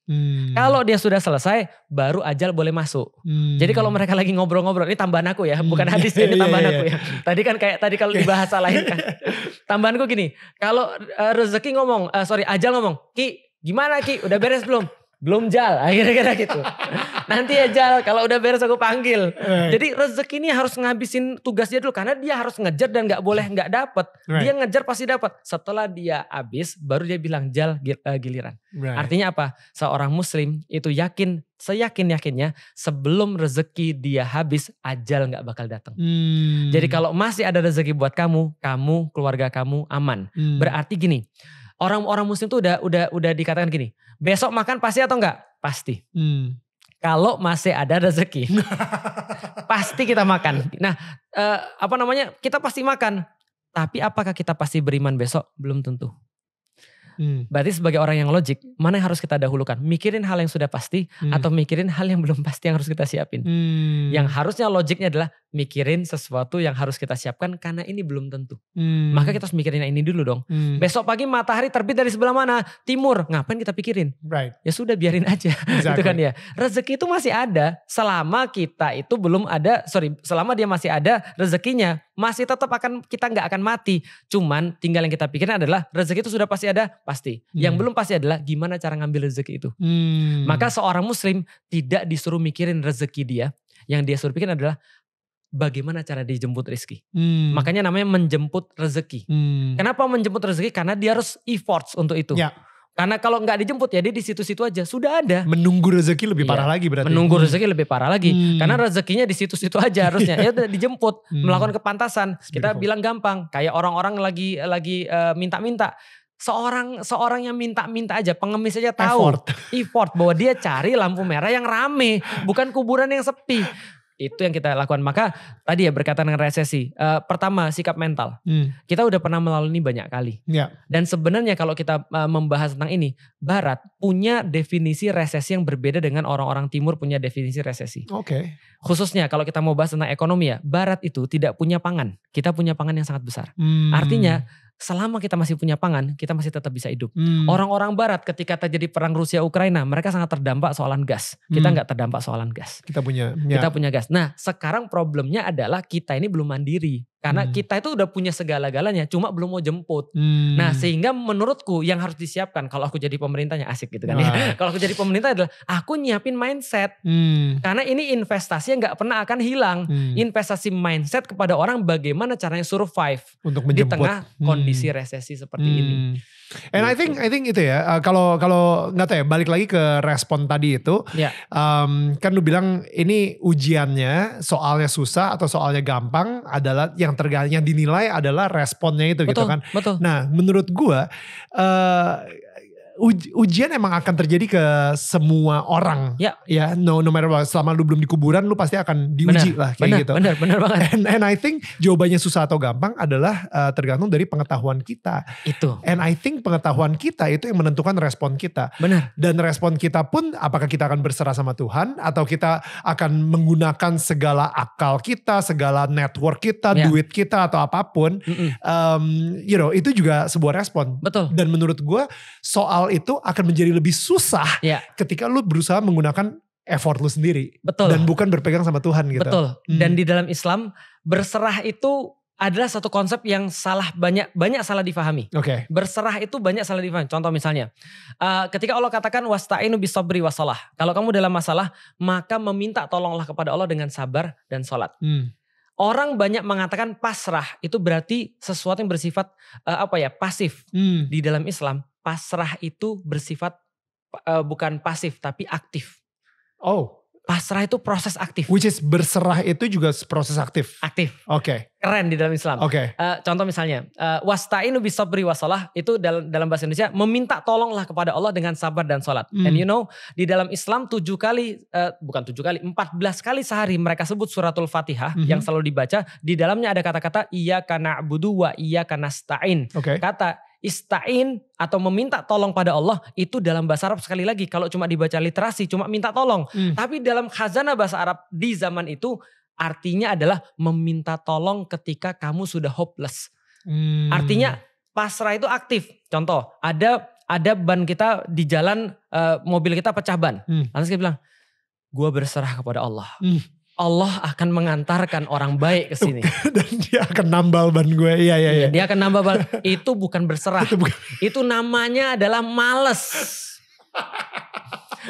Hmm. Kalau dia sudah selesai, baru ajal boleh masuk. Hmm. Jadi kalau mereka lagi ngobrol-ngobrol, ini tambahan aku ya, bukan hmm. hadis ini iya, tambahan iya, aku ya. Iya. Tadi kan kayak tadi kalau dibahas lain kan. Tambahanku gini, kalau uh, rezeki ngomong, uh, sorry ajal ngomong, Ki gimana Ki, udah beres belum? belum jal akhirnya kira-kira gitu nanti ya jal kalau udah beres aku panggil jadi rezeki ini harus ngabisin tugasnya dulu karena dia harus ngejar dan nggak boleh nggak dapet dia ngejar pasti dapat setelah dia habis baru dia bilang jal eh, giliran right. artinya apa seorang muslim itu yakin seyakin yakinnya sebelum rezeki dia habis ajal nggak bakal datang hmm. jadi kalau masih ada rezeki buat kamu kamu keluarga kamu aman hmm. berarti gini orang-orang muslim tuh udah udah udah dikatakan gini, besok makan pasti atau enggak? Pasti. Hmm. Kalau masih ada rezeki, pasti kita makan. Nah, eh, apa namanya? Kita pasti makan. Tapi apakah kita pasti beriman besok? Belum tentu. Hmm. Berarti sebagai orang yang logik, mana yang harus kita dahulukan? Mikirin hal yang sudah pasti hmm. atau mikirin hal yang belum pasti yang harus kita siapin? Hmm. Yang harusnya logiknya adalah mikirin sesuatu yang harus kita siapkan karena ini belum tentu. Hmm. Maka kita harus mikirin ini dulu dong. Hmm. Besok pagi matahari terbit dari sebelah mana? Timur. Ngapain kita pikirin? Right. Ya sudah biarin aja. Gitu exactly. itu kan ya. Rezeki itu masih ada selama kita itu belum ada, sorry, selama dia masih ada rezekinya, masih tetap akan kita nggak akan mati. Cuman tinggal yang kita pikirin adalah rezeki itu sudah pasti ada pasti. Hmm. Yang belum pasti adalah gimana cara ngambil rezeki itu. Hmm. Maka seorang muslim tidak disuruh mikirin rezeki dia. Yang dia suruh pikirin adalah bagaimana cara dijemput rezeki. Hmm. Makanya namanya menjemput rezeki. Hmm. Kenapa menjemput rezeki? Karena dia harus efforts untuk itu. Ya. Karena kalau nggak dijemput ya dia di situ-situ aja sudah ada. Menunggu rezeki lebih iya. parah iya. lagi berarti. Menunggu hmm. rezeki lebih parah lagi. Hmm. Karena rezekinya di situ-situ aja harusnya. ya dijemput, hmm. melakukan kepantasan. Kita bilang gampang. Kayak orang-orang lagi lagi eh, minta-minta. Uh, seorang seorang yang minta-minta aja pengemis aja tahu effort. effort bahwa dia cari lampu merah yang rame bukan kuburan yang sepi itu yang kita lakukan maka tadi ya berkaitan dengan resesi uh, pertama sikap mental hmm. kita udah pernah melalui ini banyak kali ya. dan sebenarnya kalau kita uh, membahas tentang ini barat punya definisi resesi yang berbeda dengan orang-orang timur punya definisi resesi oke okay. khususnya kalau kita mau bahas tentang ekonomi ya barat itu tidak punya pangan kita punya pangan yang sangat besar hmm. artinya selama kita masih punya pangan, kita masih tetap bisa hidup. orang hmm. Orang-orang Barat ketika terjadi perang Rusia Ukraina, mereka sangat terdampak soalan gas. Kita hmm. nggak hmm. terdampak soalan gas. Kita punya, punya kita ya. punya gas. Nah sekarang problemnya adalah kita ini belum mandiri. Karena hmm. kita itu udah punya segala-galanya, cuma belum mau jemput. Hmm. Nah, sehingga menurutku yang harus disiapkan kalau aku jadi pemerintahnya asik gitu kan ya. Kalau aku jadi pemerintah adalah aku nyiapin mindset. Hmm. Karena ini investasi yang nggak pernah akan hilang. Hmm. Investasi mindset kepada orang bagaimana caranya survive Untuk menjemput. di tengah kondisi hmm. resesi seperti hmm. ini. And I gitu. think I think itu ya. Uh, kalau uh, kalau nggak tahu ya balik lagi ke respon tadi itu. Yeah. Um, kan lu bilang ini ujiannya soalnya susah atau soalnya gampang adalah yang tergantinya dinilai adalah responnya itu gitu betul, gitu kan. Betul. Nah, menurut gua uh, uj, ujian emang akan terjadi ke semua orang. Ya. Ya, no no matter what. Selama lu belum di kuburan lu pasti akan diuji bener, lah kayak bener, gitu. Benar, benar banget. And, and I think jawabannya susah atau gampang adalah uh, tergantung dari pengetahuan kita. Itu. And I think pengetahuan kita itu yang menentukan respon kita. Benar. Dan respon kita pun apakah kita akan berserah sama Tuhan atau kita akan menggunakan segala akal kita, segala network kita, ya. duit kita atau apapun. Mm -mm. Um, you know, itu juga sebuah respon. Betul. Dan menurut gue soal hal itu akan menjadi lebih susah yeah. ketika lu berusaha menggunakan effort lu sendiri. Betul. Dan bukan berpegang sama Tuhan gitu. Betul. Hmm. Dan di dalam Islam berserah itu adalah satu konsep yang salah banyak banyak salah difahami. Oke. Okay. Berserah itu banyak salah difahami. Contoh misalnya, uh, ketika Allah katakan wasta'inu bisabri wasalah. Kalau kamu dalam masalah, maka meminta tolonglah kepada Allah dengan sabar dan sholat. Hmm. Orang banyak mengatakan pasrah itu berarti sesuatu yang bersifat uh, apa ya pasif hmm. di dalam Islam pasrah itu bersifat uh, bukan pasif tapi aktif. Oh. Pasrah itu proses aktif. Which is berserah itu juga proses aktif. Aktif. Oke. Okay. Keren di dalam Islam. Oke. Okay. Uh, eh, contoh misalnya, uh, wasta'inu bisabri wasalah itu dalam dalam bahasa Indonesia meminta tolonglah kepada Allah dengan sabar dan sholat. Hmm. And you know, di dalam Islam tujuh kali uh, bukan tujuh kali, empat belas kali sehari mereka sebut suratul Fatihah -hmm. yang selalu dibaca. Di dalamnya ada kata-kata iya karena budu wa iya karena stain. Okay. Kata Istain atau meminta tolong pada Allah itu dalam bahasa Arab sekali lagi kalau cuma dibaca literasi cuma minta tolong. Hmm. Tapi dalam khazanah bahasa Arab di zaman itu artinya adalah meminta tolong ketika kamu sudah hopeless. Hmm. Artinya pasrah itu aktif. Contoh, ada ada ban kita di jalan uh, mobil kita pecah ban. Hmm. Lantas kita bilang, gue berserah kepada Allah." Hmm Allah akan mengantarkan orang baik ke sini. Dan dia akan nambal ban gue. Iya, iya, iya. Dia akan nambal ban. Itu bukan berserah. Itu, bukan. itu namanya adalah males.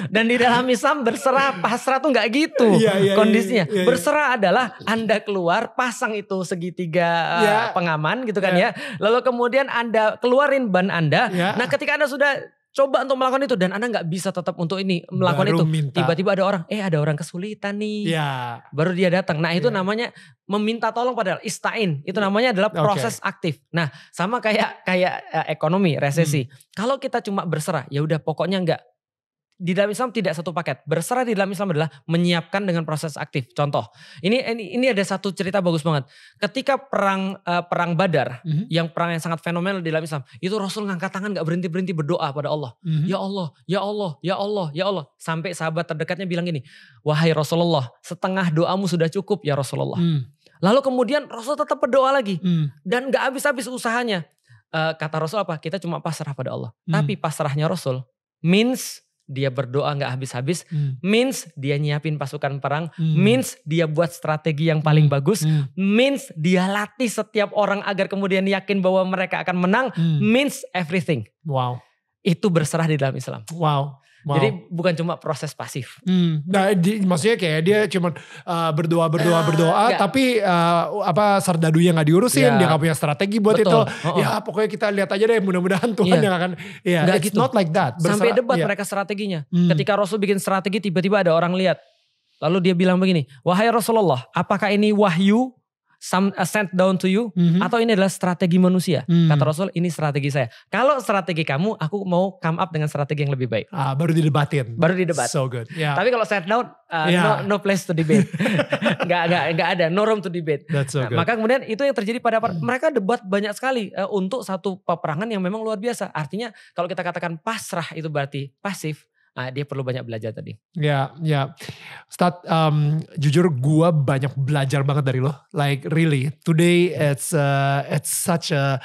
Dan di dalam Islam berserah pasrah tuh nggak gitu iya, iya, iya kondisinya. Iya, iya, iya. Berserah adalah Anda keluar pasang itu segitiga yeah. Iya. pengaman gitu kan yeah. ya. Lalu kemudian Anda keluarin ban Anda. Yeah. Nah, ketika Anda sudah Coba untuk melakukan itu dan Anda nggak bisa tetap untuk ini melakukan baru itu. Tiba-tiba ada orang, eh ada orang kesulitan nih. Ya. Baru dia datang. Nah, itu ya. namanya meminta tolong padahal istain. Itu ya. namanya adalah proses okay. aktif. Nah, sama kayak kayak eh, ekonomi resesi. Hmm. Kalau kita cuma berserah, ya udah pokoknya nggak di dalam Islam tidak satu paket. Berserah di dalam Islam adalah menyiapkan dengan proses aktif. Contoh, ini ini, ada satu cerita bagus banget. Ketika perang uh, perang Badar, mm-hmm. yang perang yang sangat fenomenal di dalam Islam, itu Rasul ngangkat tangan nggak berhenti berhenti berdoa pada Allah. Mm-hmm. Ya Allah, ya Allah, ya Allah, ya Allah. Sampai sahabat terdekatnya bilang ini wahai Rasulullah, setengah doamu sudah cukup ya Rasulullah. Mm. Lalu kemudian Rasul tetap berdoa lagi mm. dan nggak habis-habis usahanya. Uh, kata Rasul apa? Kita cuma pasrah pada Allah. Mm. Tapi pasrahnya Rasul means dia berdoa nggak habis-habis, hmm. means dia nyiapin pasukan perang, hmm. means dia buat strategi yang paling hmm. bagus, hmm. means dia latih setiap orang agar kemudian yakin bahwa mereka akan menang, hmm. means everything. Wow. Itu berserah di dalam Islam. Wow. Wow. Jadi bukan cuma proses pasif. Hmm. Nah, di, maksudnya kayak dia cuma uh, eh, berdoa berdoa uh, berdoa, enggak. tapi uh, apa yang nggak diurusin, yeah. dia nggak punya strategi buat Betul. itu. Oh, oh. Ya pokoknya kita lihat aja deh, mudah-mudahan Tuhan yeah. yang akan. Ya, yeah, it's gitu. not like that. Bersera, Sampai debat yeah. mereka strateginya. Hmm. Ketika Rasul bikin strategi, tiba-tiba ada orang lihat. Lalu dia bilang begini, wahai Rasulullah, apakah ini wahyu some, uh, sent down to you mm-hmm. atau ini adalah strategi manusia. Mm. Kata Rasul ini strategi saya. Kalau strategi kamu aku mau come up dengan strategi yang lebih baik. ah, baru didebatin. Baru didebat. So good. Yeah. Tapi kalau sent down uh, yeah. no no place to debate. gak, gak, gak ada no room to debate. That's so nah, good. maka kemudian itu yang terjadi pada mm. mereka debat banyak sekali uh, untuk satu peperangan yang memang luar biasa. Artinya kalau kita katakan pasrah itu berarti pasif, uh, dia perlu banyak belajar tadi. Ya, ya. Start um, jujur gua banyak belajar banget dari lo. Like really, today it's uh, it's such a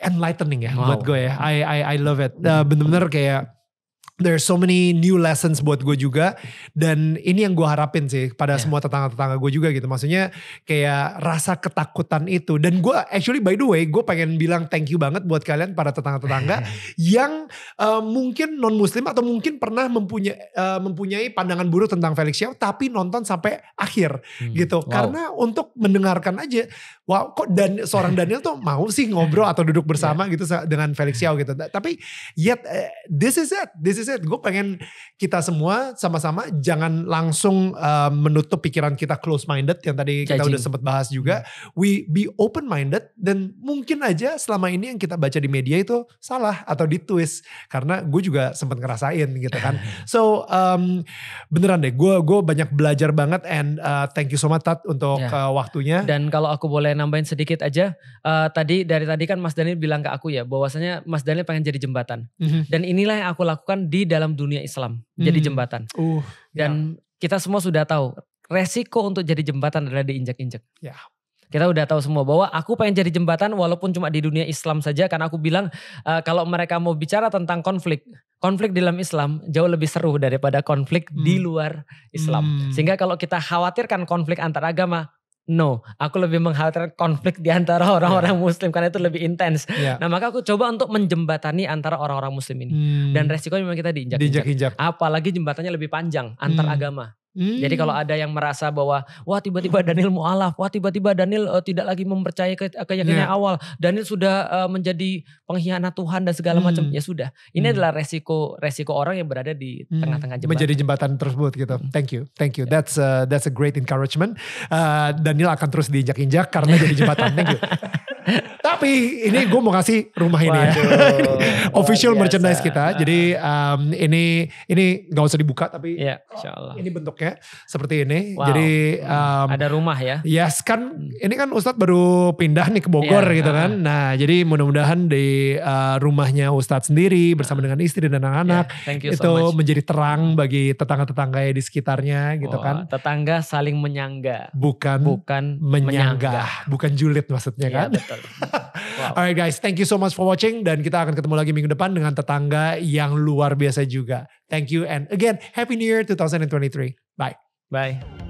enlightening ya wow. buat gue ya. I I I love it. Uh, nah, benar benar kayak There's so many new lessons buat gue juga dan ini yang gue harapin sih pada yeah. semua tetangga-tetangga gue juga gitu. Maksudnya kayak rasa ketakutan itu dan gue actually by the way gue pengen bilang thank you banget buat kalian para tetangga-tetangga yang uh, mungkin non muslim atau mungkin pernah mempunyai uh, mempunyai pandangan buruk tentang Felix Yao tapi nonton sampai akhir hmm. gitu. Wow. Karena untuk mendengarkan aja wow kok dan seorang Daniel tuh mau sih ngobrol atau duduk bersama yeah. gitu dengan Felix Yao gitu. Tapi yet uh, this is it. This is gue pengen kita semua sama-sama jangan langsung uh, menutup pikiran kita close minded yang tadi Cacing. kita udah sempat bahas juga. Hmm. We be open minded dan mungkin aja selama ini yang kita baca di media itu salah atau ditwist karena gue juga sempat ngerasain gitu kan. so um, beneran deh gue gue banyak belajar banget and uh, thank you so much Tat untuk yeah. Ya. uh, waktunya. Dan kalau aku boleh nambahin sedikit aja uh, tadi dari tadi kan Mas Daniel bilang ke aku ya bahwasanya Mas Daniel pengen jadi jembatan. Mm -hmm. Dan inilah yang aku lakukan di di dalam dunia Islam hmm. jadi jembatan. Uh, Dan ya. kita semua sudah tahu resiko untuk jadi jembatan adalah diinjak-injak. Ya. Kita udah tahu semua bahwa aku pengen jadi jembatan walaupun cuma di dunia Islam saja karena aku bilang uh, kalau mereka mau bicara tentang konflik, konflik di dalam Islam jauh lebih seru daripada konflik hmm. di luar Islam. Hmm. Sehingga kalau kita khawatirkan konflik antar agama, No, aku lebih mengkhawatirkan konflik di antara orang-orang yeah. Muslim karena itu lebih intens. Yeah. Nah, maka aku coba untuk menjembatani antara orang-orang Muslim ini. Hmm. Dan resikonya memang kita diinjak-injak. Apalagi jembatannya lebih panjang antar hmm. agama. Hmm. Jadi kalau hmm. ada yang merasa bahwa wah tiba-tiba Daniel mualaf, wah tiba-tiba Daniel uh, tidak lagi mempercayai ke eh, keyakinan yeah. awal, Daniel sudah uh, menjadi pengkhianat Tuhan dan segala hmm. macam, ya sudah. Ini hmm. adalah resiko resiko orang yang berada di hmm. tengah-tengah jembatan. Menjadi jembatan tersebut gitu. Hmm. Thank you, thank you. Ya. That's a, that's a great encouragement. Uh, Daniel akan terus diinjak-injak karena jadi jembatan. Thank you. Tapi ini gue mau kasih rumah ini ya. Waduh, ya. Official biasa. merchandise kita. Jadi um, ini ini nggak usah dibuka tapi ya, ini bentuknya seperti ini. Wow. Jadi hmm. um, ada rumah ya. Yes kan hmm. ini kan Ustadz baru pindah nih ke Bogor ya, gitu ah. kan. Uh. Nah jadi mudah-mudahan di uh, rumahnya Ustadz sendiri ah. bersama uh. dengan istri dan anak-anak yeah, itu so menjadi terang bagi tetangga-tetangga di sekitarnya gitu wow, kan. Tetangga saling menyangga. Bukan bukan menyangga, menyangga. bukan julid maksudnya iya, kan. betul. wow. Alright guys, thank you so much for watching dan kita akan ketemu lagi minggu depan dengan tetangga yang luar biasa juga. Thank you and again, happy new year 2023. Bye. Bye.